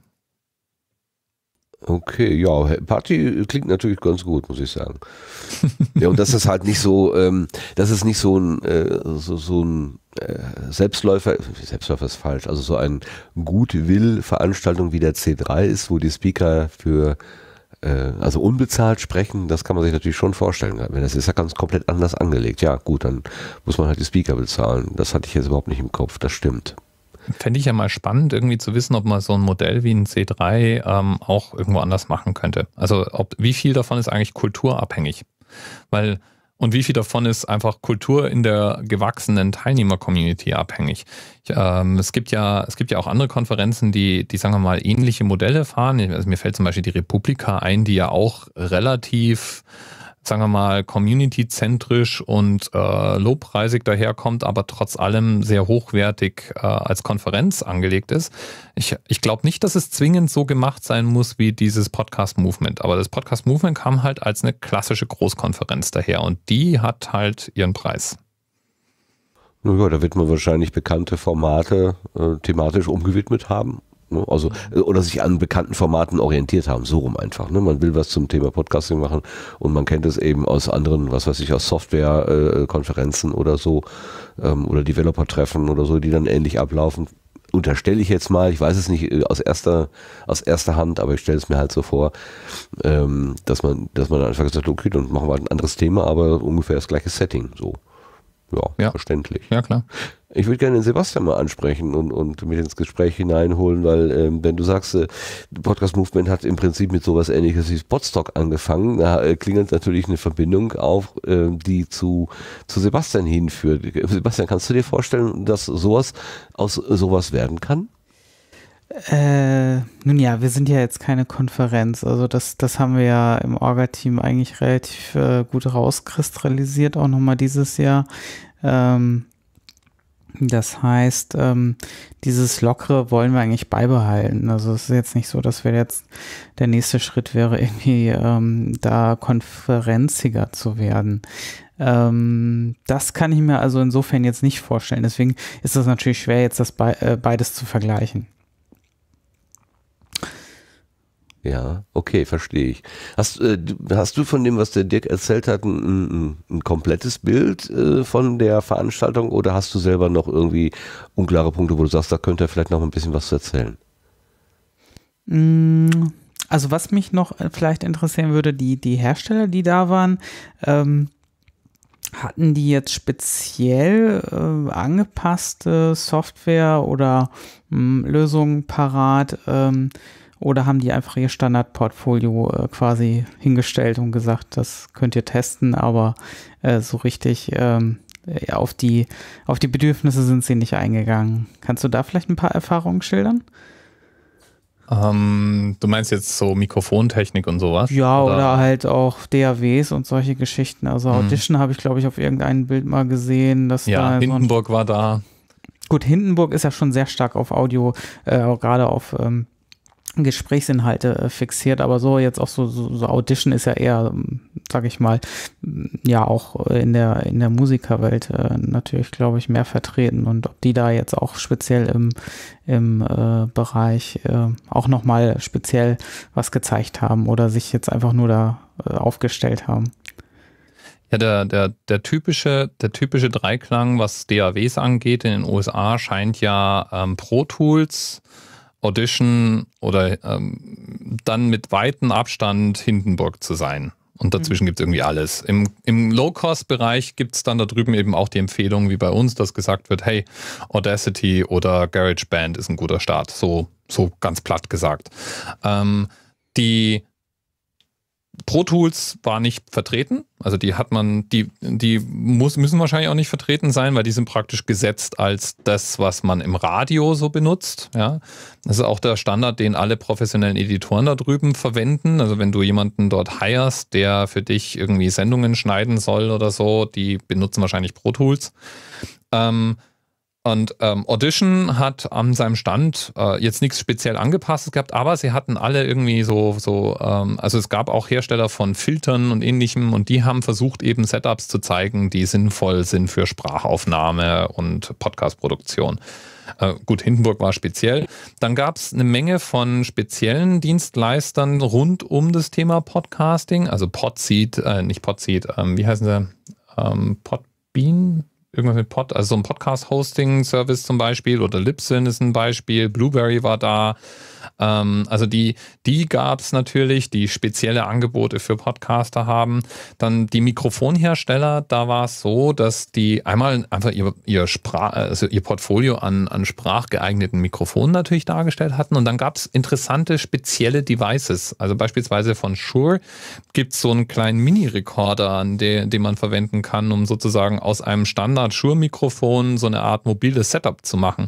Okay, ja, Party klingt natürlich ganz gut, muss ich sagen. ja, und das ist halt nicht so, ähm, dass es nicht so ein, äh, so, so ein äh, Selbstläufer, Selbstläufer ist falsch, also so ein gutwill veranstaltung wie der C3 ist, wo die Speaker für, äh, also unbezahlt sprechen, das kann man sich natürlich schon vorstellen. Das ist ja ganz komplett anders angelegt. Ja, gut, dann muss man halt die Speaker bezahlen. Das hatte ich jetzt überhaupt nicht im Kopf, das stimmt. Fände ich ja mal spannend, irgendwie zu wissen, ob man so ein Modell wie ein C3 ähm, auch irgendwo anders machen könnte. Also ob, wie viel davon ist eigentlich kulturabhängig? Weil, und wie viel davon ist einfach Kultur in der gewachsenen Teilnehmer-Community abhängig? Ich, ähm, es, gibt ja, es gibt ja auch andere Konferenzen, die, die, sagen wir mal, ähnliche Modelle fahren. Also mir fällt zum Beispiel die Republika ein, die ja auch relativ sagen wir mal, community-zentrisch und äh, lobpreisig daherkommt, aber trotz allem sehr hochwertig äh, als Konferenz angelegt ist. Ich, ich glaube nicht, dass es zwingend so gemacht sein muss wie dieses Podcast-Movement, aber das Podcast-Movement kam halt als eine klassische Großkonferenz daher und die hat halt ihren Preis. Nun ja, da wird man wahrscheinlich bekannte Formate äh, thematisch umgewidmet haben Ne? Also, mhm. äh, oder sich an bekannten Formaten orientiert haben, so rum einfach. Ne? Man will was zum Thema Podcasting machen und man kennt es eben aus anderen, was weiß ich, aus Software-Konferenzen äh, oder so ähm, oder Developer-Treffen oder so, die dann ähnlich ablaufen. Unterstelle ich jetzt mal, ich weiß es nicht äh, aus erster, aus erster Hand, aber ich stelle es mir halt so vor, ähm, dass man, dass man einfach gesagt, okay, dann machen wir halt ein anderes Thema, aber ungefähr das gleiche Setting. So. Ja, ja. verständlich. Ja, klar. Ich würde gerne den Sebastian mal ansprechen und, und mit ins Gespräch hineinholen, weil ähm, wenn du sagst, äh, Podcast Movement hat im Prinzip mit sowas ähnliches wie Spotstock angefangen, da äh, klingelt natürlich eine Verbindung auf, äh, die zu, zu Sebastian hinführt. Sebastian, kannst du dir vorstellen, dass sowas aus sowas werden kann? Äh, nun ja, wir sind ja jetzt keine Konferenz. Also das, das haben wir ja im Orga-Team eigentlich relativ äh, gut rauskristallisiert, auch nochmal dieses Jahr. Ähm, das heißt, ähm, dieses Lockere wollen wir eigentlich beibehalten. Also es ist jetzt nicht so, dass wir jetzt der nächste Schritt wäre, irgendwie ähm, da konferenziger zu werden. Ähm, das kann ich mir also insofern jetzt nicht vorstellen. Deswegen ist es natürlich schwer, jetzt das be äh, beides zu vergleichen. Ja, okay, verstehe ich. Hast, äh, hast du von dem, was der Dirk erzählt hat, ein, ein, ein komplettes Bild äh, von der Veranstaltung oder hast du selber noch irgendwie unklare Punkte, wo du sagst, da könnte er vielleicht noch ein bisschen was erzählen? Mm, also was mich noch äh, vielleicht interessieren würde, die, die Hersteller, die da waren, ähm, hatten die jetzt speziell äh, angepasste Software oder mh, mm, Lösungen parat? Ähm, oder haben die einfach ihr Standardportfolio äh, quasi hingestellt und gesagt, das könnt ihr testen, aber äh, so richtig ähm, äh, auf, die, auf die Bedürfnisse sind sie nicht eingegangen. Kannst du da vielleicht ein paar Erfahrungen schildern? Ähm, du meinst jetzt so Mikrofontechnik und sowas? Ja, oder, oder halt auch DAWs und solche Geschichten. Also mhm. Audition habe ich, glaube ich, auf irgendeinem Bild mal gesehen. Dass ja, da Hindenburg so war da. Gut, Hindenburg ist ja schon sehr stark auf Audio, äh, gerade auf ähm, Gesprächsinhalte äh, fixiert, aber so jetzt auch so, so, so Audition ist ja eher, ähm, sag ich mal, ja auch äh, in der in der Musikerwelt äh, natürlich, glaube ich, mehr vertreten und ob die da jetzt auch speziell im im äh, Bereich äh, auch nochmal speziell was gezeigt haben oder sich jetzt einfach nur da äh, aufgestellt haben. Ja, der, der, der, typische, der typische Dreiklang, was DAWs angeht in den USA, scheint ja ähm, Pro Tools, Audition oder ähm, dann mit weitem Abstand Hindenburg zu sein. Und dazwischen mhm. gibt es irgendwie alles. Im, im Low-Cost-Bereich gibt es dann da drüben eben auch die Empfehlung, wie bei uns, dass gesagt wird, hey, Audacity oder GarageBand ist ein guter Start. So, so ganz platt gesagt. Ähm, die Pro Tools war nicht vertreten. Also die hat man, die, die muss, müssen wahrscheinlich auch nicht vertreten sein, weil die sind praktisch gesetzt als das, was man im Radio so benutzt. Ja. Das ist auch der Standard, den alle professionellen Editoren da drüben verwenden. Also wenn du jemanden dort hirest, der für dich irgendwie Sendungen schneiden soll oder so, die benutzen wahrscheinlich Pro Tools. Ähm, und ähm, Audition hat an seinem Stand äh, jetzt nichts speziell angepasstes gehabt, aber sie hatten alle irgendwie so, so ähm, also es gab auch Hersteller von Filtern und ähnlichem und die haben versucht, eben Setups zu zeigen, die sinnvoll sind für Sprachaufnahme und Podcastproduktion. Äh, gut, Hindenburg war speziell. Dann gab es eine Menge von speziellen Dienstleistern rund um das Thema Podcasting, also Podseed, äh, nicht Podseed, ähm, wie heißen sie? Ähm, Podbean? irgendwas mit Pod, also so ein Podcast-Hosting-Service zum Beispiel oder Libsyn ist ein Beispiel, Blueberry war da, ähm, also die, die gab es natürlich, die spezielle Angebote für Podcaster haben. Dann die Mikrofonhersteller, da war es so, dass die einmal einfach ihr, ihr, Sprach, also ihr Portfolio an, an sprachgeeigneten Mikrofonen natürlich dargestellt hatten. Und dann gab es interessante spezielle Devices. Also beispielsweise von Shure gibt es so einen kleinen Mini-Recorder, den, den man verwenden kann, um sozusagen aus einem Standard-Shure-Mikrofon so eine Art mobiles Setup zu machen.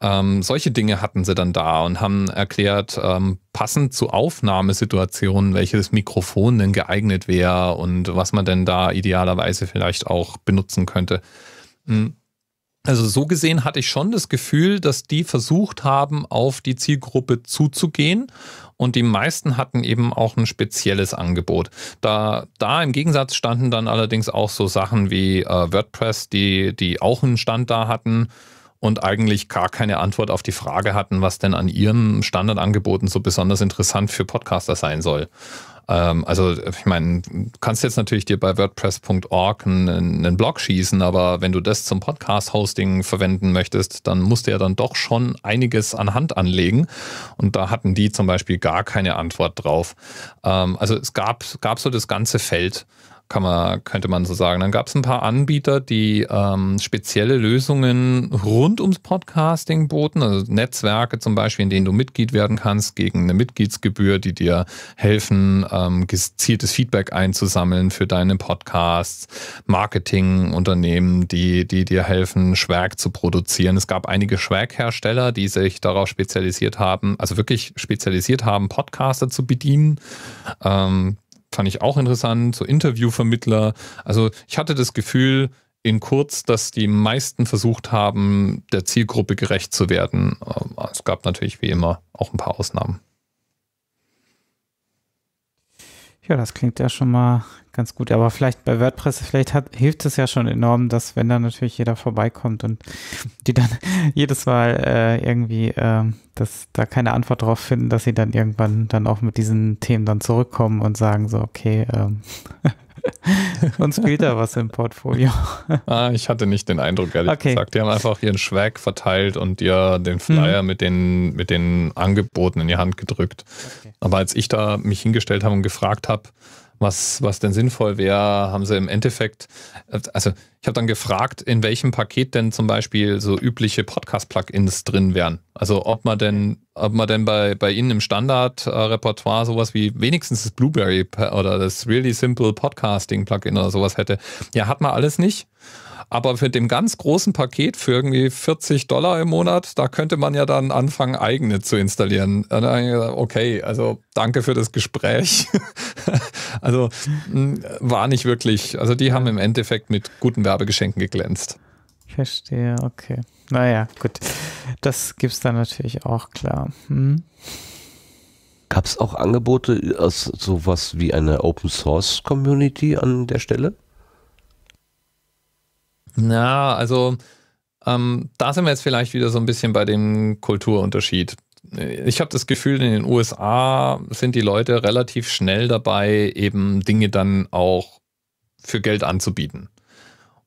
Ähm, solche Dinge hatten sie dann da und haben erklärt, ähm, passend zu Aufnahmesituationen, welches Mikrofon denn geeignet wäre und was man denn da idealerweise vielleicht auch benutzen könnte. Hm. Also so gesehen hatte ich schon das Gefühl, dass die versucht haben, auf die Zielgruppe zuzugehen und die meisten hatten eben auch ein spezielles Angebot. Da, da im Gegensatz standen dann allerdings auch so Sachen wie äh, WordPress, die, die auch einen Stand da hatten und eigentlich gar keine Antwort auf die Frage hatten, was denn an ihren Standardangeboten so besonders interessant für Podcaster sein soll ähm, also ich meine, kannst jetzt natürlich dir bei WordPress.org einen, einen, Blog schießen, aber wenn du das zum Podcast-Hosting verwenden möchtest, dann musst du ja dann doch schon einiges an Hand anlegen. Und da hatten die zum Beispiel gar keine Antwort drauf. Ähm, also es gab, gab so das ganze Feld kann man, könnte man so sagen. Dann gab es ein paar Anbieter, die ähm, spezielle Lösungen rund ums Podcasting boten, also Netzwerke zum Beispiel, in denen du Mitglied werden kannst, gegen eine Mitgliedsgebühr, die dir helfen, ähm, gezieltes Feedback einzusammeln für deine Podcasts, Marketingunternehmen, die, die dir helfen, Schwerk zu produzieren. Es gab einige Schwerkhersteller, die sich darauf spezialisiert haben, also wirklich spezialisiert haben, Podcaster zu bedienen. Ähm, fand ich auch interessant, so Interviewvermittler. Also ich hatte das Gefühl in kurz, dass die meisten versucht haben, der Zielgruppe gerecht zu werden. Äh, es gab natürlich wie immer auch ein paar Ausnahmen. Ja, das klingt ja schon mal ganz gut. Aber vielleicht bei WordPress, vielleicht hat, hilft es ja schon enorm, dass wenn dann natürlich jeder vorbeikommt und die dann jedes Mal äh, irgendwie äh, dass da keine Antwort drauf finden, dass sie dann irgendwann dann auch mit diesen Themen dann zurückkommen und sagen so, okay, ähm, Uns fehlt da was im Portfolio. Ah, ich hatte nicht den Eindruck, ehrlich okay. gesagt. Die haben einfach ihren Schwag verteilt und dir den Flyer mhm. mit, den, mit den Angeboten in die Hand gedrückt. Okay. Aber als ich da mich hingestellt habe und gefragt habe, was, was denn sinnvoll wäre, haben sie im Endeffekt, also ich habe dann gefragt, in welchem Paket denn zum Beispiel so übliche Podcast-Plugins drin wären. Also ob man denn, ob man denn bei, bei Ihnen im Standard-Repertoire sowas wie wenigstens das Blueberry oder das Really Simple Podcasting-Plugin oder sowas hätte. Ja, hat man alles nicht. Aber für dem ganz großen Paket für irgendwie 40 Dollar im Monat, da könnte man ja dann anfangen, eigene zu installieren. Okay, also danke für das Gespräch. also hm, war nicht wirklich. Also die haben im Endeffekt mit guten Werbegeschenken geglänzt. Ich Verstehe, okay. Naja, gut. Das gibt es dann natürlich auch klar. Hm? Gab es auch Angebote äh, aus sowas wie eine Open Source Community an der Stelle? Na, also ähm, da sind wir jetzt vielleicht wieder so ein bisschen bei dem Kulturunterschied. Ich habe das Gefühl, in den USA sind die Leute relativ schnell dabei, eben Dinge dann auch für Geld anzubieten.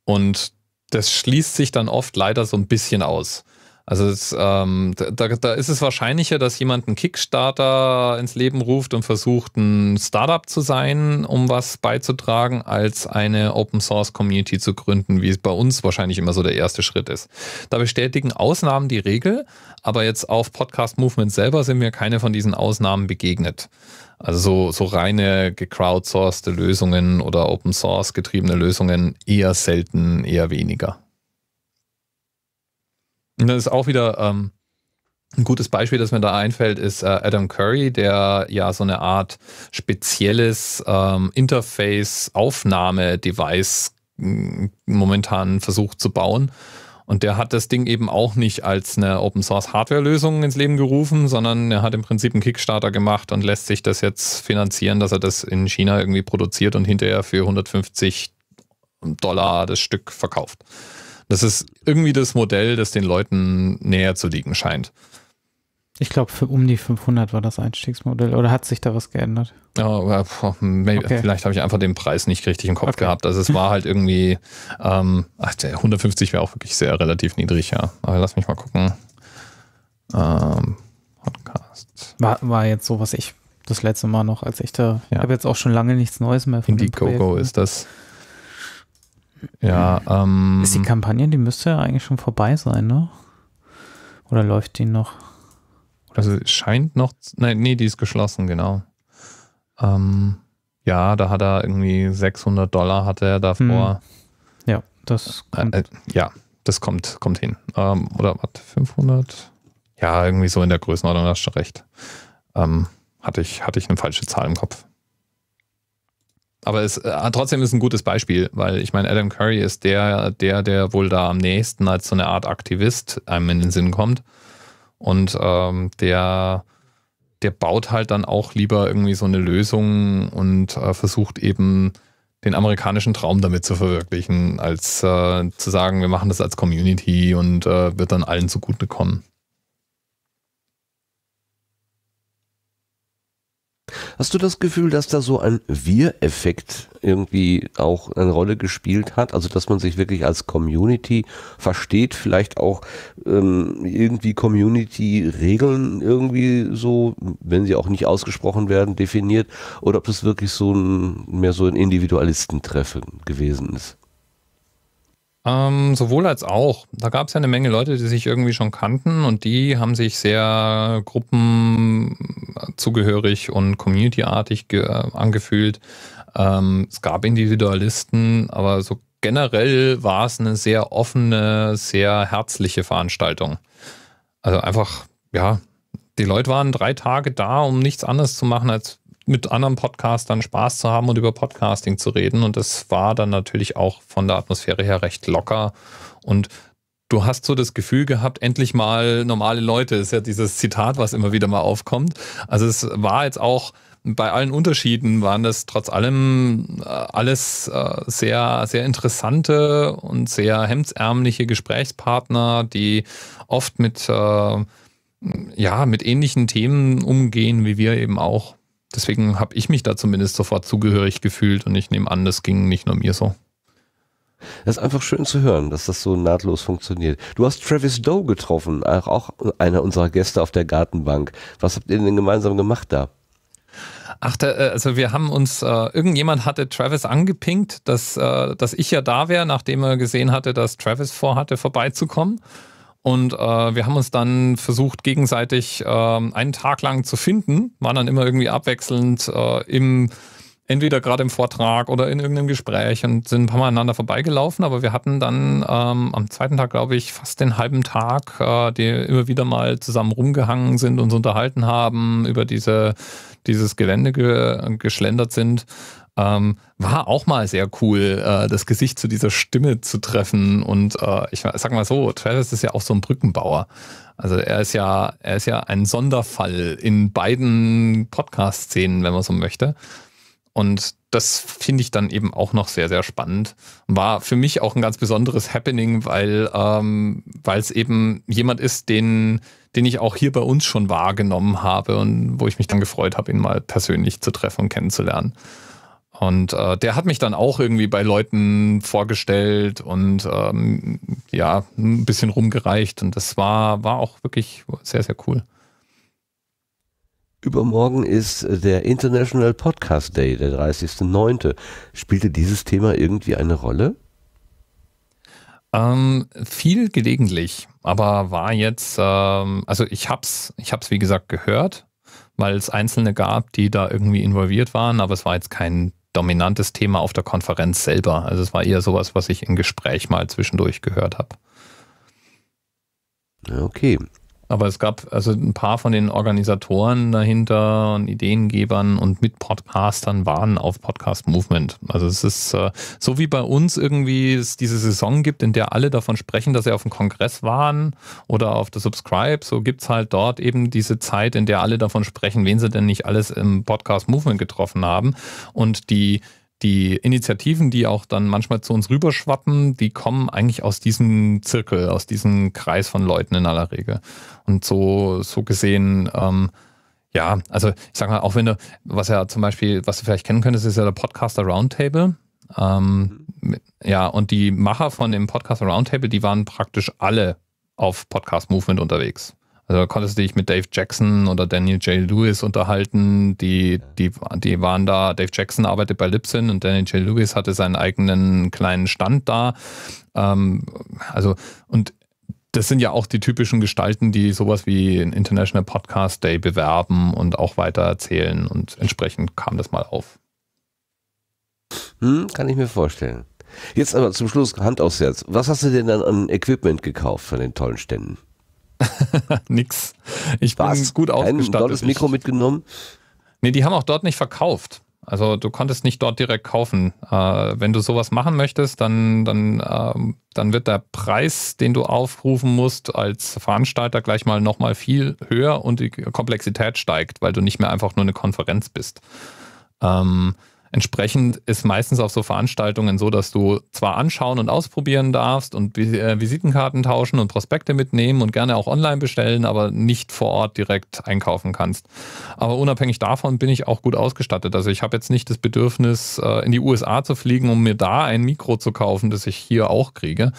Und das schließt sich dann oft leider so ein bisschen aus. Also es, ähm, da, da, ist es wahrscheinlicher, dass jemand einen Kickstarter ins Leben ruft und versucht, ein Startup zu sein, um was beizutragen, als eine Open Source Community zu gründen, wie es bei uns wahrscheinlich immer so der erste Schritt ist. Da bestätigen Ausnahmen die Regel, aber jetzt auf Podcast Movement selber sind mir keine von diesen Ausnahmen begegnet. Also so, so reine gecrowdsourcete Lösungen oder Open Source getriebene Lösungen eher selten, eher weniger. Und das ist auch wieder ähm, ein gutes Beispiel, das mir da einfällt, ist äh, Adam Curry, der ja so eine Art spezielles ähm, Interface-Aufnahme-Device mm, momentan versucht zu bauen. Und der hat das Ding eben auch nicht als eine Open Source Hardware Lösung ins Leben gerufen, sondern er hat im Prinzip einen Kickstarter gemacht und lässt sich das jetzt finanzieren, dass er das in China irgendwie produziert und hinterher für 150 Dollar das Stück verkauft. Das ist irgendwie das Modell, das den Leuten näher zu liegen scheint. Ich glaube, für um die 500 war das Einstiegsmodell. Oder hat sich da was geändert? Oh, maybe, okay. Vielleicht habe ich einfach den Preis nicht richtig im Kopf okay. gehabt. Also es war halt irgendwie, ähm, ach, 150 wäre auch wirklich sehr relativ niedrig, ja. Aber lass mich mal gucken. Ähm, Podcast. War, war jetzt so, was ich das letzte Mal noch, als ich da, ja. habe jetzt auch schon lange nichts Neues mehr von Indiegogo ne? ist das. Ja, ähm, Ist die Kampagne, die müsste ja eigentlich schon vorbei sein, ne? Oder läuft die noch? Oder also scheint noch, nein, nee, die ist geschlossen, genau. Ähm, ja, da hat er irgendwie 600 Dollar hatte er davor. Hm. Ja, das äh, kommt. Äh, äh, ja, das kommt, kommt hin. Ähm, oder was, 500? Ja, irgendwie so in der Größenordnung, hast du recht. Ähm, hatte, ich, hatte ich eine falsche Zahl im Kopf aber es, äh, trotzdem ist ein gutes Beispiel, weil ich meine, Adam Curry ist der, der, der wohl da am nächsten als so eine Art Aktivist einem in den Sinn kommt. Und ähm, der, der baut halt dann auch lieber irgendwie so eine Lösung und äh, versucht eben den amerikanischen Traum damit zu verwirklichen, als äh, zu sagen, wir machen das als Community und äh, wird dann allen zugutekommen. Hast du das Gefühl, dass da so ein Wir-Effekt irgendwie auch eine Rolle gespielt hat? Also, dass man sich wirklich als Community versteht, vielleicht auch ähm, irgendwie Community-Regeln irgendwie so, wenn sie auch nicht ausgesprochen werden, definiert? Oder ob das wirklich so ein, mehr so ein Individualistentreffen gewesen ist? Ähm, sowohl als auch. Da gab es ja eine Menge Leute, die sich irgendwie schon kannten und die haben sich sehr Gruppen zugehörig und communityartig angefühlt. Ähm, es gab Individualisten, aber so generell war es eine sehr offene, sehr herzliche Veranstaltung. Also einfach, ja, die Leute waren drei Tage da, um nichts anderes zu machen, als mit anderen Podcastern Spaß zu haben und über Podcasting zu reden. Und das war dann natürlich auch von der Atmosphäre her recht locker und du hast so das Gefühl gehabt, endlich mal normale Leute. Ist ja dieses Zitat, was immer wieder mal aufkommt. Also es war jetzt auch bei allen Unterschieden waren das trotz allem äh, alles äh, sehr, sehr interessante und sehr hemdsärmliche Gesprächspartner, die oft mit, äh, ja, mit ähnlichen Themen umgehen, wie wir eben auch. Deswegen habe ich mich da zumindest sofort zugehörig gefühlt und ich nehme an, das ging nicht nur mir so. Das ist einfach schön zu hören, dass das so nahtlos funktioniert. Du hast Travis Doe getroffen, auch einer unserer Gäste auf der Gartenbank. Was habt ihr denn gemeinsam gemacht da? Ach, der, äh, also wir haben uns, äh, irgendjemand hatte Travis angepinkt, dass, äh, dass ich ja da wäre, nachdem er gesehen hatte, dass Travis vorhatte, vorbeizukommen. Und äh, wir haben uns dann versucht, gegenseitig ähm, einen Tag lang zu finden, waren dann immer irgendwie abwechselnd äh, im entweder gerade im Vortrag oder in irgendeinem Gespräch und sind ein paar Mal aneinander vorbeigelaufen, aber wir hatten dann ähm, am zweiten Tag, glaube ich, fast den halben Tag, äh, die immer wieder mal zusammen rumgehangen sind, uns unterhalten haben, über diese, dieses Gelände ge geschlendert sind. Ähm, war auch mal sehr cool, äh, das Gesicht zu dieser Stimme zu treffen. Und äh, ich sag mal so, Travis ist ja auch so ein Brückenbauer. Also er ist ja, er ist ja ein Sonderfall in beiden Podcast-Szenen, wenn man so möchte. Und das finde ich dann eben auch noch sehr, sehr spannend. War für mich auch ein ganz besonderes Happening, weil ähm, es eben jemand ist, den, den ich auch hier bei uns schon wahrgenommen habe und wo ich mich dann gefreut habe, ihn mal persönlich zu treffen und kennenzulernen. Und äh, der hat mich dann auch irgendwie bei Leuten vorgestellt und ähm, ja, ein bisschen rumgereicht. Und das war, war auch wirklich sehr, sehr cool. Übermorgen ist äh, der International Podcast Day, der 30.09. Spielte dieses Thema irgendwie eine Rolle? Ähm, viel gelegentlich, aber war jetzt, ähm, also ich hab's, ich hab's wie gesagt gehört, weil es Einzelne gab, die da irgendwie involviert waren, aber es war jetzt kein dominantes Thema auf der Konferenz selber. Also es war eher sowas, was ich im Gespräch mal zwischendurch gehört habe. Okay. Aber es gab also ein paar von den Organisatoren dahinter und Ideengebern und mit Podcastern waren auf Podcast Movement. Also es ist äh, so wie bei uns irgendwie es diese Saison gibt, in der alle davon sprechen, dass sie auf dem Kongress waren oder auf der Subscribe. So gibt's halt dort eben diese Zeit, in der alle davon sprechen, wen sie denn nicht alles im Podcast Movement getroffen haben. Und die die Initiativen, die auch dann manchmal zu uns rüberschwappen, die kommen eigentlich aus diesem Zirkel, aus diesem Kreis von Leuten in aller Regel. Und so, so gesehen, ähm, ja, also ich sag mal, auch wenn du, was ja zum Beispiel, was du vielleicht kennen könntest, ist ja der Podcaster Roundtable. Ähm, mhm. ja, und die Macher von dem Podcaster Roundtable, die waren praktisch alle auf Podcast Movement unterwegs. Also konntest du dich mit Dave Jackson oder Daniel J. Lewis unterhalten. Die, die, die waren da, Dave Jackson arbeitet bei Lipsin und Daniel J. Lewis hatte seinen eigenen kleinen Stand da. Ähm, also, und das sind ja auch die typischen Gestalten, die sowas wie ein International Podcast Day bewerben und auch weiter erzählen. Und entsprechend kam das mal auf. Hm, kann ich mir vorstellen. Jetzt aber zum Schluss Hand aufs Herz. Was hast du denn dann an Equipment gekauft von den tollen Ständen? Nix. Ich Was? bin gut ausgestattet. Ein das Mikro mitgenommen? Nee, die haben auch dort nicht verkauft. Also du konntest nicht dort direkt kaufen. Äh, wenn du sowas machen möchtest, dann, dann, äh, dann wird der Preis, den du aufrufen musst, als Veranstalter gleich mal nochmal viel höher und die Komplexität steigt, weil du nicht mehr einfach nur eine Konferenz bist. Ähm, Entsprechend ist meistens auf so Veranstaltungen so, dass du zwar anschauen und ausprobieren darfst und äh, Visitenkarten tauschen und Prospekte mitnehmen und gerne auch online bestellen, aber nicht vor Ort direkt einkaufen kannst. Aber unabhängig davon bin ich auch gut ausgestattet. Also ich habe jetzt nicht das Bedürfnis, äh, in die USA zu fliegen, um mir da ein Mikro zu kaufen, das ich hier auch kriege.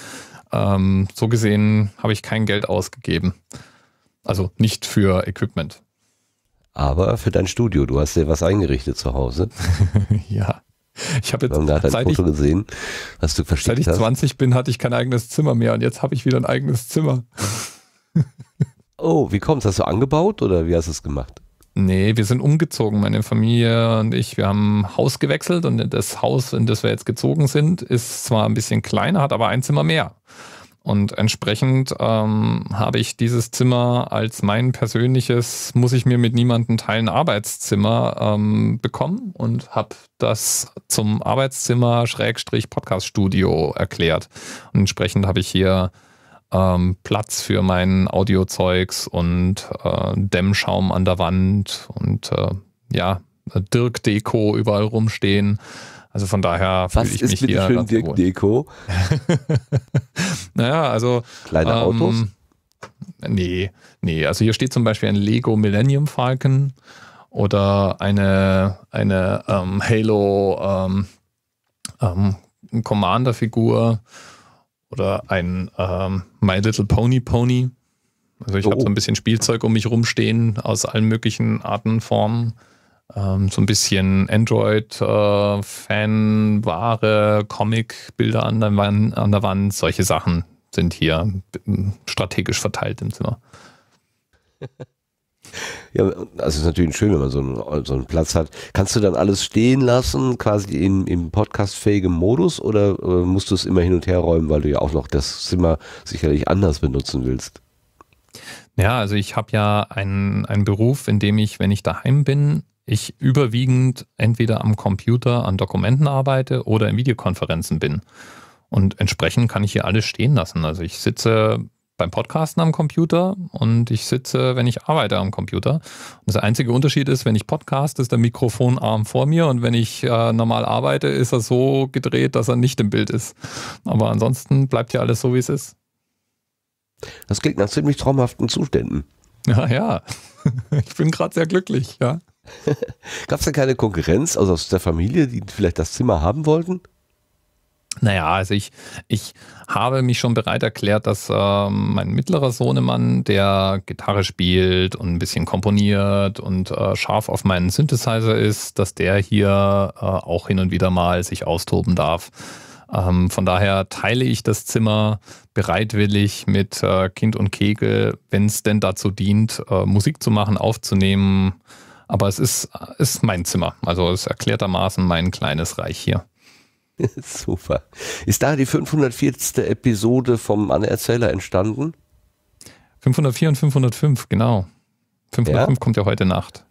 Ähm, so gesehen habe ich kein Geld ausgegeben. Also nicht für Equipment aber für dein Studio. Du hast dir was eingerichtet zu Hause. ja. Ich habe jetzt Wir haben da seit Foto ich, gesehen, was du versteckt Seit ich 20 hast. bin, hatte ich kein eigenes Zimmer mehr und jetzt habe ich wieder ein eigenes Zimmer. oh, wie kommt's? Hast du angebaut oder wie hast du es gemacht? Nee, wir sind umgezogen, meine Familie und ich. Wir haben Haus gewechselt und das Haus, in das wir jetzt gezogen sind, ist zwar ein bisschen kleiner, hat aber ein Zimmer mehr. Und entsprechend ähm, habe ich dieses Zimmer als mein persönliches, muss ich mir mit niemandem teilen, Arbeitszimmer ähm, bekommen und habe das zum Arbeitszimmer Schrägstrich Podcaststudio erklärt. Und entsprechend habe ich hier ähm, Platz für mein Audiozeugs und äh, Dämmschaum an der Wand und äh, ja, Dirk-Deko überall rumstehen. Also von daher fühle ich ist mich mit hier schön Dirk Deko. naja, also kleine ähm, Autos. Nee, nee. Also hier steht zum Beispiel ein Lego Millennium Falcon oder eine eine ähm, Halo ähm, ähm Commander Figur oder ein ähm, My Little Pony Pony. Also ich oh. habe so ein bisschen Spielzeug um mich rumstehen aus allen möglichen Arten, Formen ähm, so ein bisschen Android-Fan-Ware, äh, Comic-Bilder an, der Wand, an der Wand, solche Sachen sind hier ähm, strategisch verteilt im Zimmer. Ja, also ist natürlich schön, wenn man so einen, so einen Platz hat. Kannst du dann alles stehen lassen, quasi in, im podcastfähigen Modus oder äh, musst du es immer hin und her räumen, weil du ja auch noch das Zimmer sicherlich anders benutzen willst? Ja, also ich habe ja einen, einen Beruf, in dem ich, wenn ich daheim bin, ich überwiegend entweder am Computer an Dokumenten arbeite oder in Videokonferenzen bin. Und entsprechend kann ich hier alles stehen lassen. Also ich sitze beim Podcasten am Computer und ich sitze, wenn ich arbeite am Computer. Und der einzige Unterschied ist, wenn ich podcast, ist der Mikrofonarm vor mir und wenn ich äh, normal arbeite, ist er so gedreht, dass er nicht im Bild ist. Aber ansonsten bleibt ja alles so, wie es ist. Das klingt nach ziemlich traumhaften Zuständen. Ja, ja. Ich bin gerade sehr glücklich, ja. Gab es denn keine Konkurrenz also aus der Familie, die vielleicht das Zimmer haben wollten? Naja, also ich, ich habe mich schon bereit erklärt, dass äh, mein mittlerer Sohnemann, der Gitarre spielt und ein bisschen komponiert und äh, scharf auf meinen Synthesizer ist, dass der hier äh, auch hin und wieder mal sich austoben darf. Ähm, von daher teile ich das Zimmer bereitwillig mit äh, Kind und Kegel, wenn es denn dazu dient, äh, Musik zu machen, aufzunehmen, aber es ist, ist mein Zimmer. Also es ist erklärtermaßen mein kleines Reich hier. Super. Ist da die 504. Episode vom Anerzähler entstanden? 504 und 505, genau. 505 ja? kommt ja heute Nacht.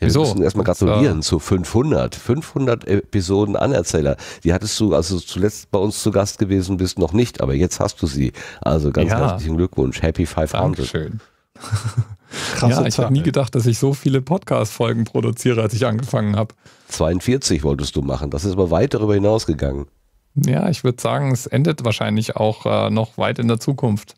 Ja, Wieso? Wir müssen erstmal gratulieren äh, zu 500. 500 Episoden Anerzähler. Die hattest du, also zuletzt bei uns zu Gast gewesen bist, noch nicht, aber jetzt hast du sie. Also ganz ja. herzlichen Glückwunsch. Happy 500. Dankeschön. Krasse ja, ich habe nie gedacht, dass ich so viele Podcast-Folgen produziere, als ich angefangen habe. 42 wolltest du machen, das ist aber weit darüber hinausgegangen. Ja, ich würde sagen, es endet wahrscheinlich auch äh, noch weit in der Zukunft.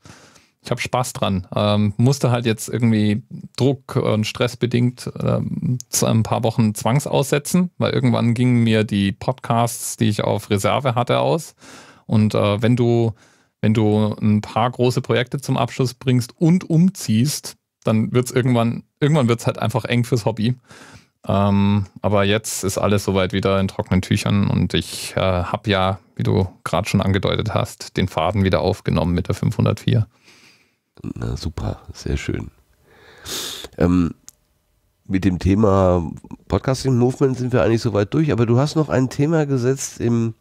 Ich habe Spaß dran. Ähm, musste halt jetzt irgendwie Druck und Stress bedingt ähm, ein paar Wochen zwangsaussetzen, weil irgendwann gingen mir die Podcasts, die ich auf Reserve hatte, aus. Und äh, wenn du wenn du ein paar große Projekte zum Abschluss bringst und umziehst, dann wird es irgendwann, irgendwann wird es halt einfach eng fürs Hobby. Ähm, aber jetzt ist alles soweit wieder in trockenen Tüchern und ich äh, habe ja, wie du gerade schon angedeutet hast, den Faden wieder aufgenommen mit der 504. Na super, sehr schön. Ähm, mit dem Thema Podcasting Movement sind wir eigentlich soweit durch, aber du hast noch ein Thema gesetzt im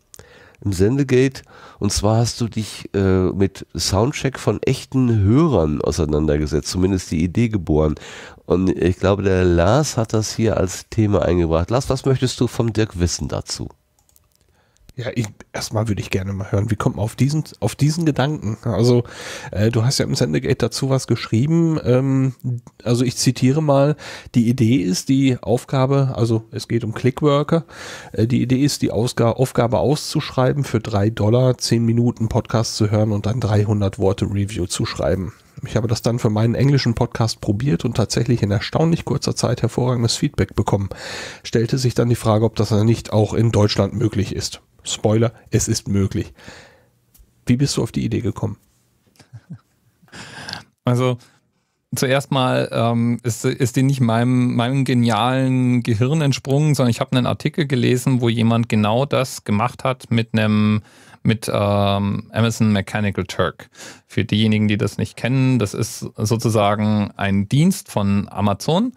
im Sendegate. Und zwar hast du dich äh, mit Soundcheck von echten Hörern auseinandergesetzt, zumindest die Idee geboren. Und ich glaube, der Lars hat das hier als Thema eingebracht. Lars, was möchtest du vom Dirk wissen dazu? Ja, ich, erstmal würde ich gerne mal hören, wie kommt man auf diesen, auf diesen Gedanken? Also, äh, du hast ja im Sendegate dazu was geschrieben. Ähm, also, ich zitiere mal, die Idee ist die Aufgabe, also es geht um Clickworker, äh, die Idee ist die Ausga Aufgabe auszuschreiben, für drei Dollar zehn Minuten Podcast zu hören und dann 300 Worte Review zu schreiben. Ich habe das dann für meinen englischen Podcast probiert und tatsächlich in erstaunlich kurzer Zeit hervorragendes Feedback bekommen. Stellte sich dann die Frage, ob das nicht auch in Deutschland möglich ist. Spoiler, es ist möglich. Wie bist du auf die Idee gekommen? Also zuerst mal ähm, ist, ist die nicht meinem, meinem genialen Gehirn entsprungen, sondern ich habe einen Artikel gelesen, wo jemand genau das gemacht hat mit einem mit ähm, Amazon Mechanical Turk. Für diejenigen, die das nicht kennen, das ist sozusagen ein Dienst von Amazon,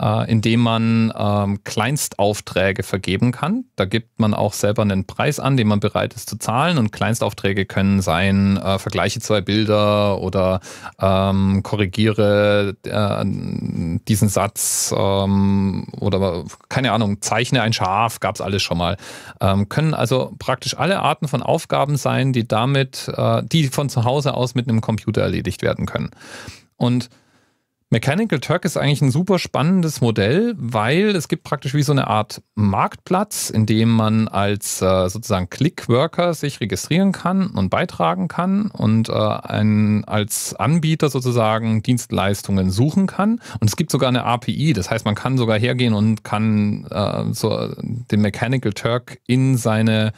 äh, indem man ähm, Kleinstaufträge vergeben kann. Da gibt man auch selber einen Preis an, den man bereit ist zu zahlen. Und Kleinstaufträge können sein, äh, vergleiche zwei Bilder oder ähm, korrigiere äh, diesen Satz ähm, oder keine Ahnung, zeichne ein Schaf, gab es alles schon mal. Ähm, können also praktisch alle Arten von Aufgaben sein, die damit, äh, die von zu Hause aus mit einem Computer erledigt werden können. Und Mechanical Turk ist eigentlich ein super spannendes Modell, weil es gibt praktisch wie so eine Art Marktplatz, in dem man als äh, sozusagen Clickworker sich registrieren kann und beitragen kann und äh, ein, als Anbieter sozusagen Dienstleistungen suchen kann. Und es gibt sogar eine API, das heißt, man kann sogar hergehen und kann äh, so äh, den Mechanical Turk in seine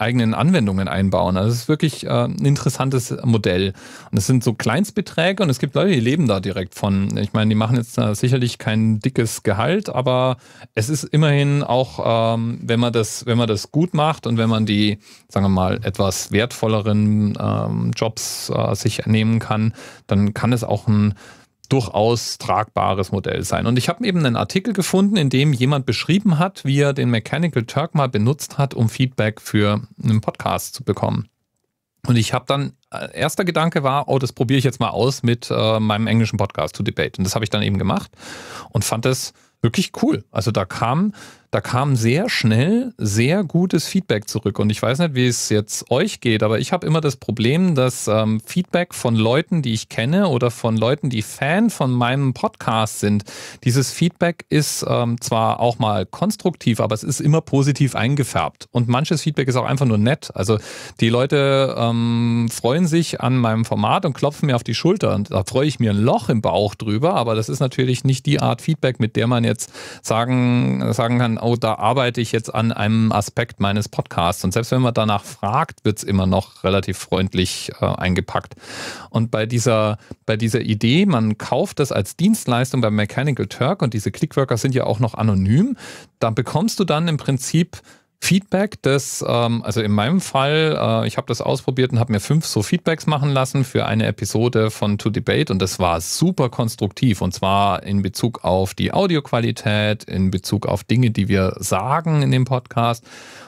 eigenen Anwendungen einbauen. Also es ist wirklich äh, ein interessantes Modell. Und es sind so Kleinstbeträge und es gibt Leute, die leben da direkt von. Ich meine, die machen jetzt äh, sicherlich kein dickes Gehalt, aber es ist immerhin auch, ähm, wenn man das, wenn man das gut macht und wenn man die, sagen wir mal, etwas wertvolleren ähm, Jobs äh, sich nehmen kann, dann kann es auch ein durchaus tragbares Modell sein. Und ich habe eben einen Artikel gefunden, in dem jemand beschrieben hat, wie er den Mechanical Turk mal benutzt hat, um Feedback für einen Podcast zu bekommen. Und ich habe dann, äh, erster Gedanke war, oh, das probiere ich jetzt mal aus mit äh, meinem englischen Podcast to Debate. Und das habe ich dann eben gemacht und fand das wirklich cool. Also da kam da kam sehr schnell sehr gutes Feedback zurück. Und ich weiß nicht, wie es jetzt euch geht, aber ich habe immer das Problem, dass ähm, Feedback von Leuten, die ich kenne oder von Leuten, die Fan von meinem Podcast sind, dieses Feedback ist ähm, zwar auch mal konstruktiv, aber es ist immer positiv eingefärbt. Und manches Feedback ist auch einfach nur nett. Also die Leute ähm, freuen sich an meinem Format und klopfen mir auf die Schulter. Und da freue ich mir ein Loch im Bauch drüber, aber das ist natürlich nicht die Art Feedback, mit der man jetzt sagen, sagen kann, oh, da arbeite ich jetzt an einem Aspekt meines Podcasts. Und selbst wenn man danach fragt, wird es immer noch relativ freundlich äh, eingepackt. Und bei dieser, bei dieser Idee, man kauft das als Dienstleistung bei Mechanical Turk und diese Clickworker sind ja auch noch anonym, da bekommst du dann im Prinzip Feedback, das, ähm, also in meinem Fall, äh, ich habe das ausprobiert und habe mir fünf so Feedbacks machen lassen für eine Episode von To Debate und das war super konstruktiv und zwar in Bezug auf die Audioqualität, in Bezug auf Dinge, die wir sagen in dem Podcast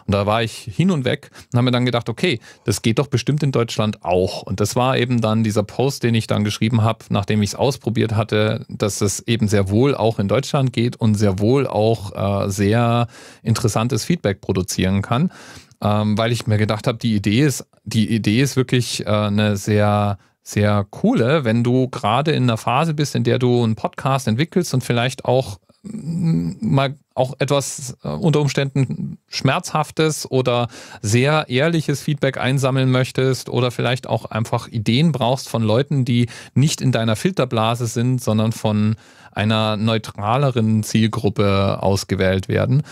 und da war ich hin und weg und habe mir dann gedacht, okay, das geht doch bestimmt in Deutschland auch. Und das war eben dann dieser Post, den ich dann geschrieben habe, nachdem ich es ausprobiert hatte, dass es eben sehr wohl auch in Deutschland geht und sehr wohl auch äh, sehr interessantes Feedback produzieren kann. Ähm, weil ich mir gedacht habe, die Idee ist, die Idee ist wirklich äh, eine sehr sehr coole, wenn du gerade in einer Phase bist, in der du einen Podcast entwickelst und vielleicht auch mal auch etwas äh, unter Umständen schmerzhaftes oder sehr ehrliches Feedback einsammeln möchtest oder vielleicht auch einfach Ideen brauchst von Leuten, die nicht in deiner Filterblase sind, sondern von einer neutraleren Zielgruppe ausgewählt werden.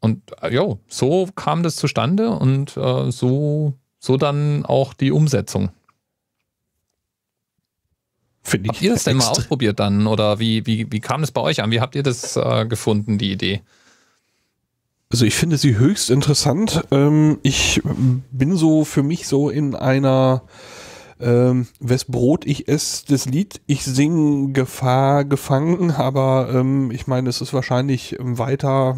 Und äh, jo, so kam das zustande und äh, so, so dann auch die Umsetzung. Finde habt ihr das denn mal ausprobiert dann? Oder wie, wie, wie kam das bei euch an? Wie habt ihr das äh, gefunden, die Idee? Also ich finde sie höchst interessant. Ähm, ich bin so für mich so in einer ähm, wes Brot ich esse, das Lied ich singe Gefahr gefangen, aber ähm, ich meine, es ist wahrscheinlich weiter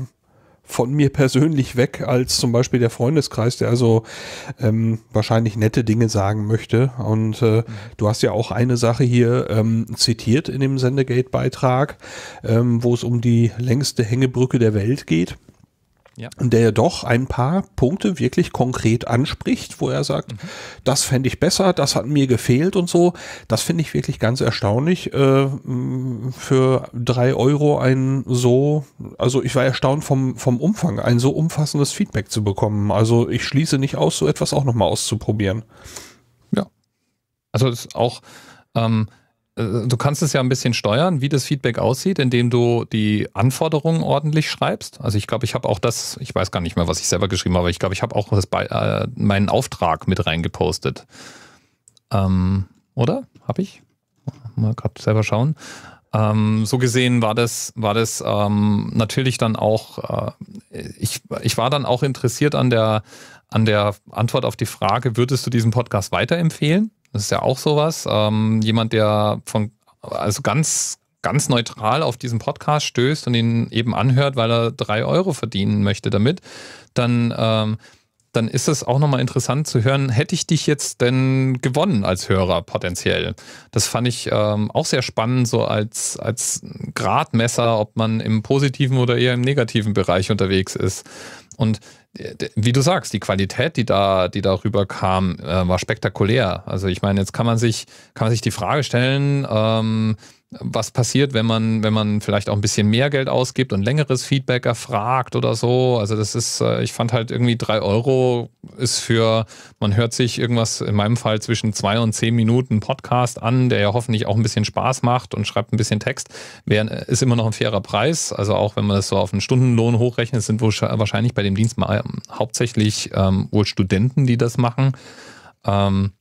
von mir persönlich weg als zum Beispiel der Freundeskreis, der also ähm, wahrscheinlich nette Dinge sagen möchte. Und äh, mhm. du hast ja auch eine Sache hier ähm, zitiert in dem Sendegate-Beitrag, ähm, wo es um die längste Hängebrücke der Welt geht. Ja. der doch ein paar Punkte wirklich konkret anspricht, wo er sagt, mhm. das fände ich besser, das hat mir gefehlt und so. Das finde ich wirklich ganz erstaunlich. Äh, für drei Euro ein so, also ich war erstaunt vom, vom Umfang, ein so umfassendes Feedback zu bekommen. Also ich schließe nicht aus, so etwas auch nochmal auszuprobieren. Ja. Also das ist auch, ähm, äh, du kannst es ja ein bisschen steuern, wie das Feedback aussieht, indem du die Anforderungen ordentlich schreibst. Also ich glaube, ich habe auch das, ich weiß gar nicht mehr, was ich selber geschrieben habe, aber ich glaube, ich habe auch das, äh, meinen Auftrag mit reingepostet. Ähm, oder? Habe ich? Mal gerade selber schauen. Ähm, so gesehen war das, war das ähm, natürlich dann auch, äh, ich, ich war dann auch interessiert an der, an der Antwort auf die Frage, würdest du diesen Podcast weiterempfehlen? Das ist ja auch sowas. Ähm, jemand, der von, also ganz, ganz neutral auf diesen Podcast stößt und ihn eben anhört, weil er drei Euro verdienen möchte damit, dann, ähm, dann ist es auch nochmal interessant zu hören, hätte ich dich jetzt denn gewonnen als Hörer potenziell? Das fand ich ähm, auch sehr spannend, so als, als Gradmesser, ob man im positiven oder eher im negativen Bereich unterwegs ist. Und wie du sagst, die Qualität, die da, die darüber kam, äh, war spektakulär. Also ich meine, jetzt kann man sich, kann man sich die Frage stellen, ähm, was passiert, wenn man, wenn man vielleicht auch ein bisschen mehr Geld ausgibt und längeres Feedback erfragt oder so. Also das ist, äh, ich fand halt irgendwie drei Euro ist für, man hört sich irgendwas in meinem Fall zwischen zwei und zehn Minuten Podcast an, der ja hoffentlich auch ein bisschen Spaß macht und schreibt ein bisschen Text, wär, äh, ist immer noch ein fairer Preis. Also auch wenn man das so auf einen Stundenlohn hochrechnet, sind wohl wahrscheinlich bei dem Dienst mal ähm, hauptsächlich ähm, wohl Studenten, die das machen. Ähm,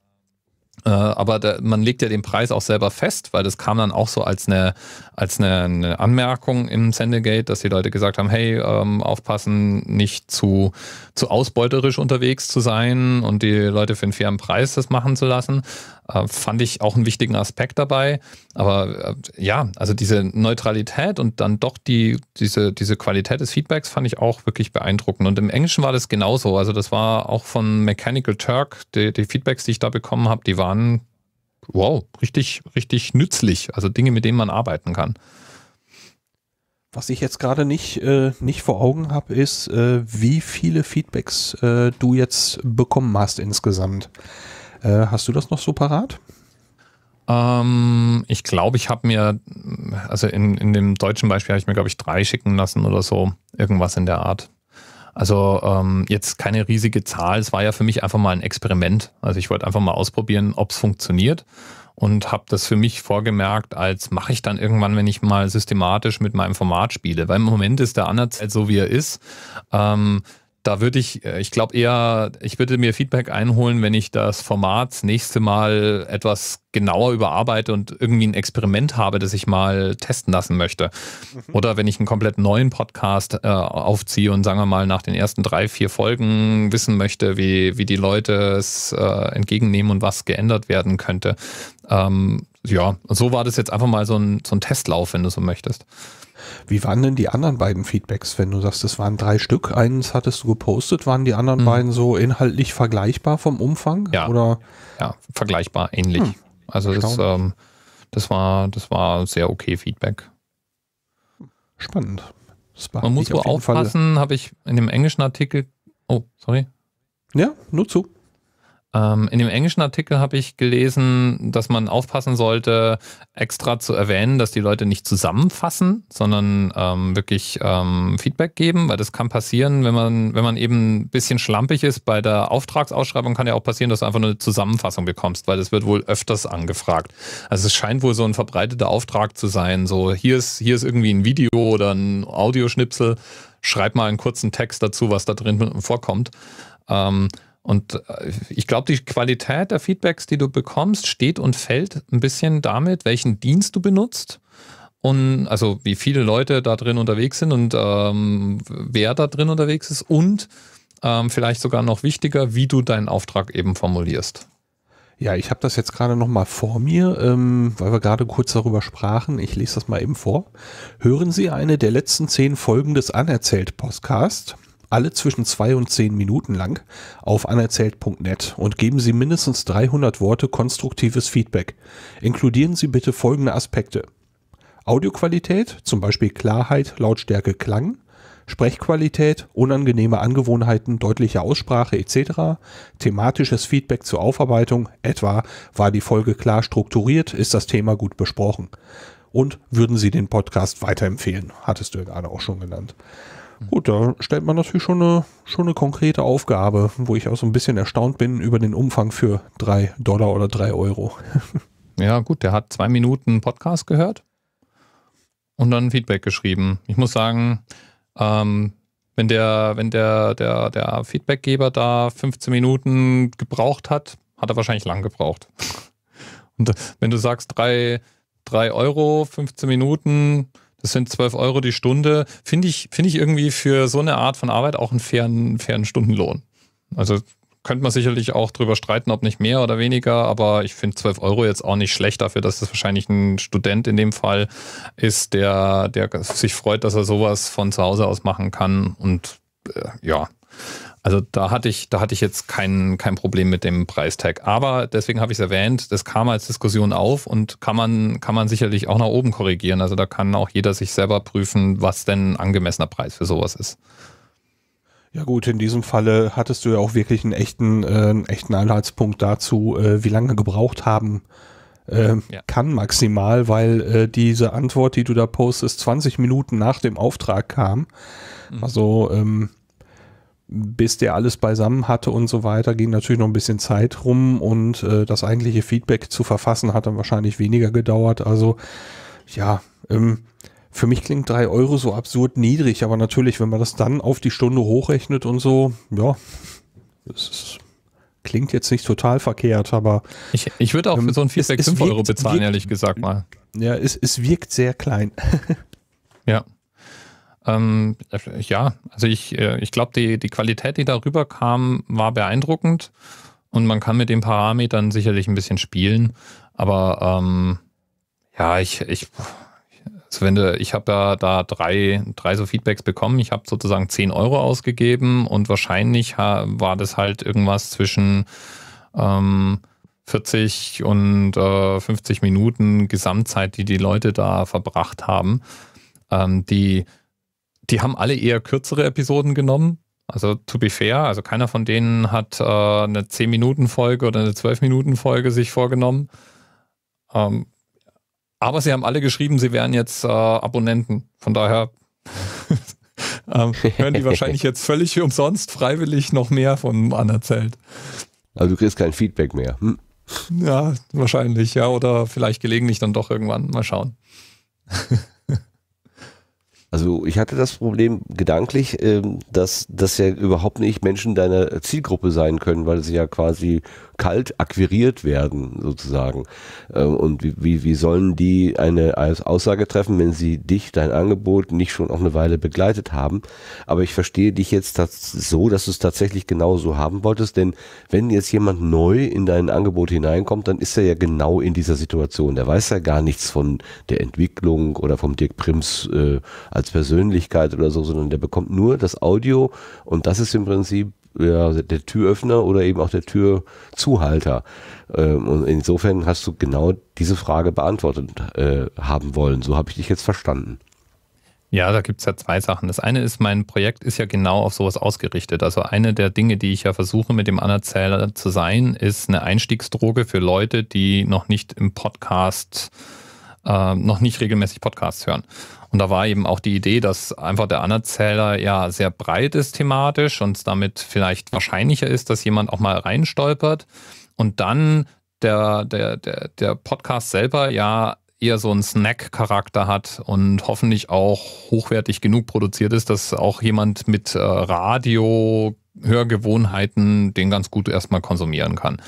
äh, aber da, man legt ja den Preis auch selber fest, weil das kam dann auch so als eine als eine, eine Anmerkung im Sendegate, dass die Leute gesagt haben, hey, ähm, aufpassen, nicht zu, zu ausbeuterisch unterwegs zu sein und die Leute für einen fairen Preis das machen zu lassen. Äh, fand ich auch einen wichtigen Aspekt dabei. Aber äh, ja, also diese Neutralität und dann doch die, diese, diese Qualität des Feedbacks fand ich auch wirklich beeindruckend. Und im Englischen war das genauso. Also das war auch von Mechanical Turk, die, die Feedbacks, die ich da bekommen habe, die waren wow, richtig, richtig nützlich. Also Dinge, mit denen man arbeiten kann. Was ich jetzt gerade nicht, äh, nicht vor Augen habe, ist, äh, wie viele Feedbacks äh, du jetzt bekommen hast insgesamt. Äh, hast du das noch so parat? Ähm, ich glaube, ich habe mir, also in, in dem deutschen Beispiel habe ich mir, glaube ich, drei schicken lassen oder so. Irgendwas in der Art. Also ähm, jetzt keine riesige Zahl. Es war ja für mich einfach mal ein Experiment. Also ich wollte einfach mal ausprobieren, ob es funktioniert und habe das für mich vorgemerkt, als mache ich dann irgendwann, wenn ich mal systematisch mit meinem Format spiele. Weil im Moment ist der Anerzeit halt so, wie er ist. Ähm, da würde ich, äh, ich glaube eher, ich würde mir Feedback einholen, wenn ich das Format nächste Mal etwas genauer überarbeite und irgendwie ein Experiment habe, das ich mal testen lassen möchte. Mhm. Oder wenn ich einen komplett neuen Podcast äh, aufziehe und sagen wir mal nach den ersten drei, vier Folgen wissen möchte, wie, wie die Leute es äh, entgegennehmen und was geändert werden könnte. Ähm, ja, so war das jetzt einfach mal so ein, so ein Testlauf, wenn du so möchtest. Wie waren denn die anderen beiden Feedbacks, wenn du sagst, es waren drei Stück? Eins hattest du gepostet, waren die anderen mhm. beiden so inhaltlich vergleichbar vom Umfang? Ja, oder? ja vergleichbar, ähnlich. Hm. Also das, ähm, das, war, das war sehr okay Feedback. Spannend. Man muss wohl aufpassen, habe ich in dem englischen Artikel. Oh, sorry. Ja, nur zu. Ähm, in dem englischen Artikel habe ich gelesen, dass man aufpassen sollte, extra zu erwähnen, dass die Leute nicht zusammenfassen, sondern ähm, wirklich ähm, Feedback geben, weil das kann passieren, wenn man, wenn man eben ein bisschen schlampig ist bei der Auftragsausschreibung, kann ja auch passieren, dass du einfach eine Zusammenfassung bekommst, weil das wird wohl öfters angefragt. Also es scheint wohl so ein verbreiteter Auftrag zu sein, so hier ist, hier ist irgendwie ein Video oder ein Audioschnipsel, schreib mal einen kurzen Text dazu, was da drin vorkommt. Ähm, und äh, ich glaube, die Qualität der Feedbacks, die du bekommst, steht und fällt ein bisschen damit, welchen Dienst du benutzt und also wie viele Leute da drin unterwegs sind und ähm, wer da drin unterwegs ist und ähm, vielleicht sogar noch wichtiger, wie du deinen Auftrag eben formulierst. Ja, ich habe das jetzt gerade noch mal vor mir, ähm, weil wir gerade kurz darüber sprachen. Ich lese das mal eben vor. Hören Sie eine der letzten zehn Folgen des Anerzählt-Podcast alle zwischen zwei und zehn Minuten lang auf anerzählt.net und geben Sie mindestens 300 Worte konstruktives Feedback. Inkludieren Sie bitte folgende Aspekte. Audioqualität, zum Beispiel Klarheit, Lautstärke, Klang, Sprechqualität, unangenehme Angewohnheiten, deutliche Aussprache etc., thematisches Feedback zur Aufarbeitung, etwa war die Folge klar strukturiert, ist das Thema gut besprochen und würden Sie den Podcast weiterempfehlen, hattest du gerade auch schon genannt. Gut, da stellt man natürlich schon eine, schon eine konkrete Aufgabe, wo ich auch so ein bisschen erstaunt bin über den Umfang für drei Dollar oder drei Euro. Ja, gut, der hat zwei Minuten Podcast gehört und dann Feedback geschrieben. Ich muss sagen, ähm, wenn der, wenn der, der, der Feedbackgeber da 15 Minuten gebraucht hat, hat er wahrscheinlich lang gebraucht. Und wenn du sagst, drei, drei Euro, 15 Minuten, das sind 12 Euro die Stunde. Finde ich, finde ich irgendwie für so eine Art von Arbeit auch einen fairen, fairen Stundenlohn. Also könnte man sicherlich auch drüber streiten, ob nicht mehr oder weniger, aber ich finde 12 Euro jetzt auch nicht schlecht dafür, dass das wahrscheinlich ein Student in dem Fall ist, der, der sich freut, dass er sowas von zu Hause aus machen kann. Und äh, ja, also da hatte ich, da hatte ich jetzt kein, kein Problem mit dem Preistag. Aber deswegen habe ich es erwähnt, das kam als Diskussion auf und kann man, kann man sicherlich auch nach oben korrigieren. Also da kann auch jeder sich selber prüfen, was denn ein angemessener Preis für sowas ist. Ja gut, in diesem Falle hattest du ja auch wirklich einen echten, äh, einen echten Anhaltspunkt dazu, äh, wie lange gebraucht haben äh, ja. kann maximal, weil äh, diese Antwort, die du da postest, 20 Minuten nach dem Auftrag kam. Mhm. Also ähm, bis der alles beisammen hatte und so weiter, ging natürlich noch ein bisschen Zeit rum und äh, das eigentliche Feedback zu verfassen hat dann wahrscheinlich weniger gedauert. Also ja, ähm, für mich klingt drei Euro so absurd niedrig, aber natürlich, wenn man das dann auf die Stunde hochrechnet und so, ja, es ist klingt jetzt nicht total verkehrt, aber. Ich, ich würde auch ähm, für so ein Feedback es, 5 Euro bezahlen, wirkt, ehrlich gesagt mal. Ja, es, es wirkt sehr klein. ja. Ähm, ja, also ich, äh, ich glaube, die, die Qualität, die darüber kam, war beeindruckend und man kann mit den Parametern sicherlich ein bisschen spielen, aber ähm, ja, ich, ich, also wenn du, ich habe ja da drei, drei so Feedbacks bekommen. Ich habe sozusagen 10 Euro ausgegeben und wahrscheinlich war das halt irgendwas zwischen ähm, 40 und äh, 50 Minuten Gesamtzeit, die die Leute da verbracht haben. Ähm, die die haben alle eher kürzere Episoden genommen. Also to be fair, also keiner von denen hat äh, eine 10-Minuten-Folge oder eine 12-Minuten-Folge sich vorgenommen. Ähm, aber sie haben alle geschrieben, sie wären jetzt äh, Abonnenten. Von daher ähm, hören die wahrscheinlich jetzt völlig umsonst freiwillig noch mehr von anerzählt. Also, du kriegst kein Feedback mehr. Hm? Ja, wahrscheinlich, ja. Oder vielleicht gelegentlich dann doch irgendwann. Mal schauen. Also ich hatte das Problem gedanklich, ähm, dass das ja überhaupt nicht Menschen deiner Zielgruppe sein können, weil sie ja quasi kalt akquiriert werden, sozusagen. Ähm, und wie, wie, sollen die eine Aussage treffen, wenn sie dich, dein Angebot nicht schon auch eine Weile begleitet haben? Aber ich verstehe dich jetzt so, dass du es tatsächlich genau so haben wolltest, denn wenn jetzt jemand neu in dein Angebot hineinkommt, dann ist er ja genau in dieser Situation. Der weiß ja gar nichts von der Entwicklung oder vom Dirk Prims äh, als Persönlichkeit oder so, sondern der bekommt nur das Audio und das ist im Prinzip ja, der Türöffner oder eben auch der Türzuhalter. Ähm, und insofern hast du genau diese Frage beantwortet äh, haben wollen. So habe ich dich jetzt verstanden. Ja, da gibt es ja zwei Sachen. Das eine ist, mein Projekt ist ja genau auf sowas ausgerichtet. Also eine der Dinge, die ich ja versuche mit dem Anerzähler zu sein, ist eine Einstiegsdroge für Leute, die noch nicht im Podcast, äh, noch nicht regelmäßig Podcasts hören. Und da war eben auch die Idee, dass einfach der Anerzähler ja sehr breit ist thematisch und damit vielleicht wahrscheinlicher ist, dass jemand auch mal reinstolpert. Und dann der, der, der, der Podcast selber ja eher so einen Snack-Charakter hat und hoffentlich auch hochwertig genug produziert ist, dass auch jemand mit äh, Radio, Hörgewohnheiten den ganz gut erstmal konsumieren kann.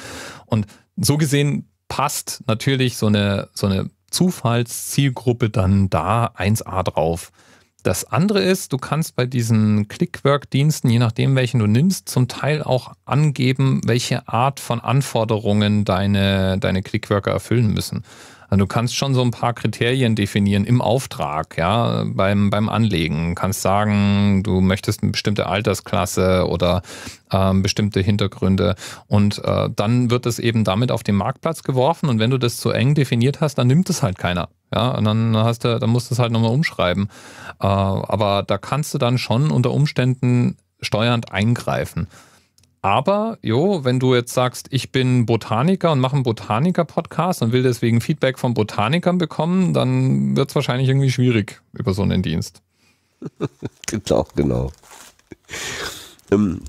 Und so gesehen passt natürlich so eine, so eine Zufallszielgruppe dann da 1A drauf. Das andere ist, du kannst bei diesen Clickwork-Diensten, je nachdem welchen du nimmst, zum Teil auch angeben, welche Art von Anforderungen deine, deine Clickworker erfüllen müssen. Also du kannst schon so ein paar Kriterien definieren im Auftrag, ja, beim, beim Anlegen. Du kannst sagen, du möchtest eine bestimmte Altersklasse oder ähm, bestimmte Hintergründe. Und äh, dann wird es eben damit auf den Marktplatz geworfen. Und wenn du das zu eng definiert hast, dann nimmt es halt keiner. Ja, und dann hast du, dann musst du es halt nochmal umschreiben. Äh, aber da kannst du dann schon unter Umständen steuernd eingreifen. Aber, jo, wenn du jetzt sagst, ich bin Botaniker und mache einen Botaniker-Podcast und will deswegen Feedback von Botanikern bekommen, dann wird es wahrscheinlich irgendwie schwierig über so einen Dienst. genau, genau. Ähm,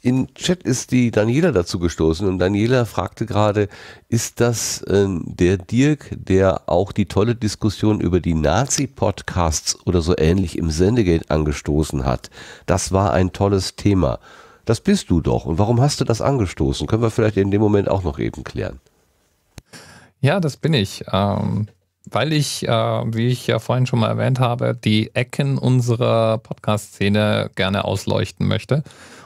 in Chat ist die Daniela dazu gestoßen und Daniela fragte gerade, ist das äh, der Dirk, der auch die tolle Diskussion über die Nazi-Podcasts oder so ähnlich im Sendegate angestoßen hat? Das war ein tolles Thema. Das bist du doch. Und warum hast du das angestoßen? Können wir vielleicht in dem Moment auch noch eben klären. Ja, das bin ich. Ähm, weil ich, äh, wie ich ja vorhin schon mal erwähnt habe, die Ecken unserer Podcast-Szene gerne ausleuchten möchte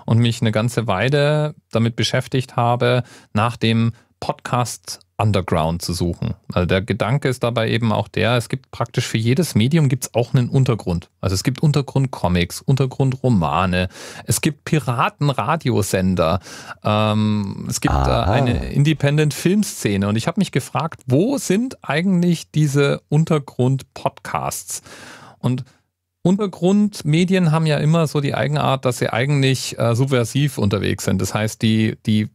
und mich eine ganze Weile damit beschäftigt habe, nach dem Podcast Underground zu suchen. Also der Gedanke ist dabei eben auch der, es gibt praktisch für jedes Medium gibt es auch einen Untergrund. Also es gibt Untergrundcomics, Untergrundromane, es gibt Piratenradiosender, ähm, es gibt äh, eine Independent-Filmszene und ich habe mich gefragt, wo sind eigentlich diese Untergrund-Podcasts? Und Untergrundmedien haben ja immer so die Eigenart, dass sie eigentlich äh, subversiv unterwegs sind. Das heißt, die, die,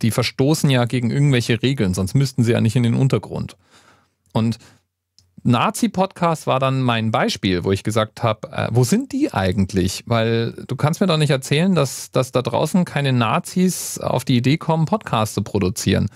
die verstoßen ja gegen irgendwelche Regeln, sonst müssten sie ja nicht in den Untergrund. Und Nazi-Podcast war dann mein Beispiel, wo ich gesagt habe, äh, wo sind die eigentlich? Weil du kannst mir doch nicht erzählen, dass, dass da draußen keine Nazis auf die Idee kommen, Podcasts zu produzieren.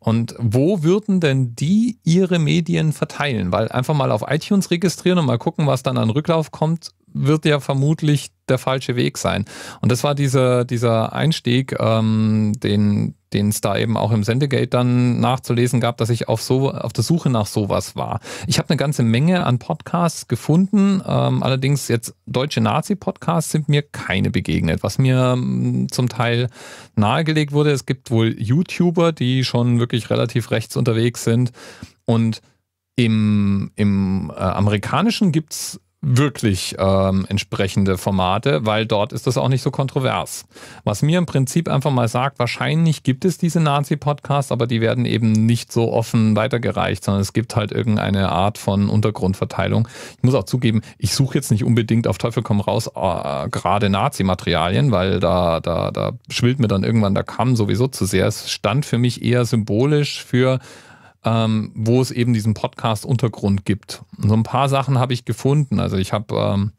Und wo würden denn die ihre Medien verteilen? Weil einfach mal auf iTunes registrieren und mal gucken, was dann an Rücklauf kommt, wird ja vermutlich der falsche Weg sein. Und das war dieser, dieser Einstieg, ähm, den, den es da eben auch im Sendegate dann nachzulesen gab, dass ich auf so auf der Suche nach sowas war. Ich habe eine ganze Menge an Podcasts gefunden, ähm, allerdings jetzt deutsche Nazi-Podcasts sind mir keine begegnet, was mir mm, zum Teil nahegelegt wurde. Es gibt wohl YouTuber, die schon wirklich relativ rechts unterwegs sind und im, im äh, amerikanischen gibt's wirklich ähm, entsprechende Formate, weil dort ist das auch nicht so kontrovers. Was mir im Prinzip einfach mal sagt, wahrscheinlich gibt es diese Nazi-Podcasts, aber die werden eben nicht so offen weitergereicht, sondern es gibt halt irgendeine Art von Untergrundverteilung. Ich muss auch zugeben, ich suche jetzt nicht unbedingt auf Teufel komm raus äh, gerade Nazi-Materialien, weil da, da, da schwillt mir dann irgendwann der Kamm sowieso zu sehr. Es stand für mich eher symbolisch für ähm, wo es eben diesen Podcast-Untergrund gibt. Und so ein paar Sachen habe ich gefunden. Also ich habe ähm,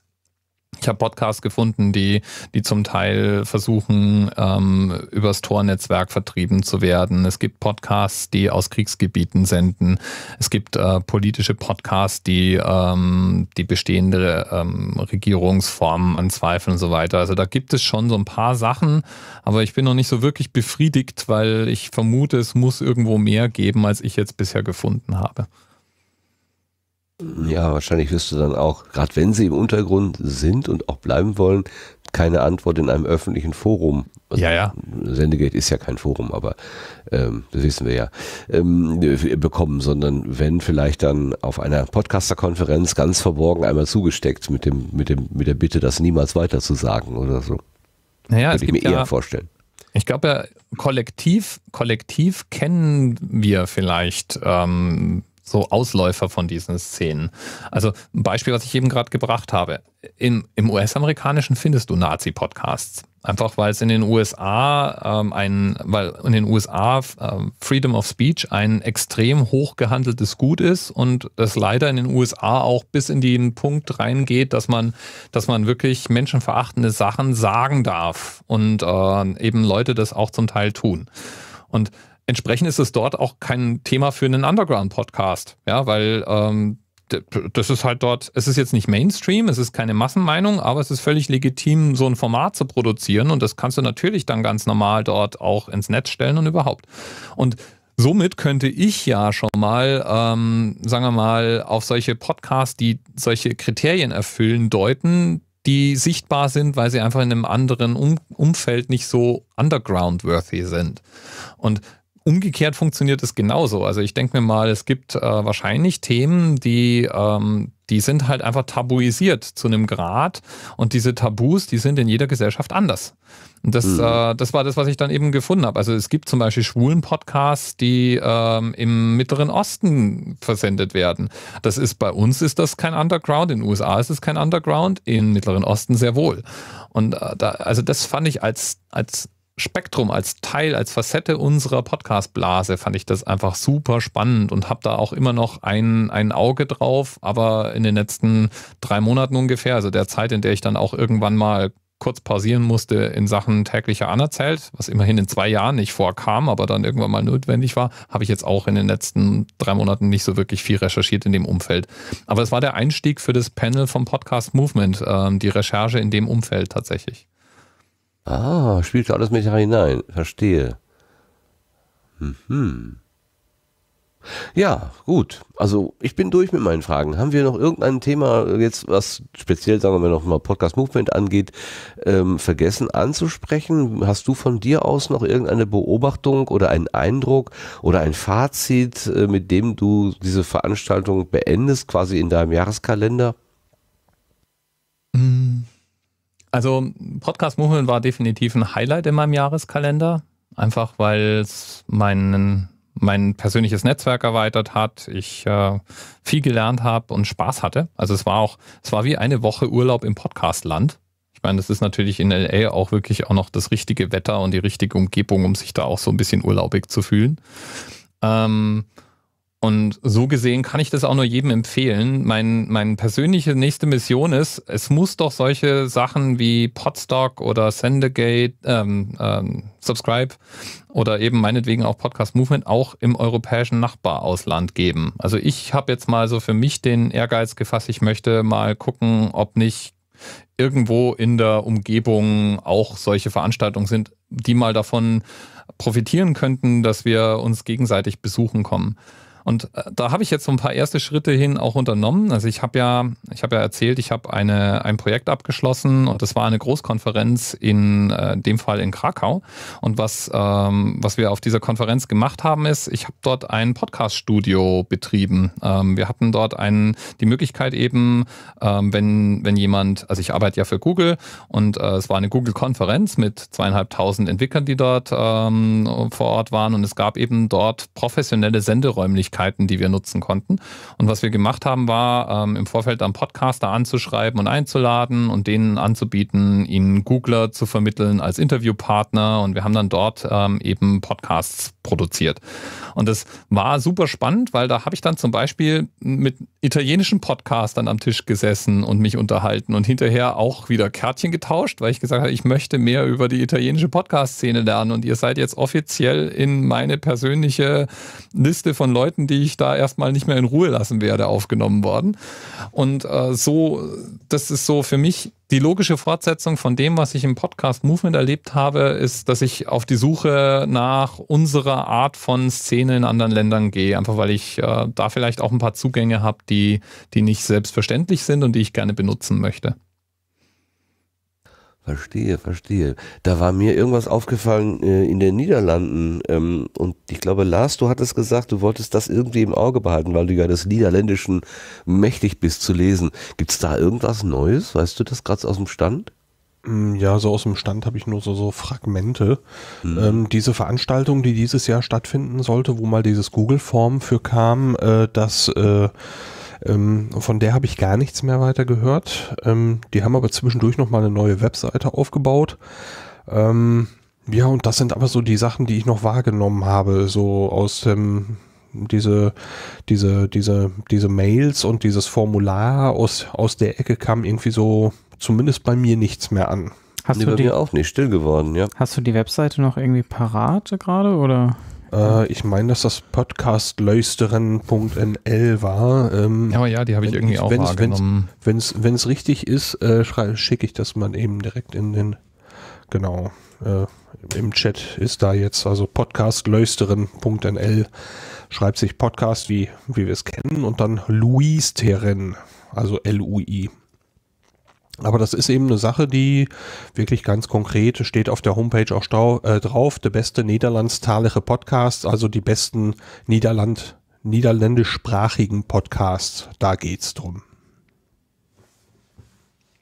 ich habe Podcasts gefunden, die, die zum Teil versuchen, ähm, übers Tornetzwerk vertrieben zu werden. Es gibt Podcasts, die aus Kriegsgebieten senden. Es gibt äh, politische Podcasts, die ähm, die bestehende ähm, Regierungsform anzweifeln und so weiter. Also da gibt es schon so ein paar Sachen, aber ich bin noch nicht so wirklich befriedigt, weil ich vermute, es muss irgendwo mehr geben, als ich jetzt bisher gefunden habe. Ja, wahrscheinlich wirst du dann auch, gerade wenn sie im Untergrund sind und auch bleiben wollen, keine Antwort in einem öffentlichen Forum. Also ja, ja. Sendegate ist ja kein Forum, aber ähm, das wissen wir ja, ähm, bekommen, sondern wenn vielleicht dann auf einer Podcaster-Konferenz ganz verborgen einmal zugesteckt mit, dem, mit, dem, mit der Bitte, das niemals weiter zu sagen oder so. Naja, Würde es ich mir eher ja, vorstellen. Ich glaube ja, kollektiv, kollektiv kennen wir vielleicht ähm, so Ausläufer von diesen Szenen. Also ein Beispiel, was ich eben gerade gebracht habe. Im, im US-amerikanischen findest du Nazi-Podcasts. Einfach weil es in den USA ähm, ein, weil in den USA äh, Freedom of Speech ein extrem hoch gehandeltes Gut ist und das leider in den USA auch bis in den Punkt reingeht, dass man, dass man wirklich menschenverachtende Sachen sagen darf und äh, eben Leute das auch zum Teil tun. Und entsprechend ist es dort auch kein Thema für einen Underground-Podcast, ja, weil ähm, das ist halt dort, es ist jetzt nicht Mainstream, es ist keine Massenmeinung, aber es ist völlig legitim, so ein Format zu produzieren und das kannst du natürlich dann ganz normal dort auch ins Netz stellen und überhaupt. Und somit könnte ich ja schon mal, ähm, sagen wir mal, auf solche Podcasts, die solche Kriterien erfüllen, deuten, die sichtbar sind, weil sie einfach in einem anderen um Umfeld nicht so underground-worthy sind. Und umgekehrt funktioniert es genauso. Also ich denke mir mal, es gibt äh, wahrscheinlich Themen, die, ähm, die sind halt einfach tabuisiert zu einem Grad und diese Tabus, die sind in jeder Gesellschaft anders. Und das, mhm. äh, das war das, was ich dann eben gefunden habe. Also es gibt zum Beispiel schwulen Podcasts, die ähm, im Mittleren Osten versendet werden. Das ist bei uns ist das kein Underground, in den USA ist es kein Underground, im Mittleren Osten sehr wohl. Und äh, da, also das fand ich als, als Spektrum, als Teil, als Facette unserer Podcast-Blase fand ich das einfach super spannend und habe da auch immer noch ein, ein Auge drauf. Aber in den letzten drei Monaten ungefähr, also der Zeit, in der ich dann auch irgendwann mal kurz pausieren musste in Sachen täglicher Anerzählt, was immerhin in zwei Jahren nicht vorkam, aber dann irgendwann mal notwendig war, habe ich jetzt auch in den letzten drei Monaten nicht so wirklich viel recherchiert in dem Umfeld. Aber es war der Einstieg für das Panel vom Podcast Movement, ähm, die Recherche in dem Umfeld tatsächlich. Ah, spielte alles mit hinein. Verstehe. Mhm. Ja, gut. Also ich bin durch mit meinen Fragen. Haben wir noch irgendein Thema jetzt, was speziell, sagen wir noch mal Podcast Movement angeht, ähm, vergessen anzusprechen? Hast du von dir aus noch irgendeine Beobachtung oder einen Eindruck oder ein Fazit, äh, mit dem du diese Veranstaltung beendest, quasi in deinem Jahreskalender? Mhm. Also Podcast Murmeln war definitiv ein Highlight in meinem Jahreskalender, einfach weil es mein, mein persönliches Netzwerk erweitert hat, ich äh, viel gelernt habe und Spaß hatte. Also es war auch, es war wie eine Woche Urlaub im Podcastland. Ich meine, das ist natürlich in LA auch wirklich auch noch das richtige Wetter und die richtige Umgebung, um sich da auch so ein bisschen urlaubig zu fühlen. Ähm, und so gesehen kann ich das auch nur jedem empfehlen. Mein, meine persönliche nächste Mission ist, es muss doch solche Sachen wie Podstock oder Sendegate, ähm, ähm, Subscribe oder eben meinetwegen auch Podcast Movement auch im europäischen Nachbarausland geben. Also ich habe jetzt mal so für mich den Ehrgeiz gefasst, ich möchte mal gucken, ob nicht irgendwo in der Umgebung auch solche Veranstaltungen sind, die mal davon profitieren könnten, dass wir uns gegenseitig besuchen kommen. Und äh, da habe ich jetzt so ein paar erste Schritte hin auch unternommen. Also ich habe ja, ich habe ja erzählt, ich habe eine, ein Projekt abgeschlossen und das war eine Großkonferenz in äh, dem Fall in Krakau. Und was, ähm, was wir auf dieser Konferenz gemacht haben, ist, ich habe dort ein Podcast-Studio betrieben. Ähm, wir hatten dort einen, die Möglichkeit eben, ähm, wenn, wenn jemand, also ich arbeite ja für Google und äh, es war eine Google-Konferenz mit zweieinhalbtausend Entwicklern, die dort ähm, vor Ort waren und es gab eben dort professionelle Senderäumlichkeiten Möglichkeiten, die wir nutzen konnten. Und was wir gemacht haben, war ähm, im Vorfeld am Podcaster anzuschreiben und einzuladen und denen anzubieten, ihnen Googler zu vermitteln als Interviewpartner. Und wir haben dann dort ähm, eben Podcasts produziert. Und das war super spannend, weil da habe ich dann zum Beispiel mit italienischen Podcastern am Tisch gesessen und mich unterhalten und hinterher auch wieder Kärtchen getauscht, weil ich gesagt habe, ich möchte mehr über die italienische Podcast-Szene lernen und ihr seid jetzt offiziell in meine persönliche Liste von Leuten Zeiten, die ich da erstmal nicht mehr in Ruhe lassen werde, aufgenommen worden. Und äh, so, das ist so für mich die logische Fortsetzung von dem, was ich im Podcast Movement erlebt habe, ist, dass ich auf die Suche nach unserer Art von Szene in anderen Ländern gehe, einfach weil ich äh, da vielleicht auch ein paar Zugänge habe, die, die nicht selbstverständlich sind und die ich gerne benutzen möchte. Verstehe, verstehe. Da war mir irgendwas aufgefallen äh, in den Niederlanden. Ähm, und ich glaube, Lars, du hattest gesagt, du wolltest das irgendwie im Auge behalten, weil du ja des Niederländischen mächtig bist zu lesen. Gibt es da irgendwas Neues? Weißt du das gerade aus dem Stand? Mm, ja, so aus dem Stand habe ich nur so, so Fragmente. Mhm. Ähm, diese Veranstaltung, die dieses Jahr stattfinden sollte, wo mal dieses Google-Form für kam, äh, dass äh, ähm, von der habe ich gar nichts mehr weiter gehört. Ähm, die haben aber zwischendurch nochmal eine neue Webseite aufgebaut. Ähm, ja, und das sind aber so die Sachen, die ich noch wahrgenommen habe, so aus dem diese, diese, diese, diese Mails und dieses Formular aus, aus der Ecke kam irgendwie so zumindest bei mir nichts mehr an. Hast nee, du die auch nicht still geworden, ja. Hast du die Webseite noch irgendwie parat gerade oder? Äh, ich meine, dass das podcastleusteren.nl war. Ähm, ja, ja, die habe ich irgendwie auch wenn's, wahrgenommen. Wenn es richtig ist, äh, schicke ich das mal eben direkt in den, genau, äh, im Chat ist da jetzt, also podcastleusteren.nl schreibt sich Podcast, wie, wie wir es kennen, und dann Luis Luisteren, also L-U-I. Aber das ist eben eine Sache, die wirklich ganz konkret steht auf der Homepage auch stau, äh, drauf. Der beste niederlandstalige Podcast, also die besten Niederland, niederländischsprachigen Podcasts. Da geht's drum.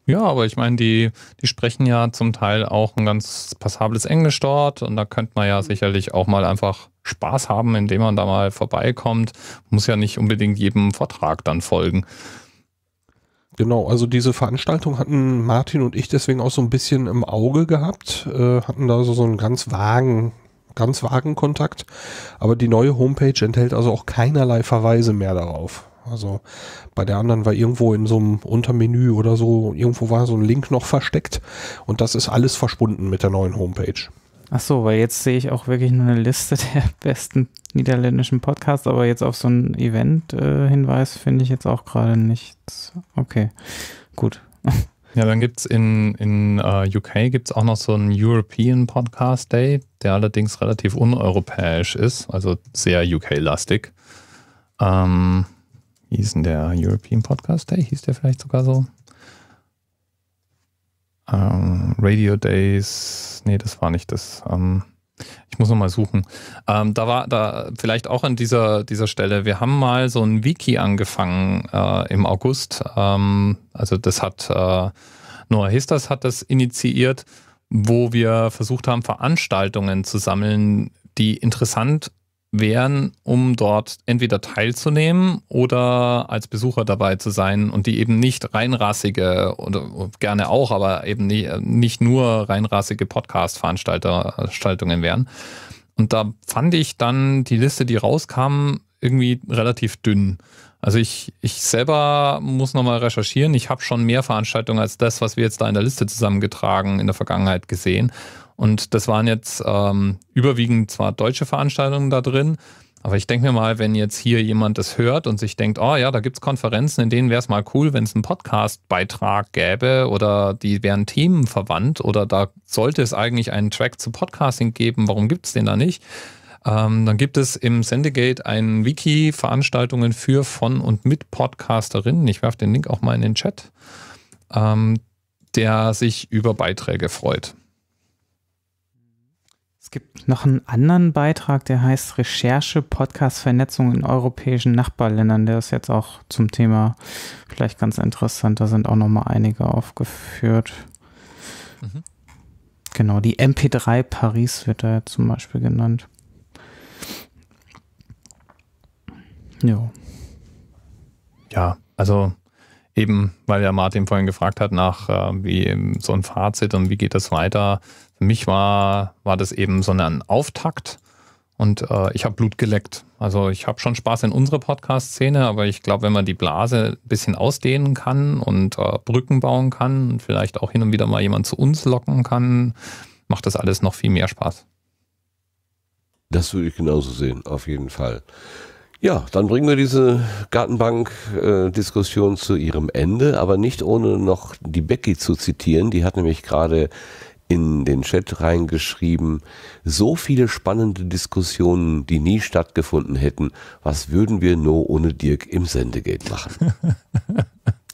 Ja, aber ich meine, die, die sprechen ja zum Teil auch ein ganz passables Englisch dort und da könnte man ja mhm. sicherlich auch mal einfach Spaß haben, indem man da mal vorbeikommt. Muss ja nicht unbedingt jedem Vortrag dann folgen. Genau, also diese Veranstaltung hatten Martin und ich deswegen auch so ein bisschen im Auge gehabt, äh, hatten da so, so einen ganz vagen, ganz vagen Kontakt. Aber die neue Homepage enthält also auch keinerlei Verweise mehr darauf. Also bei der anderen war irgendwo in so einem Untermenü oder so, irgendwo war so ein Link noch versteckt und das ist alles verschwunden mit der neuen Homepage. Ach so, weil jetzt sehe ich auch wirklich nur eine Liste der besten niederländischen Podcasts, aber jetzt auf so ein Event-Hinweis äh, finde ich jetzt auch gerade nichts. Okay, gut. Ja, dann gibt es in, in uh, äh, UK gibt's auch noch so einen European Podcast Day, der allerdings relativ uneuropäisch ist, also sehr UK-lastig. Ähm, hieß denn der European Podcast Day? Hieß der vielleicht sogar so? ähm, Radio Days, nee, das war nicht das. Ähm, ich muss nochmal suchen. Ähm, da war da vielleicht auch an dieser, dieser Stelle, wir haben mal so ein Wiki angefangen äh, im August. Ähm, also das hat äh, Noah Histas hat das initiiert, wo wir versucht haben, Veranstaltungen zu sammeln, die interessant wären, um dort entweder teilzunehmen oder als Besucher dabei zu sein und die eben nicht reinrassige oder gerne auch, aber eben nicht, nicht nur reinrassige Podcast-Veranstaltungen wären. Und da fand ich dann die Liste, die rauskam, irgendwie relativ dünn. Also ich, ich selber muss nochmal recherchieren. Ich habe schon mehr Veranstaltungen als das, was wir jetzt da in der Liste zusammengetragen in der Vergangenheit gesehen. Und das waren jetzt ähm, überwiegend zwar deutsche Veranstaltungen da drin, aber ich denke mir mal, wenn jetzt hier jemand das hört und sich denkt, oh ja, da gibt es Konferenzen, in denen wäre es mal cool, wenn es einen Podcast-Beitrag gäbe oder die wären Themen verwandt oder da sollte es eigentlich einen Track zu Podcasting geben, warum gibt es den da nicht? Ähm, dann gibt es im Sendegate ein Wiki Veranstaltungen für, von und mit Podcasterinnen. Ich werfe den Link auch mal in den Chat, ähm, der sich über Beiträge freut gibt noch einen anderen Beitrag, der heißt Recherche, Podcast, Vernetzung in europäischen Nachbarländern. Der ist jetzt auch zum Thema vielleicht ganz interessant. Da sind auch noch mal einige aufgeführt. Mhm. Genau, die MP3 Paris wird da zum Beispiel genannt. Jo. Ja, also eben, weil ja Martin vorhin gefragt hat nach äh, wie so ein Fazit und wie geht das weiter, mich war, war das eben so ein Auftakt und äh, ich habe Blut geleckt. Also ich habe schon Spaß in unserer Podcast-Szene, aber ich glaube, wenn man die Blase ein bisschen ausdehnen kann und äh, Brücken bauen kann und vielleicht auch hin und wieder mal jemand zu uns locken kann, macht das alles noch viel mehr Spaß. Das würde ich genauso sehen, auf jeden Fall. Ja, dann bringen wir diese Gartenbank-Diskussion äh, zu ihrem Ende, aber nicht ohne noch die Becky zu zitieren. Die hat nämlich gerade in den Chat reingeschrieben, so viele spannende Diskussionen, die nie stattgefunden hätten. Was würden wir nur ohne Dirk im Sendegate machen?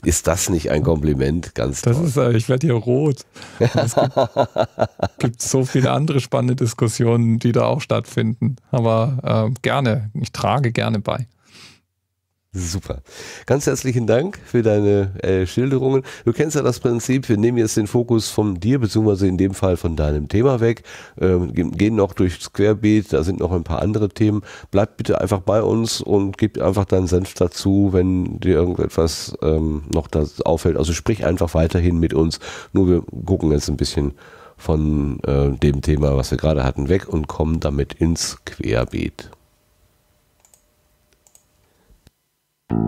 Ist das nicht ein Kompliment? Ganz toll. ist, äh, ich werde hier rot. Es gibt, gibt, so viele andere spannende Diskussionen, die da auch stattfinden. Aber äh, gerne, ich trage gerne bei. Super. Ganz herzlichen Dank für deine äh, Schilderungen. Du kennst ja das Prinzip, wir nehmen jetzt den Fokus von dir, beziehungsweise in dem Fall von deinem Thema weg, ähm, gehen noch durchs Querbeet, da sind noch ein paar andere Themen. Bleib bitte einfach bei uns und gib einfach deinen Senf dazu, wenn dir irgendetwas ähm, noch da auffällt. Also sprich einfach weiterhin mit uns. Nur wir gucken jetzt ein bisschen von äh, dem Thema, was wir gerade hatten, weg und kommen damit ins Querbeet. Wir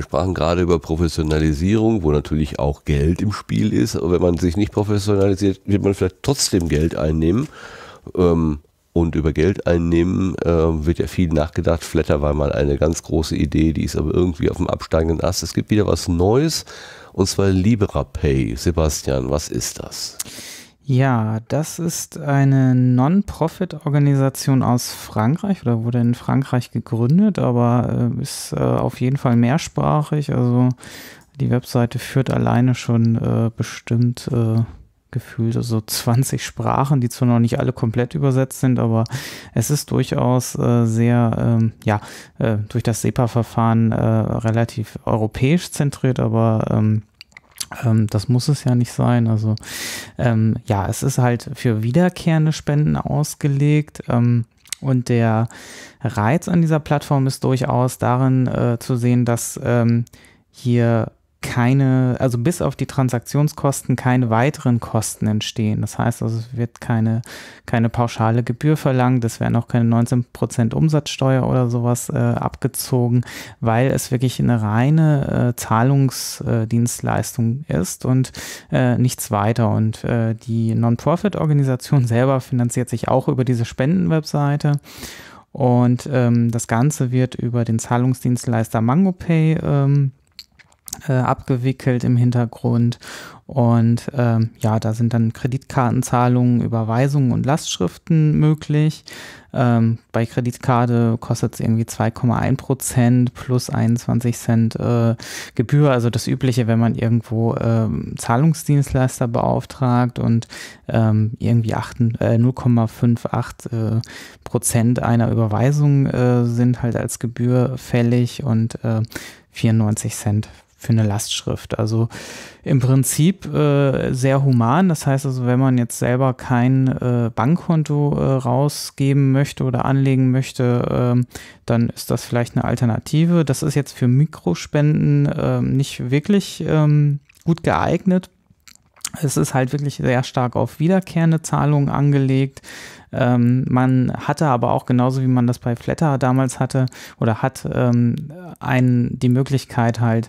sprachen gerade über Professionalisierung, wo natürlich auch Geld im Spiel ist. Aber wenn man sich nicht professionalisiert, wird man vielleicht trotzdem Geld einnehmen. Ähm, und über Geld einnehmen äh, wird ja viel nachgedacht. Flatter war mal eine ganz große Idee, die ist aber irgendwie auf dem absteigenden Ast. Es gibt wieder was Neues und zwar LibraPay. Sebastian, was ist das? Ja, das ist eine Non-Profit-Organisation aus Frankreich oder wurde in Frankreich gegründet, aber äh, ist äh, auf jeden Fall mehrsprachig. Also die Webseite führt alleine schon äh, bestimmt äh, gefühlt also 20 Sprachen, die zwar noch nicht alle komplett übersetzt sind, aber es ist durchaus äh, sehr, ähm, ja, äh, durch das SEPA-Verfahren äh, relativ europäisch zentriert, aber ähm, ähm, das muss es ja nicht sein. Also ähm, ja, es ist halt für wiederkehrende Spenden ausgelegt. Ähm, und der Reiz an dieser Plattform ist durchaus darin äh, zu sehen, dass ähm, hier keine, also bis auf die Transaktionskosten keine weiteren Kosten entstehen. Das heißt, also es wird keine, keine pauschale Gebühr verlangt, es werden auch keine 19% Umsatzsteuer oder sowas äh, abgezogen, weil es wirklich eine reine äh, Zahlungsdienstleistung äh, ist und äh, nichts weiter. Und äh, die Non-Profit-Organisation selber finanziert sich auch über diese Spendenwebseite. Und ähm, das Ganze wird über den Zahlungsdienstleister MangoPay ähm, äh, abgewickelt im Hintergrund. Und ähm, ja, da sind dann Kreditkartenzahlungen, Überweisungen und Lastschriften möglich. Ähm, bei Kreditkarte kostet es irgendwie 2,1 Prozent plus 21 Cent äh, Gebühr, also das Übliche, wenn man irgendwo ähm, Zahlungsdienstleister beauftragt und ähm, irgendwie 8, äh, 0,58 äh, Prozent einer Überweisung äh, sind halt als Gebühr fällig und äh, 94 Cent für eine Lastschrift. Also im Prinzip äh, sehr human. Das heißt also, wenn man jetzt selber kein äh, Bankkonto äh, rausgeben möchte oder anlegen möchte, ähm, dann ist das vielleicht eine Alternative. Das ist jetzt für Mikrospenden ähm, nicht wirklich ähm, gut geeignet. Es ist halt wirklich sehr stark auf wiederkehrende Zahlungen angelegt. Ähm, man hatte aber auch genauso wie man das bei Flatter damals hatte oder hat ähm, einen, die Möglichkeit halt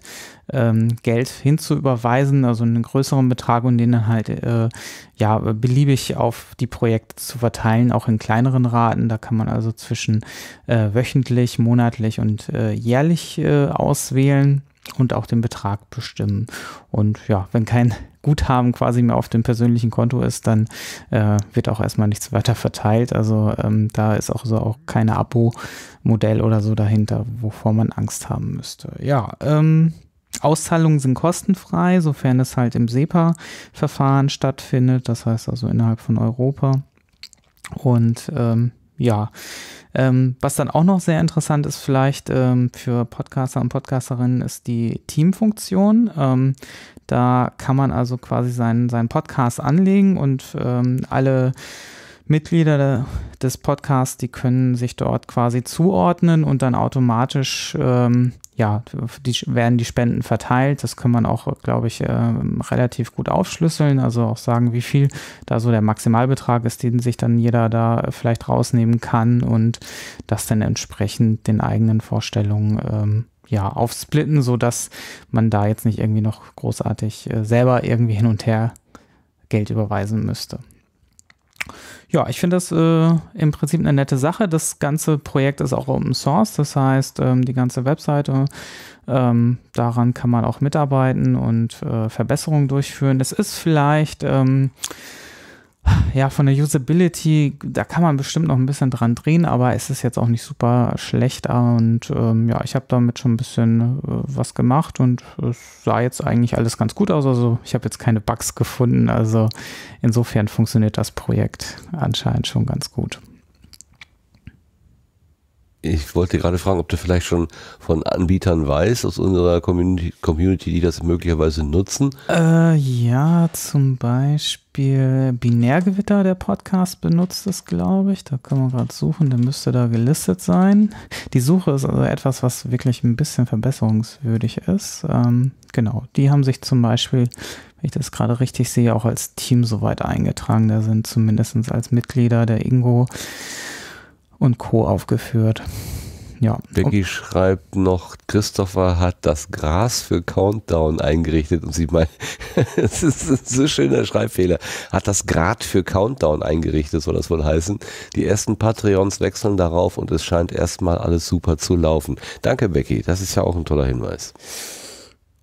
ähm, Geld hinzuüberweisen, also einen größeren Betrag und den dann halt äh, ja beliebig auf die Projekte zu verteilen, auch in kleineren Raten. Da kann man also zwischen äh, wöchentlich, monatlich und äh, jährlich äh, auswählen und auch den Betrag bestimmen. Und ja, wenn kein Guthaben quasi mehr auf dem persönlichen Konto ist, dann äh, wird auch erstmal nichts weiter verteilt. Also ähm, da ist auch so auch kein Abo-Modell oder so dahinter, wovor man Angst haben müsste. Ja, ähm, Auszahlungen sind kostenfrei, sofern es halt im SEPA-Verfahren stattfindet, das heißt also innerhalb von Europa. Und ähm, ja, ähm, was dann auch noch sehr interessant ist, vielleicht ähm, für Podcaster und Podcasterinnen, ist die Teamfunktion. Ähm, da kann man also quasi seinen, seinen Podcast anlegen und ähm, alle Mitglieder des Podcasts, die können sich dort quasi zuordnen und dann automatisch ähm, ja, die, werden die Spenden verteilt. Das kann man auch, glaube ich, äh, relativ gut aufschlüsseln. Also auch sagen, wie viel da so der Maximalbetrag ist, den sich dann jeder da vielleicht rausnehmen kann und das dann entsprechend den eigenen Vorstellungen ähm, ja, aufsplitten, sodass man da jetzt nicht irgendwie noch großartig äh, selber irgendwie hin und her Geld überweisen müsste. Ja, ich finde das äh, im Prinzip eine nette Sache. Das ganze Projekt ist auch Open Source, das heißt, ähm, die ganze Webseite, ähm, daran kann man auch mitarbeiten und äh, Verbesserungen durchführen. Es ist vielleicht. Ähm, ja, von der Usability, da kann man bestimmt noch ein bisschen dran drehen, aber es ist jetzt auch nicht super schlecht. Und ähm, ja, ich habe damit schon ein bisschen äh, was gemacht und es sah jetzt eigentlich alles ganz gut aus. Also ich habe jetzt keine Bugs gefunden. Also insofern funktioniert das Projekt anscheinend schon ganz gut ich wollte gerade fragen, ob du vielleicht schon von Anbietern weißt aus unserer Community, die das möglicherweise nutzen. Äh, ja, zum Beispiel Binärgewitter, der Podcast benutzt das, glaube ich. Da kann man gerade suchen, der müsste da gelistet sein. Die Suche ist also etwas, was wirklich ein bisschen verbesserungswürdig ist. Ähm, genau, die haben sich zum Beispiel, wenn ich das gerade richtig sehe, auch als Team soweit eingetragen. Da sind zumindest als Mitglieder der Ingo und Co. aufgeführt. Ja. Becky schreibt noch, Christopher hat das Gras für Countdown eingerichtet und sie meint, es ist so schöner Schreibfehler, hat das Grad für Countdown eingerichtet, soll das wohl heißen. Die ersten Patreons wechseln darauf und es scheint erstmal alles super zu laufen. Danke Becky, das ist ja auch ein toller Hinweis.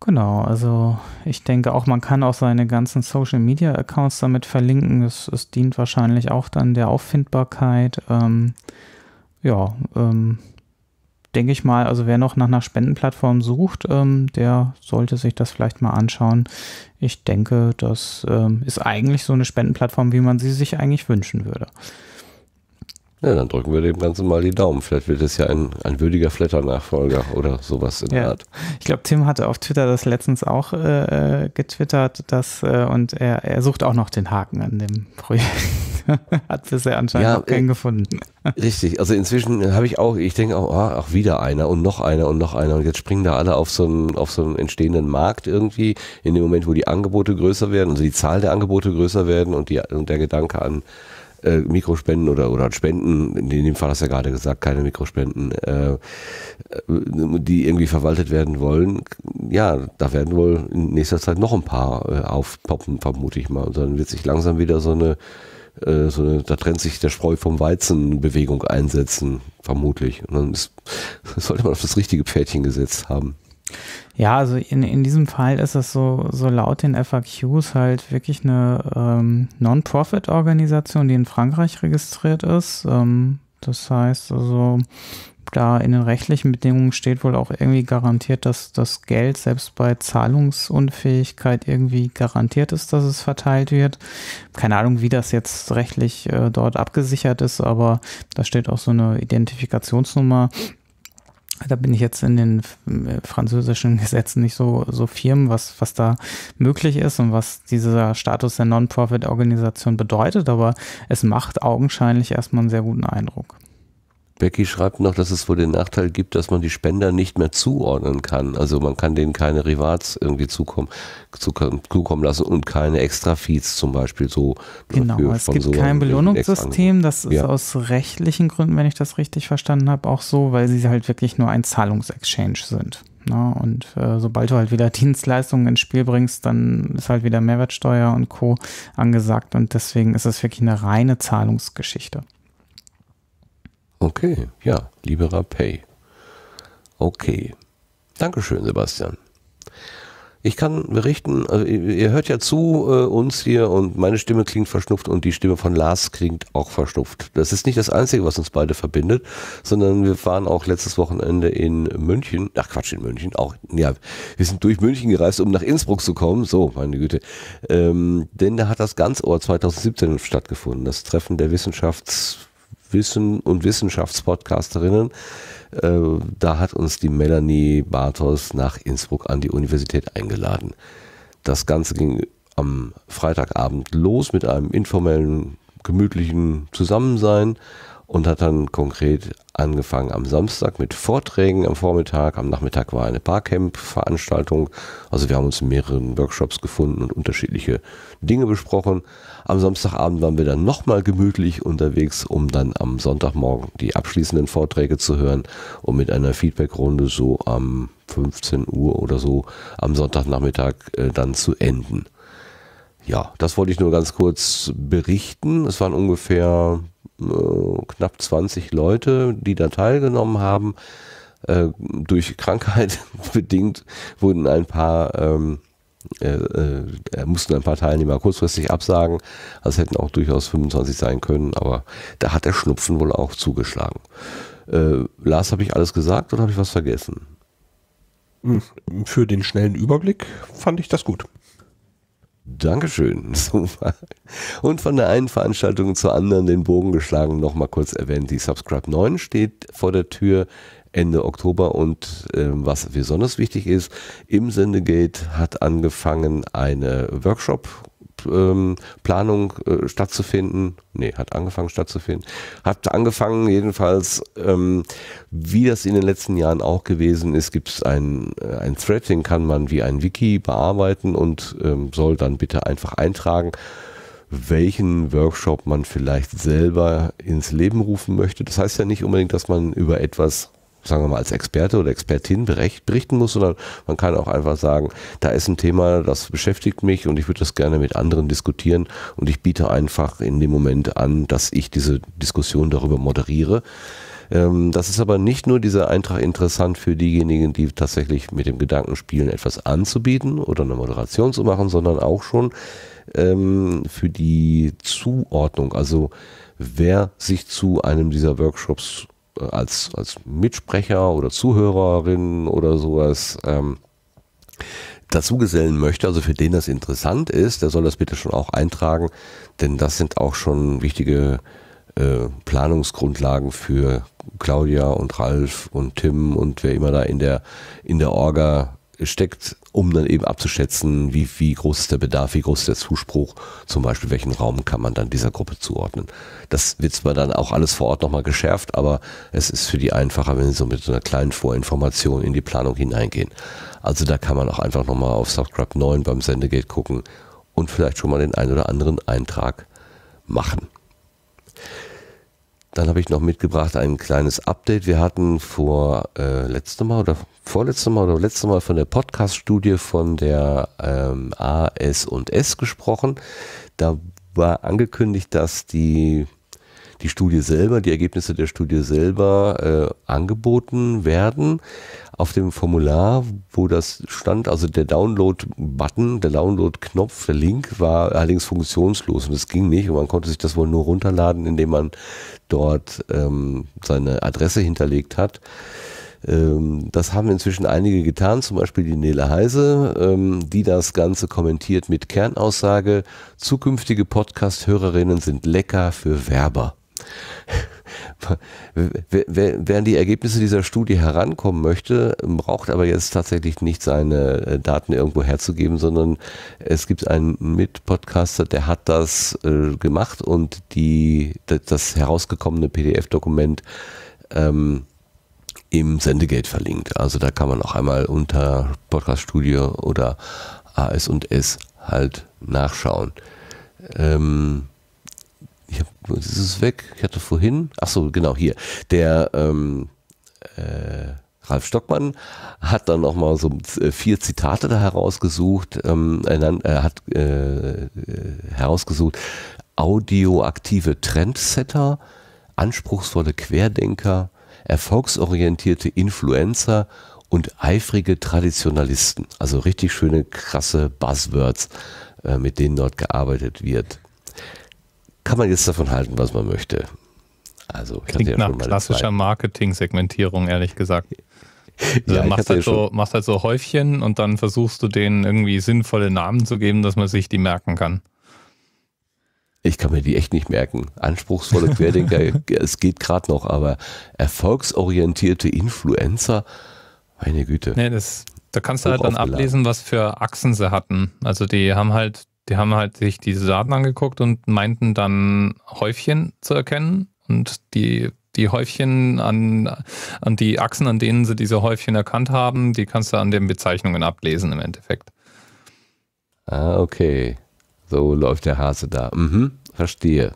Genau, also ich denke auch, man kann auch seine ganzen Social Media Accounts damit verlinken. Es, es dient wahrscheinlich auch dann der Auffindbarkeit. Ähm, ja, ähm, denke ich mal, also wer noch nach einer Spendenplattform sucht, ähm, der sollte sich das vielleicht mal anschauen. Ich denke, das ähm, ist eigentlich so eine Spendenplattform, wie man sie sich eigentlich wünschen würde. Ja, dann drücken wir dem Ganzen mal die Daumen. Vielleicht wird es ja ein, ein würdiger Flatter-Nachfolger oder sowas in der Art. Ich glaube, Tim hatte auf Twitter das letztens auch äh, äh, getwittert, dass, äh, und er, er sucht auch noch den Haken an dem Projekt. Hat bisher anscheinend ja, noch keinen äh, gefunden. Richtig, also inzwischen habe ich auch, ich denke auch, oh, auch wieder einer und noch einer und noch einer. Und jetzt springen da alle auf so einen, auf so einen entstehenden Markt irgendwie, in dem Moment, wo die Angebote größer werden, also die Zahl der Angebote größer werden und, die, und der Gedanke an äh, Mikrospenden oder, oder Spenden, in dem Fall hast du ja gerade gesagt, keine Mikrospenden, äh, äh, die irgendwie verwaltet werden wollen, ja, da werden wohl in nächster Zeit noch ein paar äh, aufpoppen, vermute ich mal. Und dann wird sich langsam wieder so eine, äh, so eine, da trennt sich der Spreu vom Weizen Bewegung einsetzen, vermutlich. Und dann ist, sollte man auf das richtige Pferdchen gesetzt haben. Ja, also in, in diesem Fall ist es so, so laut den FAQs halt wirklich eine ähm, Non-Profit-Organisation, die in Frankreich registriert ist. Ähm, das heißt also, da in den rechtlichen Bedingungen steht wohl auch irgendwie garantiert, dass das Geld selbst bei Zahlungsunfähigkeit irgendwie garantiert ist, dass es verteilt wird. Keine Ahnung, wie das jetzt rechtlich äh, dort abgesichert ist, aber da steht auch so eine Identifikationsnummer da bin ich jetzt in den äh, französischen Gesetzen nicht so, so firm, was, was da möglich ist und was dieser Status der Non-Profit-Organisation bedeutet, aber es macht augenscheinlich erstmal einen sehr guten Eindruck. Becky schreibt noch, dass es wohl den Nachteil gibt, dass man die Spender nicht mehr zuordnen kann. Also man kann denen keine Rivats irgendwie zukommen, zukommen lassen und keine extra Feeds zum Beispiel so. Genau, es gibt so kein Belohnungssystem. Das ist ja. aus rechtlichen Gründen, wenn ich das richtig verstanden habe, auch so, weil sie halt wirklich nur ein Zahlungsexchange sind. Na, ne? und äh, sobald du halt wieder Dienstleistungen ins Spiel bringst, dann ist halt wieder Mehrwertsteuer und Co. angesagt. Und deswegen ist es wirklich eine reine Zahlungsgeschichte. Okay, ja, Libera Pay. Okay. Dankeschön, Sebastian. Ich kann berichten, also ihr hört ja zu äh, uns hier und meine Stimme klingt verschnupft und die Stimme von Lars klingt auch verschnupft. Das ist nicht das Einzige, was uns beide verbindet, sondern wir waren auch letztes Wochenende in München, ach Quatsch, in München, auch, ja, wir sind durch München gereist, um nach Innsbruck zu kommen, so, meine Güte. Ähm, denn da hat das Ganzohr 2017 stattgefunden, das Treffen der Wissenschafts- Wissen und Wissenschaftspodcasterinnen. Äh, da hat uns die Melanie Bartos nach Innsbruck an die Universität eingeladen. Das Ganze ging am Freitagabend los mit einem informellen, gemütlichen Zusammensein und hat dann konkret angefangen am Samstag mit Vorträgen am Vormittag. Am Nachmittag war eine Barcamp-Veranstaltung. Also wir haben uns in mehreren Workshops gefunden und unterschiedliche Dinge besprochen. Am Samstagabend waren wir dann nochmal gemütlich unterwegs, um dann am Sonntagmorgen die abschließenden Vorträge zu hören und mit einer Feedbackrunde so am 15 Uhr oder so am Sonntagnachmittag äh, dann zu enden. Ja, das wollte ich nur ganz kurz berichten. Es waren ungefähr äh, knapp 20 Leute, die da teilgenommen haben. Äh, durch Krankheit bedingt wurden ein paar ähm, äh, äh, äh, mussten ein paar Teilnehmer kurzfristig absagen. Das hätten auch durchaus 25 sein können, aber da hat der Schnupfen wohl auch zugeschlagen. Äh, Lars, habe ich alles gesagt oder habe ich was vergessen? Für den schnellen Überblick fand ich das gut. Dankeschön. Super. Und von der einen Veranstaltung zur anderen den Bogen geschlagen, nochmal kurz erwähnt, die Subscribe 9 steht vor der Tür Ende Oktober und äh, was besonders wichtig ist, im Sendegate hat angefangen eine Workshop ähm, Planung äh, stattzufinden. Nee, hat angefangen stattzufinden. Hat angefangen jedenfalls, ähm, wie das in den letzten Jahren auch gewesen ist, gibt es ein, äh, ein Thread, den kann man wie ein Wiki bearbeiten und ähm, soll dann bitte einfach eintragen, welchen Workshop man vielleicht selber ins Leben rufen möchte. Das heißt ja nicht unbedingt, dass man über etwas sagen wir mal, als Experte oder Expertin berichten muss, sondern man kann auch einfach sagen, da ist ein Thema, das beschäftigt mich und ich würde das gerne mit anderen diskutieren und ich biete einfach in dem Moment an, dass ich diese Diskussion darüber moderiere. Ähm, das ist aber nicht nur dieser Eintrag interessant für diejenigen, die tatsächlich mit dem Gedanken spielen, etwas anzubieten oder eine Moderation zu machen, sondern auch schon ähm, für die Zuordnung, also wer sich zu einem dieser Workshops als, als Mitsprecher oder Zuhörerin oder sowas ähm, dazugesellen möchte, also für den das interessant ist, der soll das bitte schon auch eintragen, denn das sind auch schon wichtige äh, Planungsgrundlagen für Claudia und Ralf und Tim und wer immer da in der, in der Orga steckt, um dann eben abzuschätzen, wie, wie groß ist der Bedarf, wie groß ist der Zuspruch, zum Beispiel welchen Raum kann man dann dieser Gruppe zuordnen. Das wird zwar dann auch alles vor Ort nochmal geschärft, aber es ist für die einfacher, wenn sie so mit so einer kleinen Vorinformation in die Planung hineingehen. Also da kann man auch einfach nochmal auf Subscribe 9 beim Sendegate gucken und vielleicht schon mal den einen oder anderen Eintrag machen. Dann habe ich noch mitgebracht ein kleines Update. Wir hatten vor äh, letztem Mal oder vorletztem Mal oder letztem Mal von der Podcast-Studie von der ähm, AS und S gesprochen. Da war angekündigt, dass die die Studie selber, die Ergebnisse der Studie selber äh, angeboten werden. Auf dem Formular, wo das stand, also der Download-Button, der Download-Knopf, der Link war allerdings funktionslos und es ging nicht und man konnte sich das wohl nur runterladen, indem man dort ähm, seine Adresse hinterlegt hat ähm, das haben inzwischen einige getan, zum Beispiel die Nele Heise, ähm, die das Ganze kommentiert mit Kernaussage, zukünftige Podcast-Hörerinnen sind lecker für Werber wer, an die Ergebnisse dieser Studie herankommen möchte, braucht aber jetzt tatsächlich nicht seine äh, Daten irgendwo herzugeben, sondern es gibt einen Mitpodcaster, der hat das äh, gemacht und die, das herausgekommene PDF-Dokument ähm, im Sendegate verlinkt. Also da kann man auch einmal unter podcast Podcaststudio oder AS&S halt nachschauen. Ähm, ich hab, das ist weg. Ich hatte vorhin, ach so, genau hier, der ähm, äh, Ralf Stockmann hat dann noch mal so äh, vier Zitate da herausgesucht, ähm, äh, er hat äh, äh, herausgesucht audioaktive Trendsetter, anspruchsvolle Querdenker, erfolgsorientierte Influencer und eifrige Traditionalisten. Also richtig schöne, krasse Buzzwords, äh, mit denen dort gearbeitet wird. Kann man jetzt davon halten, was man möchte. Also, ich Klingt ja nach klassischer Marketing-Segmentierung, ehrlich gesagt. Also halt ja, machst, halt so, machst halt so Häufchen und dann versuchst du denen irgendwie sinnvolle Namen zu geben, dass man sich die merken kann. Ich kann mir die echt nicht merken. Anspruchsvolle Querdenker, es geht gerade noch, aber erfolgsorientierte Influencer, meine Güte. Nee, das, da kannst du halt dann ablesen, was für Achsen sie hatten. Also die haben halt die haben halt sich diese Daten angeguckt und meinten dann Häufchen zu erkennen und die die Häufchen an, an die Achsen, an denen sie diese Häufchen erkannt haben, die kannst du an den Bezeichnungen ablesen im Endeffekt. Ah, okay. So läuft der Hase da. Mhm, verstehe.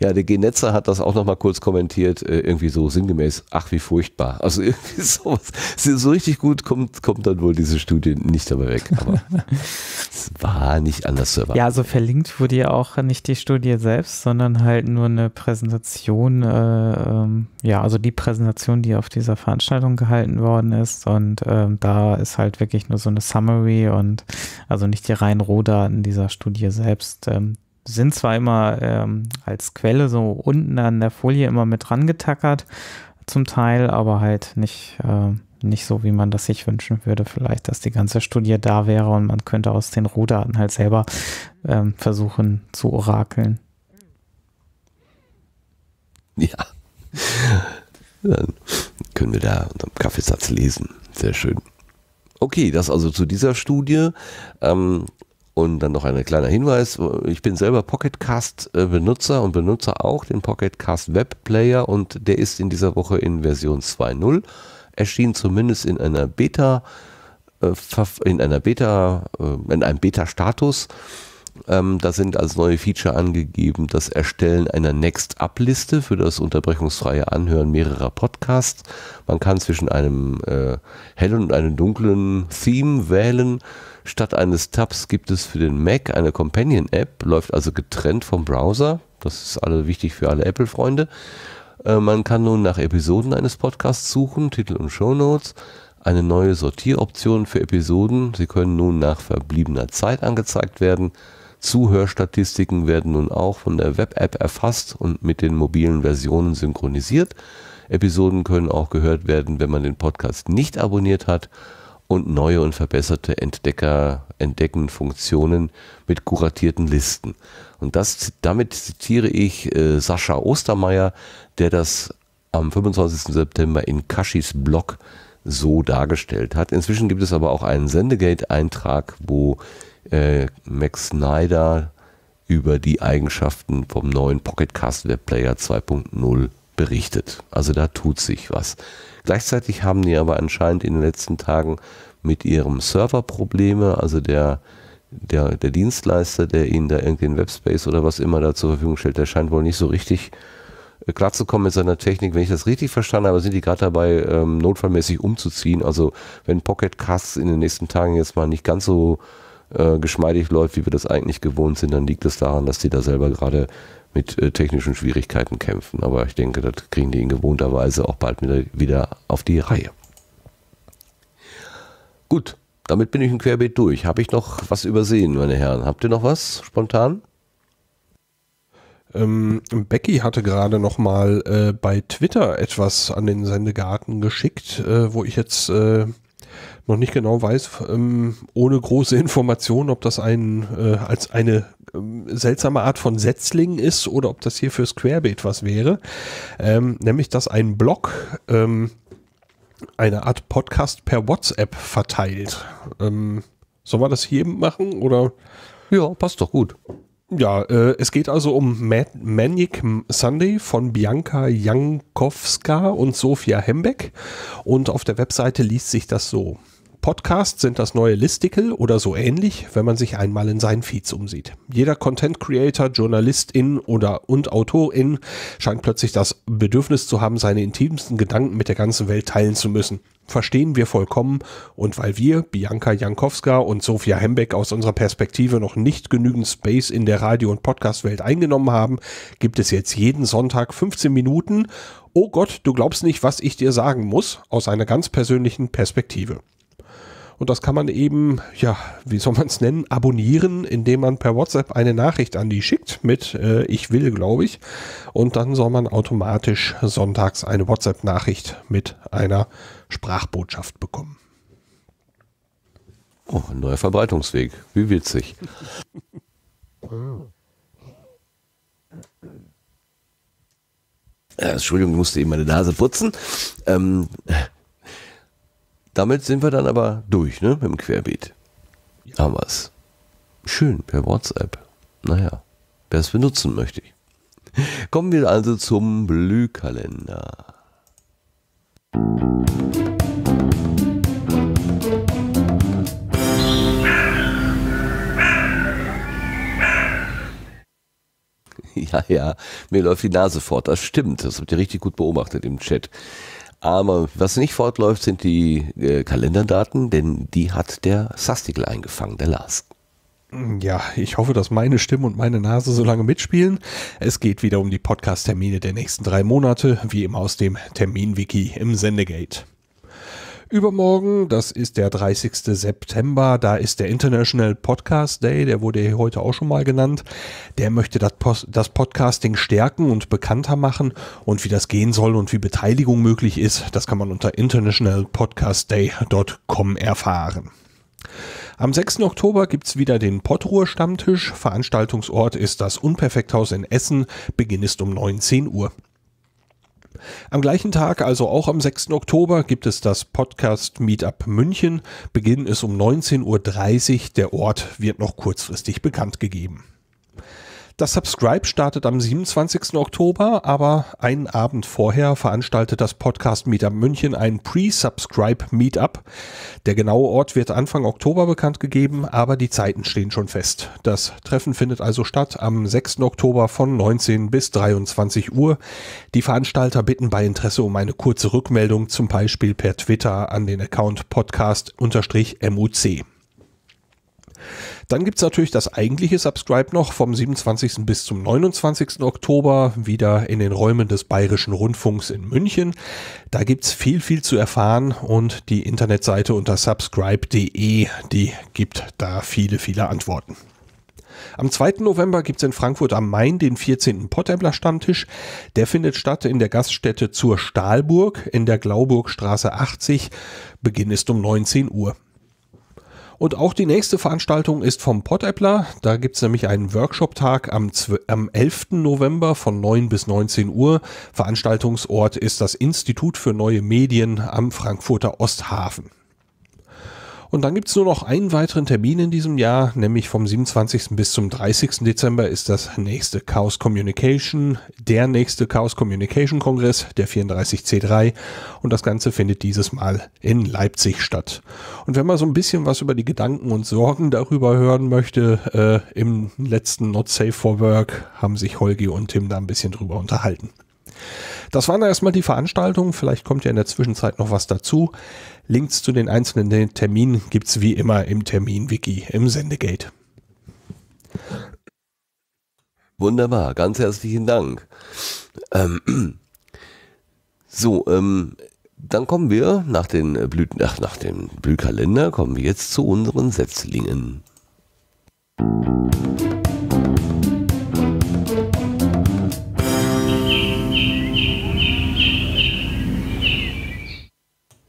Ja, der Genetzer hat das auch nochmal kurz kommentiert, äh, irgendwie so sinngemäß, ach wie furchtbar. Also irgendwie sowas, so richtig gut kommt, kommt dann wohl diese Studie nicht dabei weg. Aber es war nicht anders zu erwarten. Ja, also verlinkt wurde ja auch nicht die Studie selbst, sondern halt nur eine Präsentation, äh, ähm, ja, also die Präsentation, die auf dieser Veranstaltung gehalten worden ist. Und äh, da ist halt wirklich nur so eine Summary und also nicht die reinen Rohdaten dieser Studie selbst. Ähm, sind zwar immer ähm, als Quelle so unten an der Folie immer mit dran getackert, zum Teil, aber halt nicht, äh, nicht so, wie man das sich wünschen würde. Vielleicht, dass die ganze Studie da wäre und man könnte aus den Rohdaten halt selber ähm, versuchen zu orakeln. Ja. Dann können wir da unseren Kaffeesatz lesen. Sehr schön. Okay, das also zu dieser Studie. Ähm, und dann noch ein kleiner Hinweis. Ich bin selber Pocketcast-Benutzer und benutze auch den Pocketcast Web Player und der ist in dieser Woche in Version 2.0 erschienen, zumindest in einer Beta, äh, in einer Beta, äh, in einem Beta-Status. Ähm, da sind als neue Feature angegeben das Erstellen einer Next-Up-Liste für das unterbrechungsfreie Anhören mehrerer Podcasts. Man kann zwischen einem äh, hellen und einem dunklen Theme wählen Statt eines Tabs gibt es für den Mac eine Companion-App, läuft also getrennt vom Browser. Das ist alle wichtig für alle Apple-Freunde. Äh, man kann nun nach Episoden eines Podcasts suchen, Titel und Shownotes. Eine neue Sortieroption für Episoden. Sie können nun nach verbliebener Zeit angezeigt werden. Zuhörstatistiken werden nun auch von der Web-App erfasst und mit den mobilen Versionen synchronisiert. Episoden können auch gehört werden, wenn man den Podcast nicht abonniert hat und neue und verbesserte Entdecker entdecken Funktionen mit kuratierten Listen. Und das, damit zitiere ich äh, Sascha Ostermeier, der das am 25. September in Kashis Blog so dargestellt hat. Inzwischen gibt es aber auch einen Sendegate-Eintrag, wo äh, Max Snyder über die Eigenschaften vom neuen Pocketcast Web Player 2.0 berichtet. Also da tut sich was. Gleichzeitig haben die aber anscheinend in den letzten Tagen mit ihrem Server Probleme, also der, der, der Dienstleister, der ihnen da irgendwie einen Webspace oder was immer da zur Verfügung stellt, der scheint wohl nicht so richtig äh, klar zu kommen mit seiner Technik, wenn ich das richtig verstanden habe, sind die gerade dabei, ähm, notfallmäßig umzuziehen. Also wenn Pocket Casts in den nächsten Tagen jetzt mal nicht ganz so äh, geschmeidig läuft, wie wir das eigentlich gewohnt sind, dann liegt es das daran, dass die da selber gerade mit äh, technischen Schwierigkeiten kämpfen. Aber ich denke, das kriegen die in gewohnter Weise auch bald wieder, auf die Reihe. Gut, damit bin ich ein Querbeet durch. Habe ich noch was übersehen, meine Herren? Habt ihr noch was spontan? Ähm, Becky hatte gerade noch mal äh, bei Twitter etwas an den Sendegarten geschickt, äh, wo ich jetzt äh, noch nicht genau weiß, ähm, ohne große Informationen, ob das ein, äh, als eine ähm, seltsame Art von Setzling ist oder ob das hier fürs Querbeet was wäre. Ähm, nämlich, dass ein Blog ähm, eine Art Podcast per WhatsApp verteilt. Ähm, soll man das hier machen oder? Ja, passt doch gut. Ja, äh, es geht also um Mad Manic Sunday von Bianca Jankowska und Sofia Hembeck. Und auf der Webseite liest sich das so. Podcasts sind das neue Listicle oder so ähnlich, wenn man sich einmal in seinen Feeds umsieht. Jeder Content Creator, Journalistin oder und Autorin scheint plötzlich das Bedürfnis zu haben, seine intimsten Gedanken mit der ganzen Welt teilen zu müssen. Verstehen wir vollkommen und weil wir, Bianca Jankowska und Sophia Hembeck aus unserer Perspektive noch nicht genügend Space in der Radio- und Podcast-Welt eingenommen haben, gibt es jetzt jeden Sonntag 15 Minuten. Oh Gott, du glaubst nicht, was ich dir sagen muss, aus einer ganz persönlichen Perspektive. Und das kann man eben, ja, wie soll man es nennen, abonnieren, indem man per WhatsApp eine Nachricht an die schickt mit äh, Ich will, glaube ich. Und dann soll man automatisch sonntags eine WhatsApp-Nachricht mit einer Sprachbotschaft bekommen. Oh, ein neuer Verbreitungsweg. Wie witzig. Äh, Entschuldigung, ich musste eben meine Nase putzen. Ähm, damit sind wir dann aber durch, ne? Mit dem Querbeet. Ja. Haben wir's. Schön, per WhatsApp. Naja, wer es benutzen möchte. Kommen wir also zum Blühkalender. Ja, ja, mir läuft die Nase fort. Das stimmt. Das habt ihr richtig gut beobachtet im Chat. Aber was nicht fortläuft, sind die äh, Kalenderdaten, denn die hat der Sastikel eingefangen, der Lars. Ja, ich hoffe, dass meine Stimme und meine Nase so lange mitspielen. Es geht wieder um die Podcast-Termine der nächsten drei Monate, wie immer aus dem Terminwiki im Sendegate. Übermorgen, das ist der 30. September, da ist der International Podcast Day, der wurde hier heute auch schon mal genannt. Der möchte das, Post, das Podcasting stärken und bekannter machen und wie das gehen soll und wie Beteiligung möglich ist, das kann man unter internationalpodcastday.com erfahren. Am 6. Oktober gibt's wieder den Potruhr Stammtisch. Veranstaltungsort ist das Unperfekthaus in Essen. Beginn ist um 19 Uhr. Am gleichen Tag, also auch am 6. Oktober, gibt es das Podcast Meetup München. Beginn ist um 19.30 Uhr. Der Ort wird noch kurzfristig bekannt gegeben. Das Subscribe startet am 27. Oktober, aber einen Abend vorher veranstaltet das Podcast Meetup München ein Pre-Subscribe Meetup. Der genaue Ort wird Anfang Oktober bekannt gegeben, aber die Zeiten stehen schon fest. Das Treffen findet also statt am 6. Oktober von 19 bis 23 Uhr. Die Veranstalter bitten bei Interesse um eine kurze Rückmeldung, zum Beispiel per Twitter an den Account podcast-muc. Dann gibt es natürlich das eigentliche Subscribe noch vom 27. bis zum 29. Oktober wieder in den Räumen des Bayerischen Rundfunks in München. Da gibt es viel, viel zu erfahren und die Internetseite unter subscribe.de, die gibt da viele, viele Antworten. Am 2. November gibt es in Frankfurt am Main den 14. Pottembler Stammtisch. Der findet statt in der Gaststätte zur Stahlburg in der Glauburgstraße 80. Beginn ist um 19 Uhr. Und auch die nächste Veranstaltung ist vom Pottäppler. Da gibt es nämlich einen Workshop-Tag am, am 11. November von 9 bis 19 Uhr. Veranstaltungsort ist das Institut für neue Medien am Frankfurter Osthafen. Und dann gibt es nur noch einen weiteren Termin in diesem Jahr, nämlich vom 27. bis zum 30. Dezember ist das nächste Chaos Communication, der nächste Chaos Communication Kongress, der 34C3. Und das Ganze findet dieses Mal in Leipzig statt. Und wenn man so ein bisschen was über die Gedanken und Sorgen darüber hören möchte, äh, im letzten Not Safe for Work haben sich Holgi und Tim da ein bisschen drüber unterhalten. Das waren erstmal die Veranstaltungen. Vielleicht kommt ja in der Zwischenzeit noch was dazu. Links zu den einzelnen Terminen gibt es wie immer im Terminwiki im Sendegate. Wunderbar, ganz herzlichen Dank. Ähm, so, ähm, dann kommen wir nach, den Blüten, nach, nach dem Blühkalender, kommen wir jetzt zu unseren Setzlingen. Musik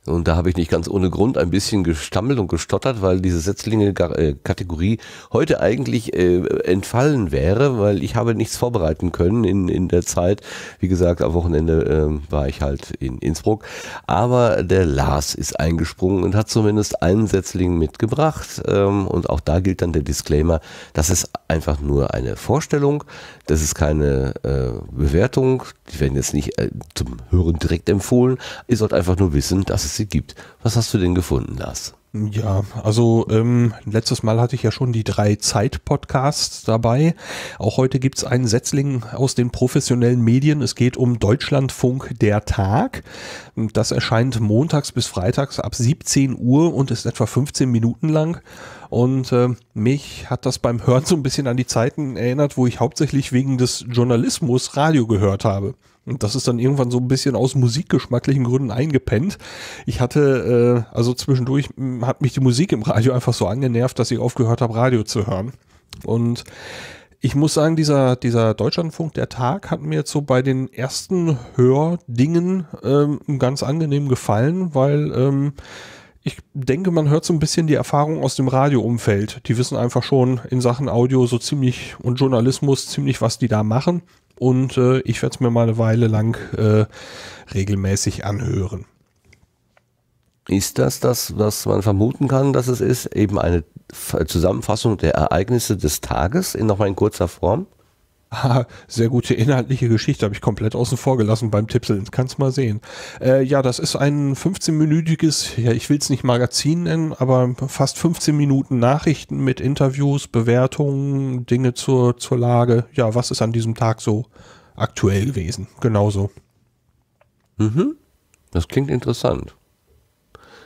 Und da habe ich nicht ganz ohne Grund ein bisschen gestammelt und gestottert, weil diese Setzlinge-Kategorie äh, heute eigentlich äh, entfallen wäre, weil ich habe nichts vorbereiten können in, in der Zeit. Wie gesagt, am Wochenende äh, war ich halt in Innsbruck. Aber der Lars ist eingesprungen und hat zumindest einen Setzling mitgebracht. Ähm, und auch da gilt dann der Disclaimer, das ist einfach nur eine Vorstellung. Das ist keine äh, Bewertung, die werden jetzt nicht äh, zum Hören direkt empfohlen. Ihr sollt einfach nur wissen, dass es sie gibt. Was hast du denn gefunden, Lars? Ja, also ähm, letztes Mal hatte ich ja schon die drei Zeit-Podcasts dabei. Auch heute gibt es einen Setzling aus den professionellen Medien. Es geht um Deutschlandfunk der Tag. Das erscheint montags bis freitags ab 17 Uhr und ist etwa 15 Minuten lang. Und äh, mich hat das beim Hören so ein bisschen an die Zeiten erinnert, wo ich hauptsächlich wegen des Journalismus Radio gehört habe. Und das ist dann irgendwann so ein bisschen aus musikgeschmacklichen Gründen eingepennt. Ich hatte, äh, also zwischendurch hm, hat mich die Musik im Radio einfach so angenervt, dass ich aufgehört habe, Radio zu hören. Und ich muss sagen, dieser, dieser Deutschlandfunk, der Tag, hat mir jetzt so bei den ersten Hördingen ähm, ganz angenehm gefallen, weil ähm, ich denke, man hört so ein bisschen die Erfahrung aus dem Radioumfeld. Die wissen einfach schon in Sachen Audio so ziemlich und Journalismus ziemlich, was die da machen. Und äh, ich werde es mir mal eine Weile lang äh, regelmäßig anhören. Ist das das, was man vermuten kann, dass es ist? Eben eine Zusammenfassung der Ereignisse des Tages in nochmal in kurzer Form? sehr gute inhaltliche Geschichte, habe ich komplett außen vor gelassen beim Tippseln. Kannst mal sehen. Äh, ja, das ist ein 15-minütiges, ja, ich will es nicht Magazin nennen, aber fast 15 Minuten Nachrichten mit Interviews, Bewertungen, Dinge zur, zur Lage. Ja, was ist an diesem Tag so aktuell gewesen? Genauso. Mhm. Das klingt interessant.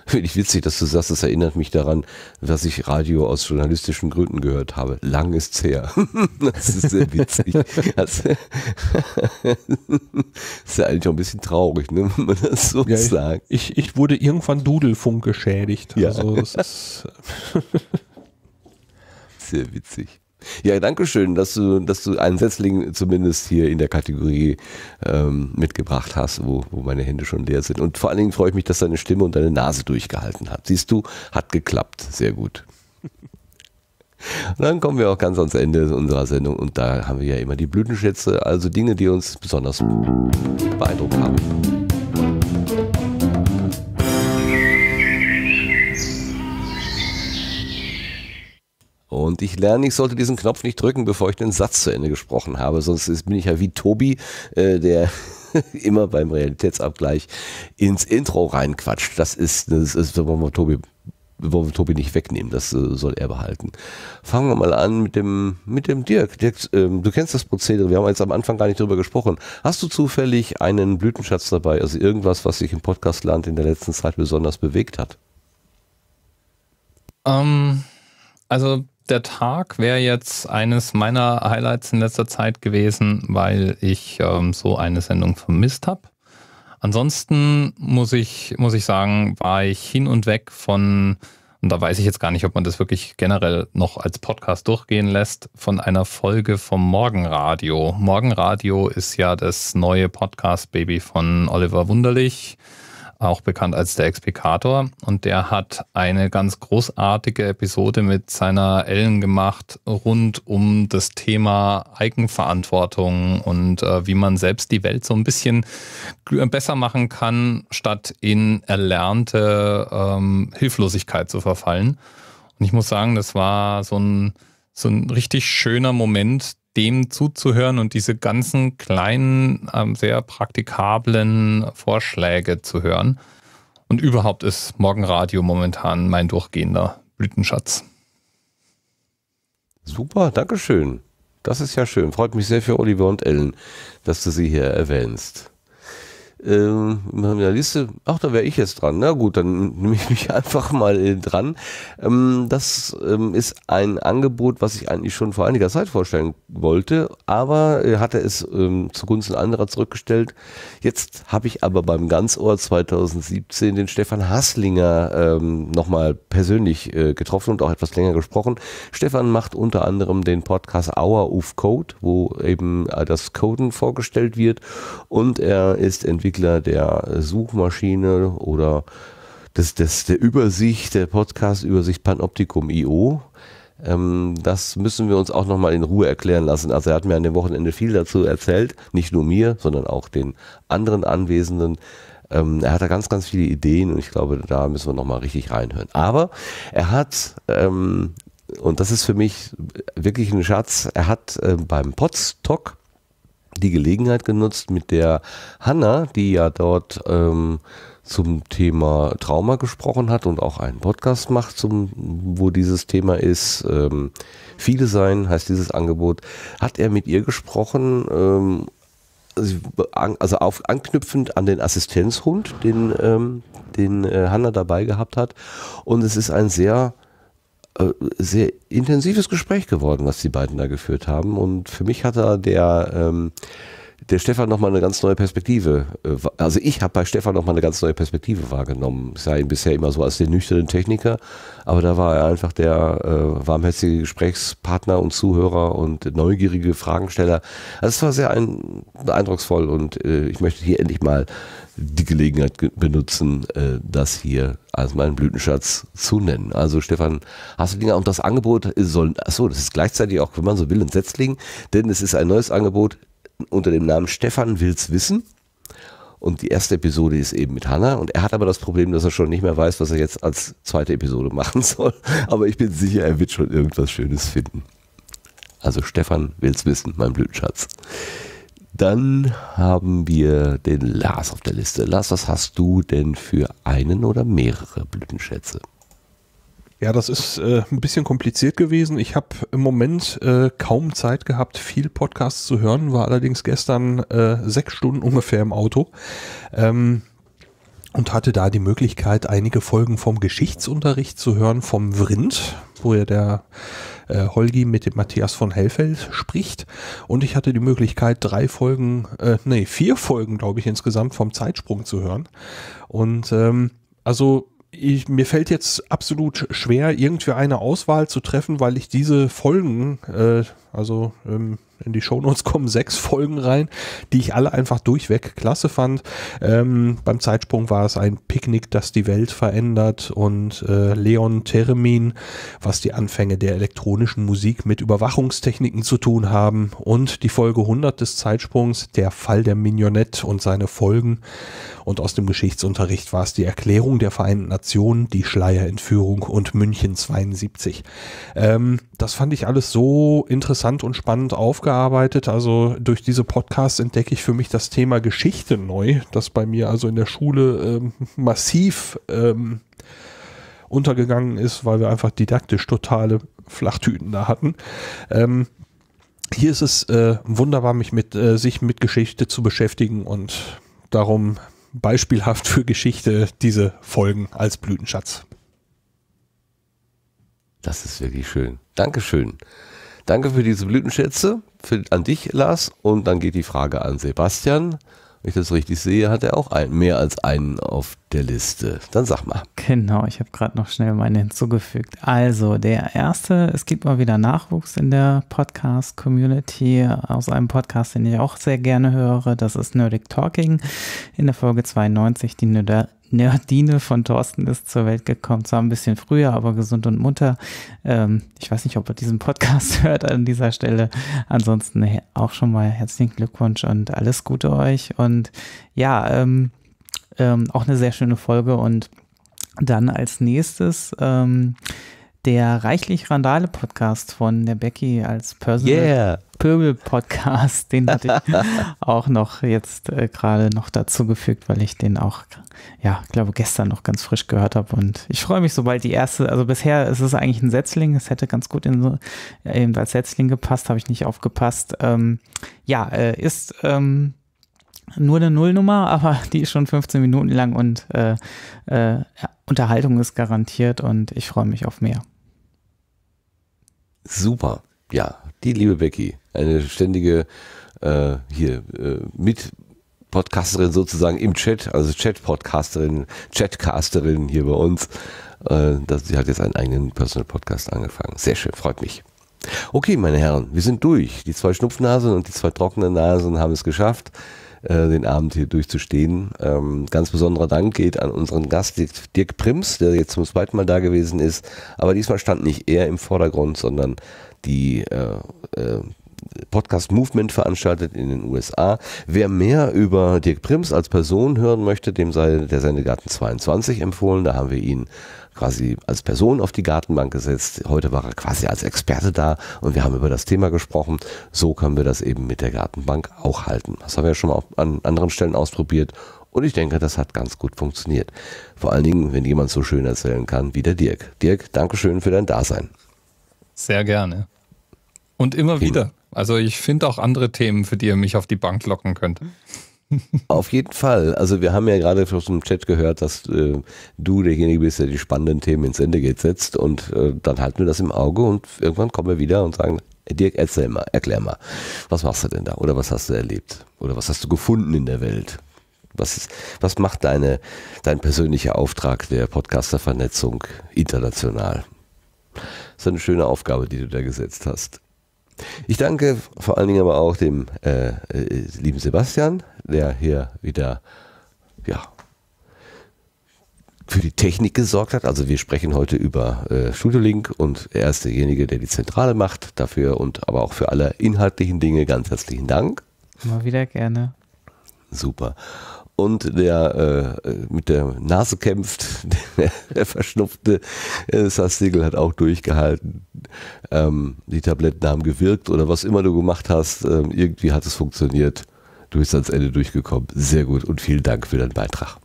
Finde ich witzig, dass du sagst, das erinnert mich daran, dass ich Radio aus journalistischen Gründen gehört habe. Lang ist's her. Das ist sehr witzig. Das ist ja eigentlich auch ein bisschen traurig, ne? wenn man das so ja, sagt. Ich, ich wurde irgendwann Dudelfunk geschädigt. Ja. Also, das ist sehr witzig. Ja, danke schön, dass du, dass du einen Setzling zumindest hier in der Kategorie ähm, mitgebracht hast, wo, wo meine Hände schon leer sind. Und vor allen Dingen freue ich mich, dass deine Stimme und deine Nase durchgehalten hat. Siehst du, hat geklappt. Sehr gut. Und dann kommen wir auch ganz ans Ende unserer Sendung und da haben wir ja immer die Blütenschätze, also Dinge, die uns besonders beeindruckt haben. Und ich lerne, ich sollte diesen Knopf nicht drücken, bevor ich den Satz zu Ende gesprochen habe, sonst ist, bin ich ja wie Tobi, äh, der immer beim Realitätsabgleich ins Intro reinquatscht. Das ist, das ist, wollen wir Tobi, wollen wir Tobi nicht wegnehmen, das äh, soll er behalten. Fangen wir mal an mit dem, mit dem Dirk. Dirk, ähm, du kennst das Prozedere, wir haben jetzt am Anfang gar nicht drüber gesprochen. Hast du zufällig einen Blütenschatz dabei, also irgendwas, was sich im Podcastland in der letzten Zeit besonders bewegt hat? Um, ähm, also der Tag wäre jetzt eines meiner Highlights in letzter Zeit gewesen, weil ich ähm, so eine Sendung vermisst habe. Ansonsten muss ich, muss ich sagen, war ich hin und weg von, und da weiß ich jetzt gar nicht, ob man das wirklich generell noch als Podcast durchgehen lässt, von einer Folge vom Morgenradio. Morgenradio ist ja das neue Podcast-Baby von Oliver Wunderlich auch bekannt als der Explicator. Und der hat eine ganz großartige Episode mit seiner Ellen gemacht rund um das Thema Eigenverantwortung und äh, wie man selbst die Welt so ein bisschen äh, besser machen kann, statt in erlernte ähm, Hilflosigkeit zu verfallen. Und ich muss sagen, das war so ein, so ein richtig schöner Moment, dem zuzuhören und diese ganzen kleinen, ähm, sehr praktikablen Vorschläge zu hören. Und überhaupt ist Morgenradio momentan mein durchgehender Blütenschatz. Super, Dankeschön. Das ist ja schön. Freut mich sehr für Oliver und Ellen, dass du sie hier erwähnst ähm, in der Liste, ach, da wäre ich jetzt dran. Na gut, dann nehme ich mich einfach mal äh, dran. Ähm, das ähm, ist ein Angebot, was ich eigentlich schon vor einiger Zeit vorstellen wollte, aber äh, hatte es ähm, zugunsten anderer zurückgestellt. Jetzt habe ich aber beim Ganzohr 2017 den Stefan Hasslinger ähm, nochmal persönlich äh, getroffen und auch etwas länger gesprochen. Stefan macht unter anderem den Podcast Hour of Code, wo eben äh, das Coden vorgestellt wird und er ist Entwickler Entwickler der Suchmaschine oder des, das, der Übersicht, der Podcast-Übersicht Panoptikum.io. Ähm, das müssen wir uns auch nochmal in Ruhe erklären lassen. Also er hat mir an dem Wochenende viel dazu erzählt, nicht nur mir, sondern auch den anderen Anwesenden. Ähm, er hat da ganz, ganz viele Ideen und ich glaube, da müssen wir nochmal richtig reinhören. Aber er hat, ähm, und das ist für mich wirklich ein Schatz, er hat äh, beim Podstock die Gelegenheit genutzt, mit der Hanna, die ja dort ähm, zum Thema Trauma gesprochen hat und auch einen Podcast macht, zum, wo dieses Thema ist. Ähm, viele sein heißt dieses Angebot. Hat er mit ihr gesprochen, ähm, also auf, anknüpfend an den Assistenzhund, den, ähm, den äh, Hanna dabei gehabt hat. Und es ist ein sehr äh, sehr intensives Gespräch geworden, was die beiden da geführt haben. Und für mich hat da der, ähm, der Stefan nochmal eine ganz neue Perspektive, äh, also ich habe bei Stefan nochmal eine ganz neue Perspektive wahrgenommen. Ich sah ihn bisher immer so als den nüchternen Techniker, aber da war er einfach der äh, warmherzige Gesprächspartner und Zuhörer und neugierige Fragensteller. Also es war sehr ein, eindrucksvoll und äh, ich möchte hier endlich mal die Gelegenheit benutzen, äh, das hier als meinen Blütenschatz zu nennen. Also Stefan hast du Hasselinger und das Angebot soll, achso, das ist gleichzeitig auch, wenn man so will, ein Setzling, denn es ist ein neues Angebot unter dem Namen Stefan will's wissen. Und die erste Episode ist eben mit Hanna. Und er hat aber das Problem, dass er schon nicht mehr weiß, was er jetzt als zweite Episode machen soll. Aber ich bin sicher, er wird schon irgendwas Schönes finden. Also Stefan will's wissen, mein Blütenschatz. Dann haben wir den Lars auf der Liste. Lars, was hast du denn für einen oder mehrere Blütenschätze? Ja, das ist äh, ein bisschen kompliziert gewesen. Ich habe im Moment äh, kaum Zeit gehabt, viel Podcasts zu hören, war allerdings gestern äh, sechs Stunden ungefähr im Auto. Ähm, und hatte da die Möglichkeit, einige Folgen vom Geschichtsunterricht zu hören, vom Vrind, wo ja der äh, Holgi mit dem Matthias von Hellfeld spricht. Und ich hatte die Möglichkeit, drei Folgen, äh, nee, vier Folgen, glaube ich, insgesamt vom Zeitsprung zu hören. Und ähm, also ich, mir fällt jetzt absolut schwer, irgendwie eine Auswahl zu treffen, weil ich diese Folgen äh, also ähm, in die Shownotes kommen sechs Folgen rein, die ich alle einfach durchweg klasse fand. Ähm, beim Zeitsprung war es ein Picknick, das die Welt verändert und äh, Leon Theremin, was die Anfänge der elektronischen Musik mit Überwachungstechniken zu tun haben und die Folge 100 des Zeitsprungs, der Fall der Mignonette und seine Folgen. Und aus dem Geschichtsunterricht war es die Erklärung der Vereinten Nationen, die Schleierentführung und München 72. Ähm, das fand ich alles so interessant interessant und spannend aufgearbeitet. Also durch diese Podcasts entdecke ich für mich das Thema Geschichte neu, das bei mir also in der Schule ähm, massiv ähm, untergegangen ist, weil wir einfach didaktisch totale Flachtüten da hatten. Ähm, hier ist es äh, wunderbar, mich mit, äh, sich mit Geschichte zu beschäftigen und darum beispielhaft für Geschichte diese Folgen als Blütenschatz. Das ist wirklich schön. Dankeschön. Danke für diese Blütenschätze für, an dich, Lars. Und dann geht die Frage an Sebastian. Wenn ich das richtig sehe, hat er auch ein, mehr als einen auf der Liste. Dann sag mal. Genau, ich habe gerade noch schnell meine hinzugefügt. Also, der erste, es gibt mal wieder Nachwuchs in der Podcast-Community aus einem Podcast, den ich auch sehr gerne höre. Das ist Nerdic Talking. In der Folge 92 die Nöder Nerdine von Thorsten ist zur Welt gekommen. Zwar ein bisschen früher, aber gesund und munter. Ähm, ich weiß nicht, ob er diesen Podcast hört an dieser Stelle. Ansonsten auch schon mal herzlichen Glückwunsch und alles Gute euch. Und ja, ähm, ähm, auch eine sehr schöne Folge. Und dann als nächstes ähm, der reichlich Randale Podcast von der Becky als Personal yeah. Pöbel Podcast, den hatte ich auch noch jetzt äh, gerade noch dazugefügt, weil ich den auch, ja, glaube gestern noch ganz frisch gehört habe und ich freue mich, sobald die erste, also bisher ist es eigentlich ein Setzling, es hätte ganz gut in so, äh, eben als Setzling gepasst, habe ich nicht aufgepasst. Ähm, ja, äh, ist ähm, nur eine Nullnummer, aber die ist schon 15 Minuten lang und äh, äh, Unterhaltung ist garantiert und ich freue mich auf mehr. Super. Ja, die liebe Becky. Eine ständige äh, hier äh, mit Podcasterin sozusagen im Chat, also Chat-Podcasterin, Chatcasterin hier bei uns. Äh, sie hat jetzt einen eigenen Personal-Podcast angefangen. Sehr schön, freut mich. Okay, meine Herren, wir sind durch. Die zwei Schnupfnasen und die zwei trockenen Nasen haben es geschafft. Äh, den Abend hier durchzustehen. Ähm, ganz besonderer Dank geht an unseren Gast Dirk Prims, der jetzt zum zweiten Mal da gewesen ist. Aber diesmal stand nicht er im Vordergrund, sondern die äh, äh, Podcast Movement veranstaltet in den USA. Wer mehr über Dirk Prims als Person hören möchte, dem sei der Sendegarten 22 empfohlen. Da haben wir ihn quasi als Person auf die Gartenbank gesetzt. Heute war er quasi als Experte da und wir haben über das Thema gesprochen. So können wir das eben mit der Gartenbank auch halten. Das haben wir ja schon mal an anderen Stellen ausprobiert und ich denke, das hat ganz gut funktioniert. Vor allen Dingen, wenn jemand so schön erzählen kann wie der Dirk. Dirk, Dankeschön für dein Dasein. Sehr gerne. Und immer wieder. Also ich finde auch andere Themen, für die ihr mich auf die Bank locken könnt. Auf jeden Fall. Also wir haben ja gerade aus dem Chat gehört, dass äh, du derjenige bist, der die spannenden Themen ins Ende geht, setzt und äh, dann halten wir das im Auge und irgendwann kommen wir wieder und sagen, Dirk, erzähl mal, erklär mal, was machst du denn da oder was hast du erlebt oder was hast du gefunden in der Welt? Was, ist, was macht deine, dein persönlicher Auftrag der Podcastervernetzung international? Das ist eine schöne Aufgabe, die du da gesetzt hast. Ich danke vor allen Dingen aber auch dem äh, äh, lieben Sebastian, der hier wieder ja, für die Technik gesorgt hat. Also wir sprechen heute über äh, Studiolink und er ist derjenige, der die Zentrale macht dafür und aber auch für alle inhaltlichen Dinge ganz herzlichen Dank. Immer wieder gerne. Super und der äh, äh, mit der Nase kämpft, der verschnupfte äh, Sassiegel hat auch durchgehalten. Ähm, die Tabletten haben gewirkt oder was immer du gemacht hast, äh, irgendwie hat es funktioniert. Du bist ans Ende durchgekommen. Sehr gut und vielen Dank für deinen Beitrag.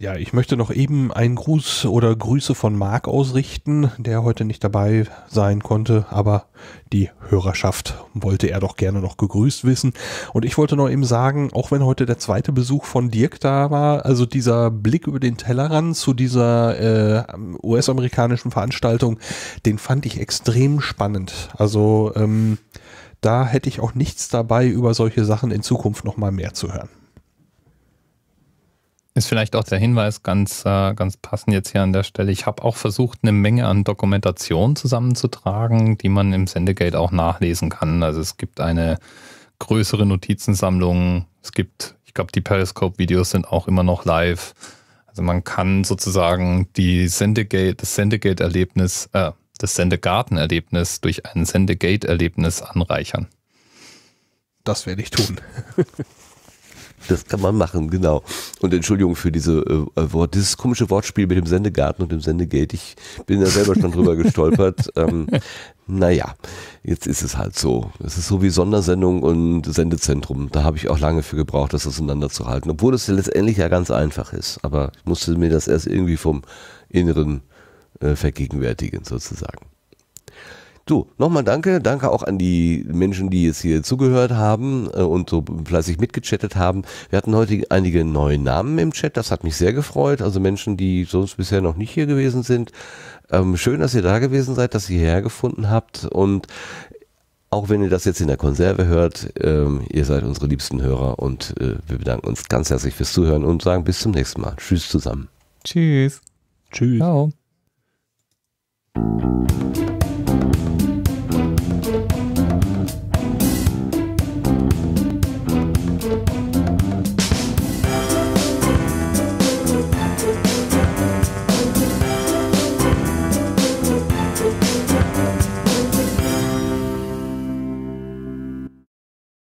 Ja, ich möchte noch eben einen Gruß oder Grüße von Marc ausrichten, der heute nicht dabei sein konnte, aber die Hörerschaft wollte er doch gerne noch gegrüßt wissen. Und ich wollte noch eben sagen, auch wenn heute der zweite Besuch von Dirk da war, also dieser Blick über den Tellerrand zu dieser äh, US-amerikanischen Veranstaltung, den fand ich extrem spannend. Also ähm, da hätte ich auch nichts dabei, über solche Sachen in Zukunft nochmal mehr zu hören. Ist vielleicht auch der Hinweis ganz, äh, ganz passend jetzt hier an der Stelle. Ich habe auch versucht, eine Menge an Dokumentation zusammenzutragen, die man im Sendegate auch nachlesen kann. Also es gibt eine größere Notizensammlung. Es gibt, ich glaube, die Periscope-Videos sind auch immer noch live. Also man kann sozusagen die Sendegate, das Sendegate-Erlebnis, äh, das Sendegarten-Erlebnis durch ein Sendegate-Erlebnis anreichern. Das werde ich tun. Das kann man machen, genau. Und Entschuldigung für diese äh, äh, Wort, dieses komische Wortspiel mit dem Sendegarten und dem Sendegate. Ich bin da selber schon drüber gestolpert. Ähm, naja, jetzt ist es halt so. Es ist so wie Sondersendung und Sendezentrum. Da habe ich auch lange für gebraucht, das auseinanderzuhalten. Obwohl es ja letztendlich ja ganz einfach ist. Aber ich musste mir das erst irgendwie vom Inneren äh, vergegenwärtigen, sozusagen. Du, nochmal danke. Danke auch an die Menschen, die jetzt hier zugehört haben äh, und so fleißig mitgechattet haben. Wir hatten heute einige neue Namen im Chat. Das hat mich sehr gefreut. Also Menschen, die sonst bisher noch nicht hier gewesen sind. Ähm, schön, dass ihr da gewesen seid, dass ihr hierher gefunden habt. Und auch wenn ihr das jetzt in der Konserve hört, ähm, ihr seid unsere liebsten Hörer und äh, wir bedanken uns ganz herzlich fürs Zuhören und sagen bis zum nächsten Mal. Tschüss zusammen. Tschüss. Tschüss. Ciao.